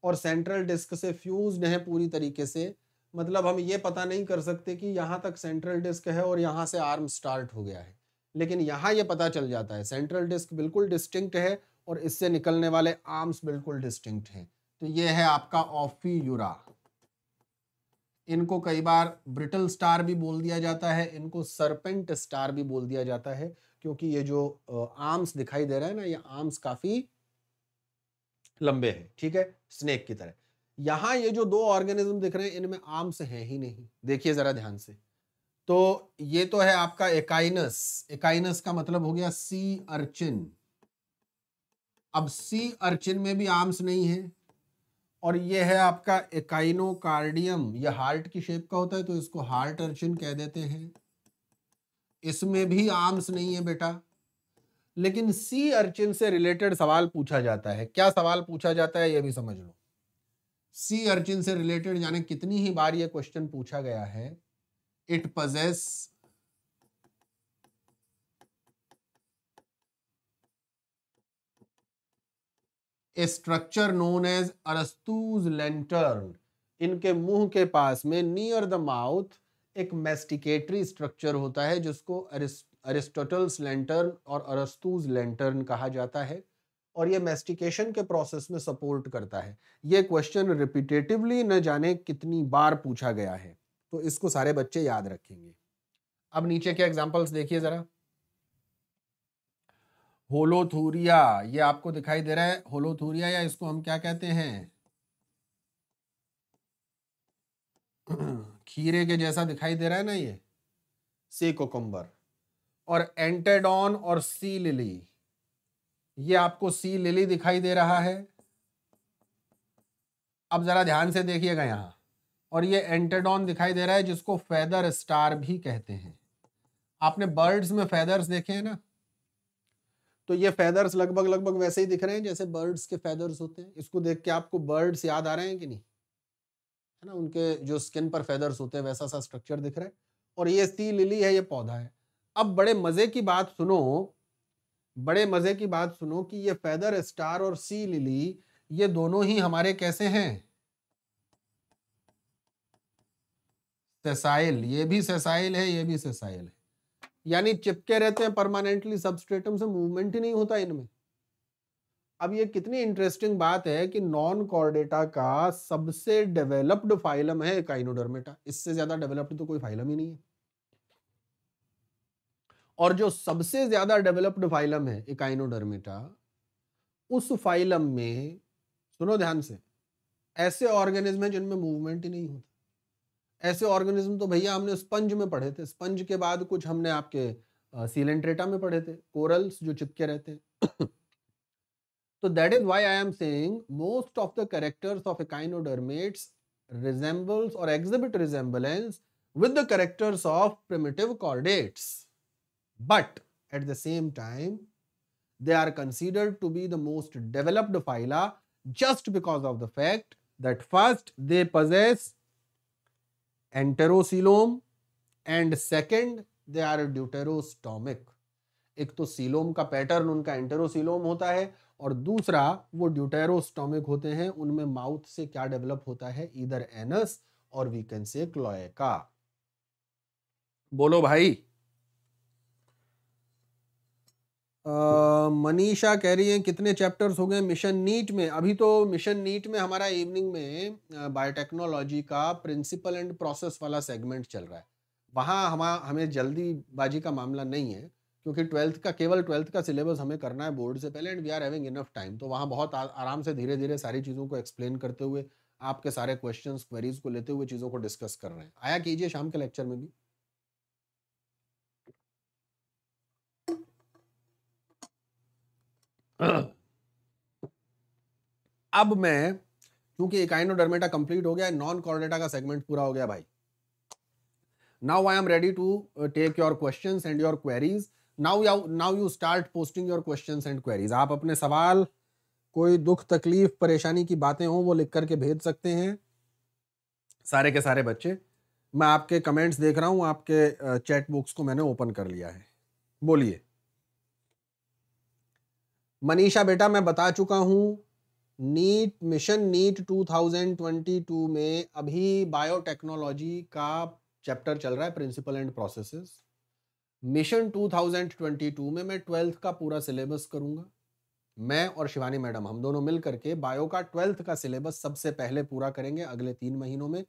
और सेंट्रल डिस्क से फ्यूज है पूरी तरीके से मतलब हम ये पता नहीं कर सकते कि यहाँ तक सेंट्रल डिस्क है और यहाँ से आर्म स्टार्ट हो गया है लेकिन यहाँ ये पता चल जाता है सेंट्रल डिस्क बिल्कुल डिस्टिंक्ट है और इससे निकलने वाले आर्म्स बिल्कुल डिस्टिंक्ट हैं तो ये है आपका ऑफी यूरा इनको कई बार ब्रिटल स्टार भी बोल दिया जाता है इनको सरपेंट स्टार भी बोल दिया जाता है क्योंकि ये जो आर्म्स दिखाई दे रहे हैं ना ये आर्म्स काफी लंबे हैं ठीक है स्नेक की तरह यहां ये जो दो ऑर्गेनिज्म दिख रहे हैं इनमें आर्म्स है ही नहीं देखिए जरा ध्यान से तो ये तो है आपका एकाइनस एकाइनस का मतलब हो गया सी अर्चिन अब सी अर्चिन में भी आर्म्स नहीं है और ये है आपका एकाइनोकार्डियम ये हार्ट की शेप का होता है तो इसको हार्ट अर्चिन कह देते हैं इसमें भी आर्म्स नहीं है बेटा लेकिन सी अर्चिन से रिलेटेड सवाल पूछा जाता है क्या सवाल पूछा जाता है ये भी समझ लो सी अर्चिन से रिलेटेड यानी कितनी ही बार ये क्वेश्चन पूछा गया है it possesses a structure known as Aristotle's lantern इनके मुंह के पास में नियर द माउथ एक मेस्टिकेटरी स्ट्रक्चर होता है जिसको अरिस्टोटल्स लेंटर्न और अरस्तूज लेंटर्न कहा जाता है और ये मेस्टिकेशन के प्रोसेस में सपोर्ट करता है ये क्वेश्चन रिपीटेटिवली न जाने कितनी बार पूछा गया है तो इसको सारे बच्चे याद रखेंगे अब नीचे के एग्जाम्पल्स देखिए ज़रा होलोथूरिया ये आपको दिखाई दे रहा है होलोथूरिया या इसको हम क्या कहते हैं खीरे के जैसा दिखाई दे रहा है ना ये से कोकम्बर और एंटेडॉन और सी लिली ये आपको सी लिली दिखाई दे रहा है अब जरा ध्यान से देखिएगा यहां और ये एंटेडॉन दिखाई दे रहा है जिसको फेदर स्टार भी कहते हैं आपने बर्ड्स में फेदर्स देखे हैं ना तो ये फैदर्स लगभग लगभग वैसे ही दिख रहे हैं जैसे बर्ड्स के फैदर्स होते हैं इसको देख के आपको बर्ड्स याद आ रहे हैं कि नहीं है ना उनके जो स्किन पर फैदर्स होते हैं वैसा सा स्ट्रक्चर दिख रहा है और ये सी लिली है ये पौधा है अब बड़े मज़े की बात सुनो बड़े मज़े की बात सुनो कि ये फैदर स्टार और सी लिली ये दोनों ही हमारे कैसे हैं सेसाइल ये भी सेसाइल है ये भी सेसाइल है यानी चिपके रहते हैं परमानेंटली सबस्ट्रेटम से मूवमेंट ही नहीं होता इनमें अब ये कितनी इंटरेस्टिंग बात है कि नॉन कॉर्डेटा का सबसे डेवलप्ड फाइलम है काइनोडर्मेटा इससे ज्यादा डेवलप्ड तो कोई फाइलम ही नहीं है और जो सबसे ज्यादा डेवलप्ड फाइलम है इकाइनोडर्मेटा उस फाइलम में सुनो ध्यान से ऐसे ऑर्गेनिज्म है जिनमें मूवमेंट ही नहीं होता ऐसे ऑर्गेनिज्म तो भैया हमने स्पंज में पढ़े थे स्पंज के बाद कुछ हमने आपके सीलेंट्रेटा में पढ़े थे कोरल्स जो चिपके रहते हैं तो that is why I am saying most of the characters of echinoderms resembles और exhibit resemblance with the characters of primitive chordates but at the same time they are considered to be the most developed phyla just because of the fact that first they possessed enterocoelom and second they are deuterostomic एक तो coelom का pattern उनका एंटेरोसिलोम होता है और दूसरा वो ड्यूटेरोस्टोमिक होते हैं उनमें माउथ से क्या डेवलप होता है इधर एनस और वी कैन से क्लोएका बोलो भाई मनीषा कह रही हैं कितने चैप्टर्स हो गए मिशन नीट में अभी तो मिशन नीट में हमारा इवनिंग में बायोटेक्नोलॉजी का प्रिंसिपल एंड प्रोसेस वाला सेगमेंट चल रहा है वहाँ हम हमें जल्दीबाजी का मामला नहीं है क्योंकि ट्वेल्थ का केवल ट्वेल्थ का सिलेबस हमें करना है बोर्ड से पहले and we are having enough time तो वहाँ बहुत आ, आराम से धीरे धीरे सारी चीज़ों को एक्सप्लेन करते हुए आपके सारे क्वेश्चन क्वेरीज को लेते हुए चीज़ों को डिस्कस कर रहे हैं आया कीजिए शाम के लेक्चर में भी अब मैं क्योंकि एकाइनोडर्मेटा कंप्लीट हो गया नॉन कॉर्डेटा का सेगमेंट पूरा हो गया भाई now I am ready to take your question and your queries now now you now you start posting your questions आप अपने सवाल कोई दुख तकलीफ परेशानी की बातें हो वो लिख करके भेज सकते हैं सारे के सारे बच्चे मैं आपके कमेंट्स देख रहा हूं आपके चैट uh, बुक्स को मैंने ओपन कर लिया है बोलिए मनीषा बेटा मैं बता चुका हूं नीट मिशन नीट 2022 में अभी बायोटेक्नोलॉजी का चैप्टर चल रहा है प्रिंसिपल एंड प्रोसेसेस मिशन 2022 में मैं ट्वेल्थ का पूरा सिलेबस करूंगा मैं और शिवानी मैडम हम दोनों मिल करके बायो का ट्वेल्थ का सिलेबस सबसे पहले पूरा करेंगे अगले तीन महीनों में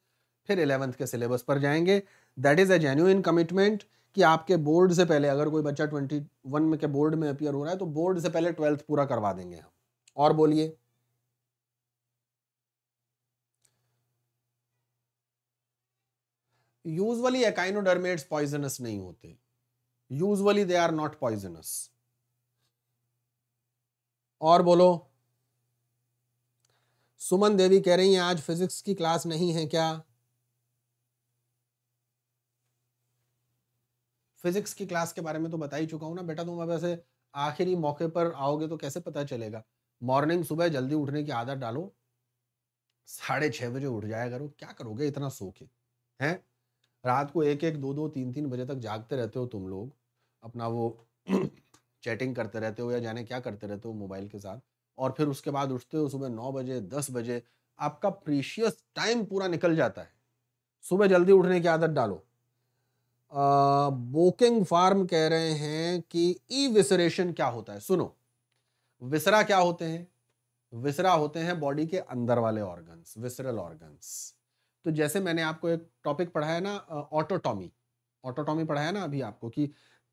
फिर इलेवेंथ के सिलेबस पर जाएंगे that is a genuine commitment कि आपके बोर्ड से पहले अगर कोई बच्चा ट्वेंटी वन में के बोर्ड में अपियर हो रहा है तो बोर्ड से पहले ट्वेल्थ पूरा करवा देंगे हम और बोलिए यूजली एकाइनोडर्मेट्स पॉइजनस नहीं होते usually they are not poisonous और बोलो सुमन देवी कह रही हैं आज फिजिक्स की क्लास नहीं है क्या फिजिक्स की क्लास के बारे में तो बता ही चुका हूँ ना बेटा तुम अब ऐसे आखिरी मौके पर आओगे तो कैसे पता चलेगा मॉर्निंग सुबह जल्दी उठने की आदत डालो साढ़े छः बजे उठ जाया करो क्या करोगे इतना सो के हैं रात को एक एक दो दो तीन तीन बजे तक जागते रहते हो तुम लोग अपना वो चैटिंग करते रहते हो या जाने क्या करते रहते हो मोबाइल के साथ और फिर उसके बाद उठते हो सुबह नौ बजे दस बजे आपका प्रीशियस टाइम पूरा निकल जाता है सुबह जल्दी उठने की आदत डालो बोकिंग फार्म कह रहे हैं कि ई विसरेशन क्या होता है सुनो विसरा क्या होते हैं विसरा होते हैं बॉडी के अंदर वाले ऑर्गन्स विसरल ऑर्गन्स तो जैसे मैंने आपको एक टॉपिक पढ़ाया ना ऑटोटॉमी ऑटोटॉमी पढ़ाया ना अभी आपको कि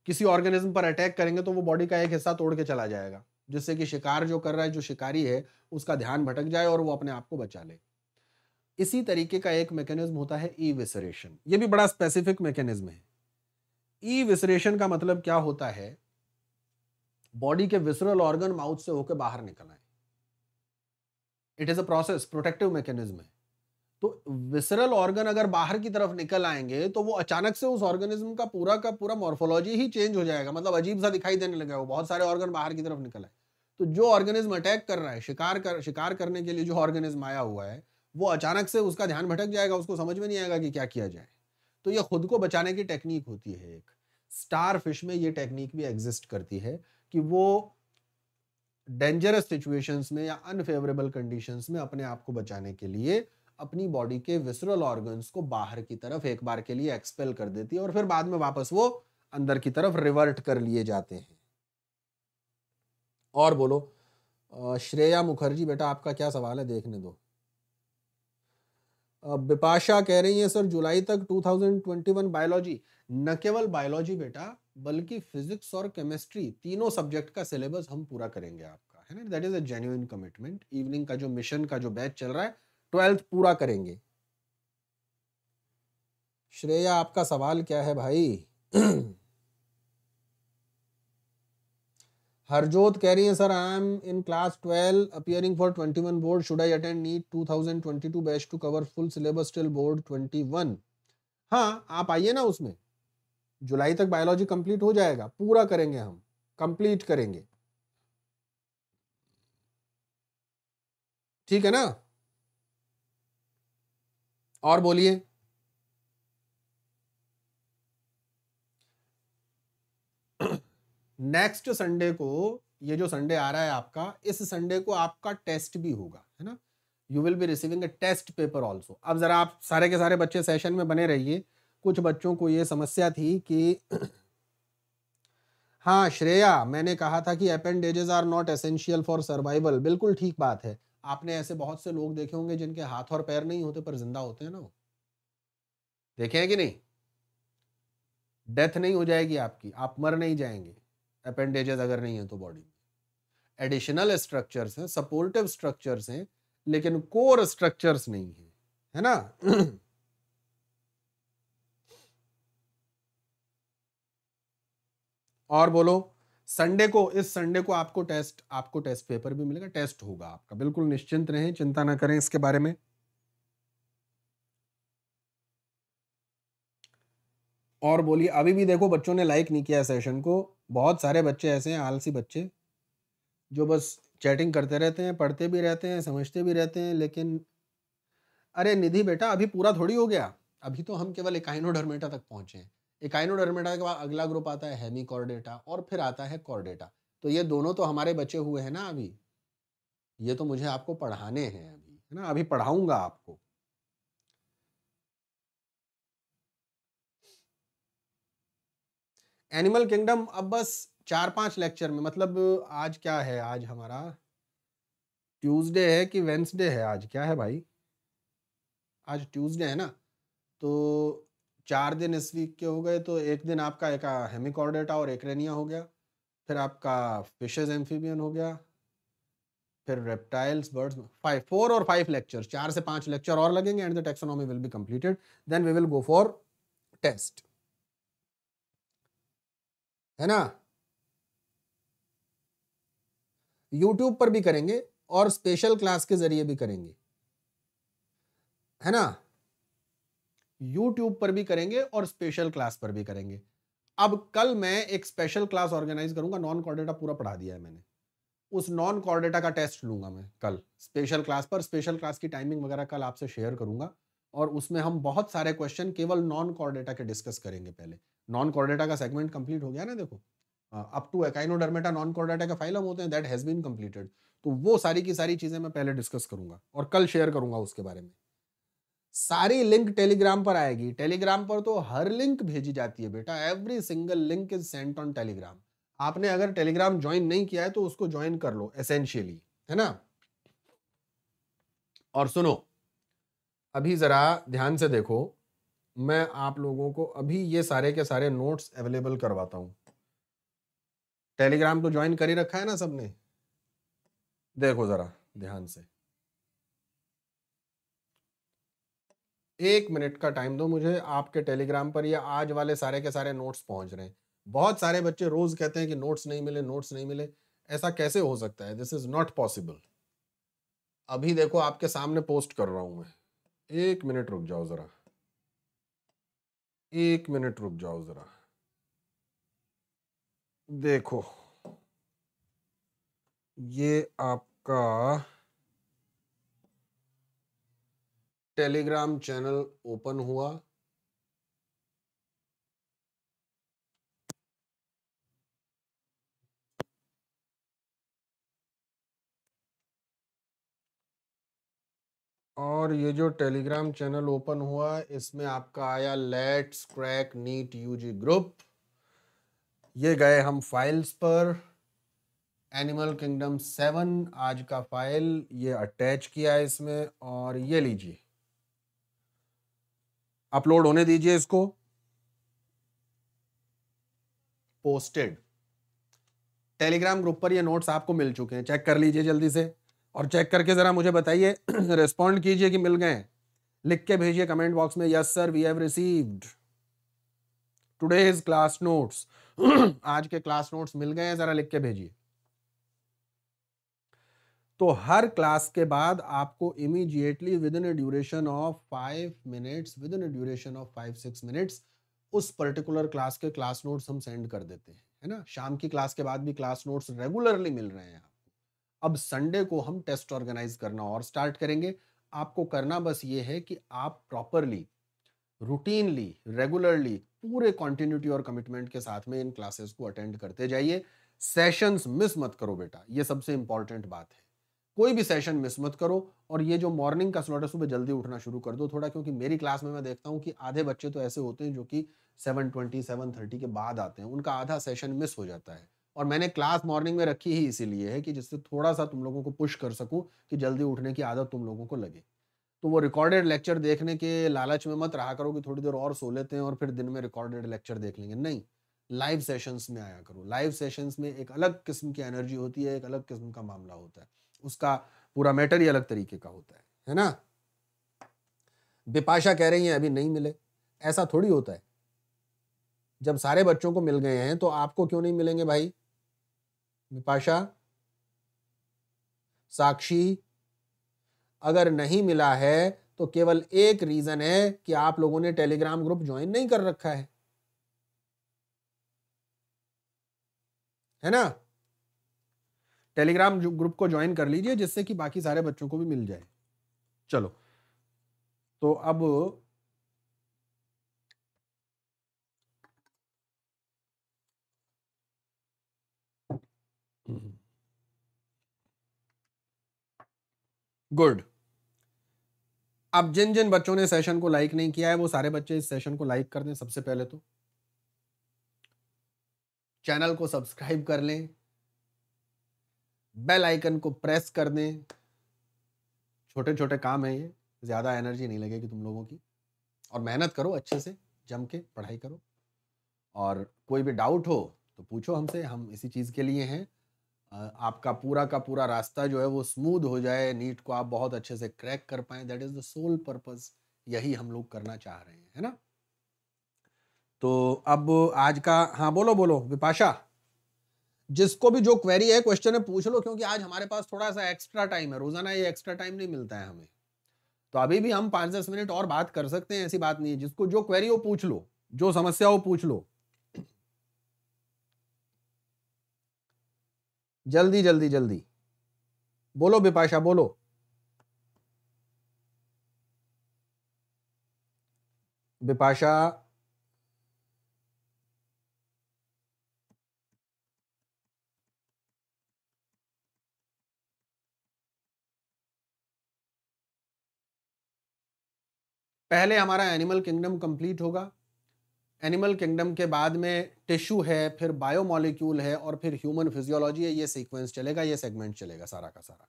किसी ऑर्गेनिज्म पर अटैक करेंगे तो वो बॉडी का एक हिस्सा तोड़ के चला जाएगा जिससे कि शिकार जो कर रहा है जो शिकारी है उसका ध्यान भटक जाए और वो अपने आप को बचा ले इसी तरीके का एक मैकेनिज्म होता है ई विसरेशन ये भी बड़ा स्पेसिफिक मैकेनिज्म है ई विसरेशन का मतलब क्या होता है बॉडी के विसरल ऑर्गन माउथ से होकर बाहर निकल आए it is a process protective mechanism है तो विसरल ऑर्गन अगर बाहर की तरफ निकल आएंगे तो वो अचानक से उस ऑर्गेनिज्म का पूरा का पूरा मॉर्फोलॉजी ही चेंज हो जाएगा मतलब अजीब सा दिखाई देने लगेगा वो बहुत सारे ऑर्गन बाहर की तरफ निकल आए तो जो ऑर्गेनिज्म अटैक कर रहा है शिकार कर शिकार करने के लिए जो ऑर्गेनिज्म आया हुआ है वो अचानक से उसका ध्यान भटक जाएगा उसको समझ में नहीं आएगा कि क्या किया जाए तो ये खुद को बचाने की टेक्निक होती है एक स्टार फिश में ये टेक्निक भी एग्जिस्ट करती है कि वो डेंजरस सिचुएशंस में या अनफेवरेबल कंडीशंस में अपने आप को बचाने के लिए अपनी बॉडी के विसरल ऑर्गन्स को बाहर की तरफ एक बार के लिए एक्सपेल कर देती है और फिर बाद में वापस वो अंदर की तरफ रिवर्ट कर लिए जाते हैं और बोलो श्रेया मुखर्जी बेटा आपका क्या सवाल है देखने दो बिपाशा कह रही है सर जुलाई तक 2021 बायोलॉजी न केवल बायोलॉजी बेटा बल्कि फिजिक्स और केमिस्ट्री तीनों सब्जेक्ट का सिलेबस हम पूरा करेंगे आपका है ना that is a genuine commitment evening का जो मिशन का जो बैच चल रहा है ट्वेल्थ पूरा करेंगे श्रेया आपका सवाल क्या है भाई हरजोत कह रही है sir I am in class twelve appearing for twenty one board should I attend NEET two thousand twenty two best to cover full syllabus till board twenty one हाँ आप आइए ना उसमें जुलाई तक बायोलॉजी कंप्लीट हो जाएगा पूरा करेंगे हम कंप्लीट करेंगे ठीक है ना और बोलिए नेक्स्ट संडे को ये जो संडे आ रहा है आपका इस संडे को आपका टेस्ट भी होगा है ना you will be receiving a test paper also अब ज़रा आप सारे के सारे बच्चे सेशन में बने रहिए कुछ बच्चों को ये समस्या थी कि हाँ श्रेया मैंने कहा था कि appendages are not essential for survival बिल्कुल ठीक बात है आपने ऐसे बहुत से लोग देखे होंगे जिनके हाथ और पैर नहीं होते पर जिंदा होते हैं ना वो देखे हैं कि नहीं डेथ नहीं हो जाएगी आपकी आप मर नहीं जाएंगे अपेंडेजेस अगर नहीं है तो बॉडी में एडिशनल स्ट्रक्चर्स हैं सपोर्टिव स्ट्रक्चर्स हैं लेकिन कोर स्ट्रक्चर्स नहीं है है ना और बोलो संडे को इस संडे को आपको टेस्ट आपको टेस्ट पेपर भी मिलेगा टेस्ट होगा आपका बिल्कुल निश्चिंत रहें चिंता ना करें इसके बारे में और बोलिए अभी भी देखो बच्चों ने लाइक नहीं किया सेशन को बहुत सारे बच्चे ऐसे हैं आलसी बच्चे जो बस चैटिंग करते रहते हैं पढ़ते भी रहते हैं समझते भी रहते हैं लेकिन अरे निधि बेटा अभी पूरा थोड़ी हो गया अभी तो हम केवल इकाइनोडर्मेटा तक पहुँचे हैं इकाइनोडर्मेटा के बाद अगला ग्रुप आता है हेमी कॉर्डेटा और फिर आता है कॉर्डेटा तो ये दोनों तो हमारे बचे हुए हैं ना अभी ये तो मुझे आपको पढ़ाने हैं अभी है ना अभी पढ़ाऊंगा आपको एनिमल किंगडम अब बस चार पांच लेक्चर में मतलब आज क्या है आज हमारा ट्यूसडे है कि वेंसडे है आज क्या है भाई आज ट्यूसडे है ना तो चार दिन इस वीक के हो गए तो एक दिन आपका एक हेमिकॉर्डेटा और एकरेनिया हो गया फिर आपका फिशेज एम्फीबियन हो गया फिर रेप्टाइल्स बर्ड्स फाइव फोर और फाइव लेक्चर चार से पांच लेक्चर और लगेंगे and the taxonomy will be completed then we will go for test है ना यूट्यूब पर भी करेंगे और स्पेशल क्लास के जरिए भी करेंगे है ना यूट्यूब पर भी करेंगे और स्पेशल क्लास पर भी करेंगे अब कल मैं एक स्पेशल क्लास ऑर्गेनाइज करूंगा नॉन कॉर्डेटा पूरा पढ़ा दिया है मैंने उस नॉन कॉर्डेटा का टेस्ट लूंगा मैं कल स्पेशल क्लास पर स्पेशल क्लास की टाइमिंग वगैरह कल आपसे शेयर करूंगा और उसमें हम बहुत सारे क्वेश्चन केवल नॉन कॉर्डेटा के डिस्कस करेंगे पहले नॉन कॉर्डेटा का सेगमेंट कंप्लीट हो गया ना देखो up to Echinodermata non Chordata के फाइलम होते हैं दैट हैज बीन कंप्लीटेड तो वो सारी की सारी चीजें मैं पहले डिस्कस करूंगा और कल शेयर करूंगा उसके बारे में सारी लिंक टेलीग्राम पर आएगी टेलीग्राम पर तो हर लिंक भेजी जाती है बेटा every single link is sent on Telegram आपने अगर टेलीग्राम ज्वाइन नहीं किया है तो उसको ज्वाइन कर लो एसेंशियली है ना और सुनो अभी जरा ध्यान से देखो मैं आप लोगों को अभी ये सारे के सारे नोट्स अवेलेबल करवाता हूं टेलीग्राम तो ज्वाइन कर ही रखा है ना सबने देखो ज़रा ध्यान से एक मिनट का टाइम दो मुझे आपके टेलीग्राम पर या आज वाले सारे के सारे नोट्स पहुंच रहे हैं बहुत सारे बच्चे रोज कहते हैं कि नोट्स नहीं मिले नोट्स नहीं मिले ऐसा कैसे हो सकता है दिस इज नॉट पॉसिबल अभी देखो आपके सामने पोस्ट कर रहा हूं मैं एक मिनट रुक जाओ जरा एक मिनट रुक जाओ ज़रा देखो ये आपका टेलीग्राम चैनल ओपन हुआ और ये जो टेलीग्राम चैनल ओपन हुआ इसमें आपका आया let's crack NEET UG group ये गए हम फाइल्स पर एनिमल किंगडम सेवन आज का फाइल ये अटैच किया है इसमें और ये लीजिए अपलोड होने दीजिए इसको पोस्टेड टेलीग्राम ग्रुप पर ये नोट्स आपको मिल चुके हैं चेक कर लीजिए जल्दी से और चेक करके ज़रा मुझे बताइए रिस्पॉन्ड कीजिए कि मिल गए लिख के भेजिए कमेंट बॉक्स में yes sir we have received today's class notes आज के क्लास नोट्स मिल गए हैं ज़रा लिख के भेजिए तो हर क्लास के बाद आपको immediately within duration of five minutes within duration of five six minutes उस पर्टिकुलर क्लास के क्लास नोट्स हम सेंड कर देते हैं है ना शाम की क्लास के बाद भी क्लास नोट्स रेगुलरली मिल रहे हैं अब संडे को हम टेस्ट ऑर्गेनाइज करना और स्टार्ट करेंगे आपको करना बस ये है कि आप प्रॉपरली रूटीनली रेगुलरली पूरे कॉन्टिन्यूटी और कमिटमेंट के साथ में इन क्लासेस को अटेंड करते जाइए सेशंस मिस मत करो बेटा ये सबसे इंपॉर्टेंट बात है कोई भी सेशन मिस मत करो और ये जो मॉर्निंग का स्लॉट है सुबह जल्दी उठना शुरू कर दो थोड़ा क्योंकि मेरी क्लास में मैं देखता हूँ कि आधे बच्चे तो ऐसे होते हैं जो कि सेवन ट्वेंटी सेवन थर्टी के बाद आते हैं उनका आधा सेशन मिस हो जाता है और मैंने क्लास मॉर्निंग में रखी ही इसीलिए है कि जिससे थोड़ा सा तुम लोगों को पुश कर सकूं कि जल्दी उठने की आदत तुम लोगों को लगे तो वो रिकॉर्डेड लेक्चर देखने के लालच में मत रहा करो कि थोड़ी देर और सो लेते हैं और फिर दिन में रिकॉर्डेड लेक्चर देख लेंगे नहीं लाइव सेशंस में आया करो लाइव सेशंस में एक अलग किस्म की एनर्जी होती है एक अलग किस्म का मामला होता है उसका पूरा मैटर ही अलग तरीके का होता है है ना बिपाशा कह रही है अभी नहीं मिले ऐसा थोड़ी होता है जब सारे बच्चों को मिल गए हैं तो आपको क्यों नहीं मिलेंगे भाई विपाशा साक्षी अगर नहीं मिला है तो केवल एक रीजन है कि आप लोगों ने टेलीग्राम ग्रुप ज्वाइन नहीं कर रखा है है ना टेलीग्राम ग्रुप को ज्वाइन कर लीजिए जिससे कि बाकी सारे बच्चों को भी मिल जाए चलो तो अब गुड अब जिन जिन बच्चों ने सेशन को लाइक नहीं किया है वो सारे बच्चे इस सेशन को लाइक कर दें सबसे पहले तो चैनल को सब्सक्राइब कर लें बेल आइकन को प्रेस कर दें छोटे छोटे काम है ये ज़्यादा एनर्जी नहीं लगेगी तुम लोगों की और मेहनत करो अच्छे से जम के पढ़ाई करो और कोई भी डाउट हो तो पूछो हमसे हम इसी चीज़ के लिए हैं आपका पूरा का पूरा रास्ता जो है वो स्मूथ हो जाए नीट को आप बहुत अच्छे से क्रैक कर पाए that is the sole purpose यही हम लोग करना चाह रहे हैं है ना तो अब आज का हाँ बोलो बोलो विपाशा जिसको भी जो क्वेरी है क्वेश्चन है पूछ लो क्योंकि आज हमारे पास थोड़ा सा एक्स्ट्रा टाइम है रोज़ाना ये एक्स्ट्रा टाइम नहीं मिलता है हमें तो अभी भी हम पांच दस मिनट और बात कर सकते हैं ऐसी बात नहीं है जिसको जो क्वेरी हो पूछ लो जो समस्या हो पूछ लो जल्दी जल्दी जल्दी बोलो बिपाशा बोलो बिपाशा पहले हमारा एनिमल किंगडम कंप्लीट होगा एनिमल किंगडम के बाद में टिश्यू है फिर बायोमोलिक्यूल है और फिर ह्यूमन फिजियोलॉजी है ये सीक्वेंस चलेगा ये सेगमेंट चलेगा सारा का सारा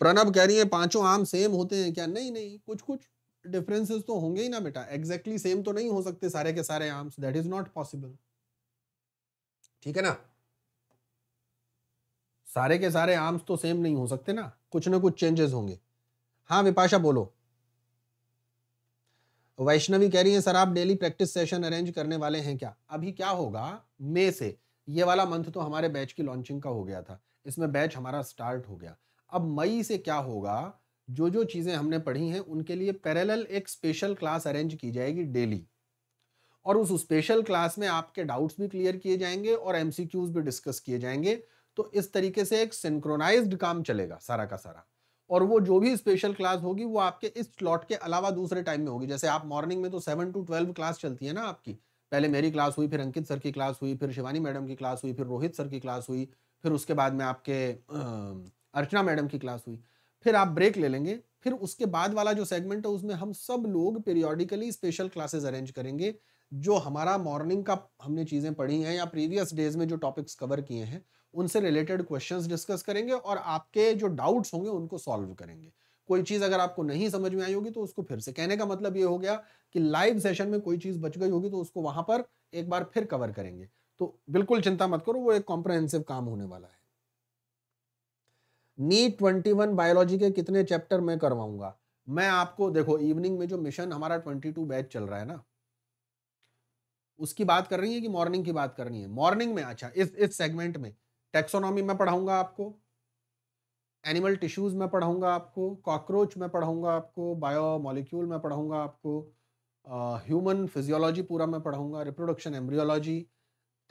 प्रणब कह रही है पांचों आम सेम होते हैं क्या नहीं नहीं कुछ कुछ डिफरेंसेस तो होंगे ही ना बेटा एग्जैक्टली exactly सेम तो नहीं हो सकते सारे के सारे arms that is not possible ठीक है ना सारे के सारे आम्स तो सेम नहीं हो सकते ना कुछ ना कुछ चेंजेस होंगे हाँ विपाशा बोलो वैष्णवी कह रही है सर आप डेली प्रैक्टिस सेशन अरेंज करने वाले हैं क्या अभी क्या होगा मे से ये वाला मंथ तो हमारे बैच की लॉन्चिंग का हो गया था इसमें बैच हमारा स्टार्ट हो गया अब मई से क्या होगा जो जो चीज़ें हमने पढ़ी हैं उनके लिए पैरेलल एक स्पेशल क्लास अरेंज की जाएगी डेली और उस स्पेशल क्लास में आपके डाउट्स भी क्लियर किए जाएंगे और एमसीक्यूज भी डिस्कस किए जाएंगे तो इस तरीके से एक सिंक्रोनाइज्ड काम चलेगा सारा का सारा और वो जो भी स्पेशल क्लास होगी वो आपके इस स्लॉट के अलावा दूसरे टाइम में होगी जैसे आप मॉर्निंग में तो सेवन टू ट्वेल्व क्लास चलती है ना आपकी पहले मेरी क्लास हुई फिर अंकित सर की क्लास हुई फिर शिवानी मैडम की क्लास हुई फिर रोहित सर की क्लास हुई फिर उसके बाद में आपके अर्चना मैडम की क्लास हुई फिर आप ब्रेक ले लेंगे फिर उसके बाद वाला जो सेगमेंट है उसमें हम सब लोग पीरियोडिकली स्पेशल क्लासेस अरेंज करेंगे जो हमारा मॉर्निंग का हमने चीज़ें पढ़ी हैं या प्रीवियस डेज में जो टॉपिक्स कवर किए हैं उनसे रिलेटेड क्वेश्चंस डिस्कस करेंगे और आपके जो डाउट्स होंगे उनको सॉल्व करेंगे कोई चीज़ अगर आपको नहीं समझ में आई होगी तो उसको फिर से कहने का मतलब ये हो गया कि लाइव सेशन में कोई चीज़ बच गई होगी तो उसको वहाँ पर एक बार फिर कवर करेंगे तो बिल्कुल चिंता मत करो वो एक कॉम्प्रहेंसिव काम होने वाला है नीट ट्वेंटी बायोलॉजी के कितने चैप्टर में करवाऊंगा मैं आपको देखो इवनिंग में जो मिशन हमारा ट्वेंटी बैच चल रहा है ना उसकी बात कर रही है कि मॉर्निंग की बात करनी है मॉर्निंग में अच्छा इस इस सेगमेंट में टेक्सोनॉमी में पढ़ाऊंगा आपको एनिमल टिश्यूज में पढ़ाऊंगा आपको कॉकरोच में पढ़ाऊंगा आपको बायो मॉलिक्यूल में पढ़ाऊंगा आपको ह्यूमन फिजियोलॉजी पूरा मैं पढ़ाऊंगा reproduction embryology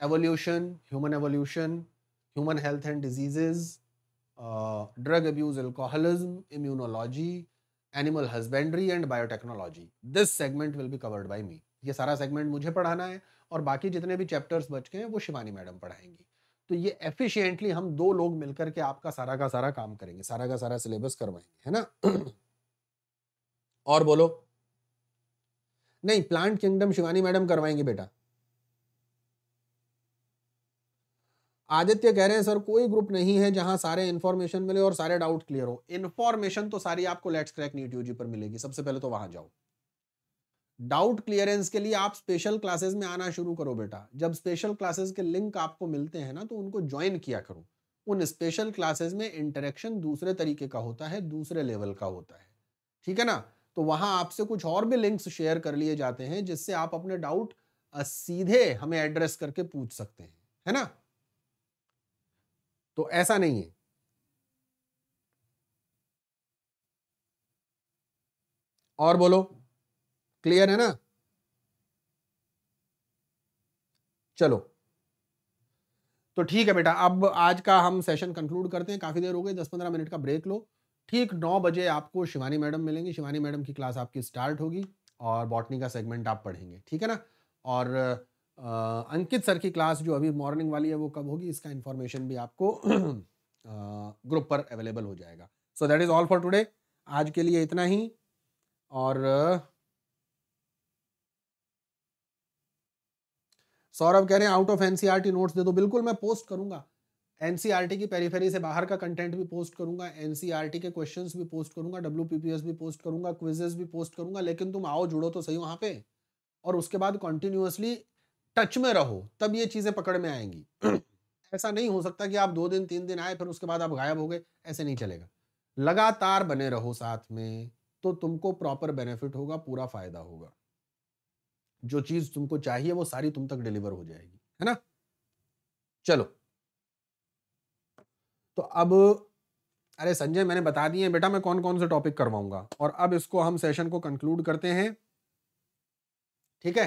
evolution human evolution human health and diseases drug abuse alcoholism immunology animal husbandry and biotechnology this segment will be covered by me ये सारा सेगमेंट मुझे पढ़ाना है और बाकी जितने भी चैप्टर्स बच गए हैं वो शिवानी मैडम पढ़ाएंगी तो ये एफिशिएंटली हम दो लोग मिलकर के आपका सारा का सारा काम करेंगे सारा का सारा सिलेबस करवाएंगे है ना और बोलो नहीं प्लांट किंगडम शिवानी मैडम करवाएंगे बेटा आदित्य कह रहे हैं सर कोई ग्रुप नहीं है जहां सारे इन्फॉर्मेशन मिले और सारे डाउट क्लियर हो इन्फॉर्मेशन तो सारी आपको लेट्स क्रैक न्यूट पर मिलेगी सबसे पहले तो वहां जाओ डाउट क्लियरेंस के लिए आप स्पेशल क्लासेस में आना शुरू करो बेटा जब स्पेशल क्लासेस के लिंक आपको मिलते हैं ना तो उनको ज्वाइन किया करो उन स्पेशल क्लासेस में इंटरेक्शन दूसरे तरीके का होता है दूसरे लेवल का होता है ठीक है ना तो वहां आपसे कुछ और भी लिंक्स शेयर कर लिए जाते हैं जिससे आप अपने डाउट सीधे हमें एड्रेस करके पूछ सकते हैं है ना तो ऐसा नहीं है और बोलो क्लियर है ना चलो तो ठीक है बेटा अब आज का हम सेशन कंक्लूड करते हैं काफ़ी देर हो गई दस पंद्रह मिनट का ब्रेक लो ठीक नौ बजे आपको शिवानी मैडम मिलेंगी शिवानी मैडम की क्लास आपकी स्टार्ट होगी और बॉटनी का सेगमेंट आप पढ़ेंगे ठीक है ना और आ, अंकित सर की क्लास जो अभी मॉर्निंग वाली है वो कब होगी इसका इन्फॉर्मेशन भी आपको ग्रुप पर अवेलेबल हो जाएगा so that is all for today आज के लिए इतना ही और सौरभ कह रहे हैं आउट ऑफ टी नोट्स दे दो बिल्कुल मैं पोस्ट करूंगा टी e की पेरीफेरी से बाहर का कंटेंट भी पोस्ट करूंगा टी e के क्वेश्चंस भी पोस्ट करूंगा डब्ल्यू भी पोस्ट करूंगा क्विजेस भी पोस्ट करूंगा लेकिन तुम आओ जुड़ो तो सही वहां पे और उसके बाद कॉन्टिन्यूसली टच में रहो तब ये चीज़ें पकड़ में आएंगी ऐसा नहीं हो सकता कि आप दो दिन तीन दिन आए फिर उसके बाद आप गायब हो गए ऐसे नहीं चलेगा लगातार बने रहो साथ में तो तुमको प्रॉपर बेनिफिट होगा पूरा फायदा होगा जो चीज तुमको चाहिए वो सारी तुम तक डिलीवर हो जाएगी है ना चलो तो अब अरे संजय मैंने बता दिए बेटा मैं कौन कौन से टॉपिक करवाऊंगा और अब इसको हम सेशन को कंक्लूड करते हैं ठीक है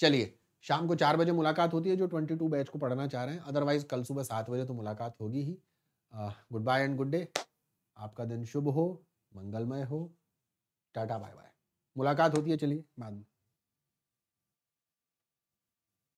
चलिए शाम को चार बजे मुलाकात होती है जो ट्वेंटी टू बैच को पढ़ना चाह रहे हैं अदरवाइज कल सुबह सात बजे तो मुलाकात होगी ही goodbye and good day आपका दिन शुभ हो मंगलमय हो टाटा बाय बाय मुलाकात होती है चलिए बाद में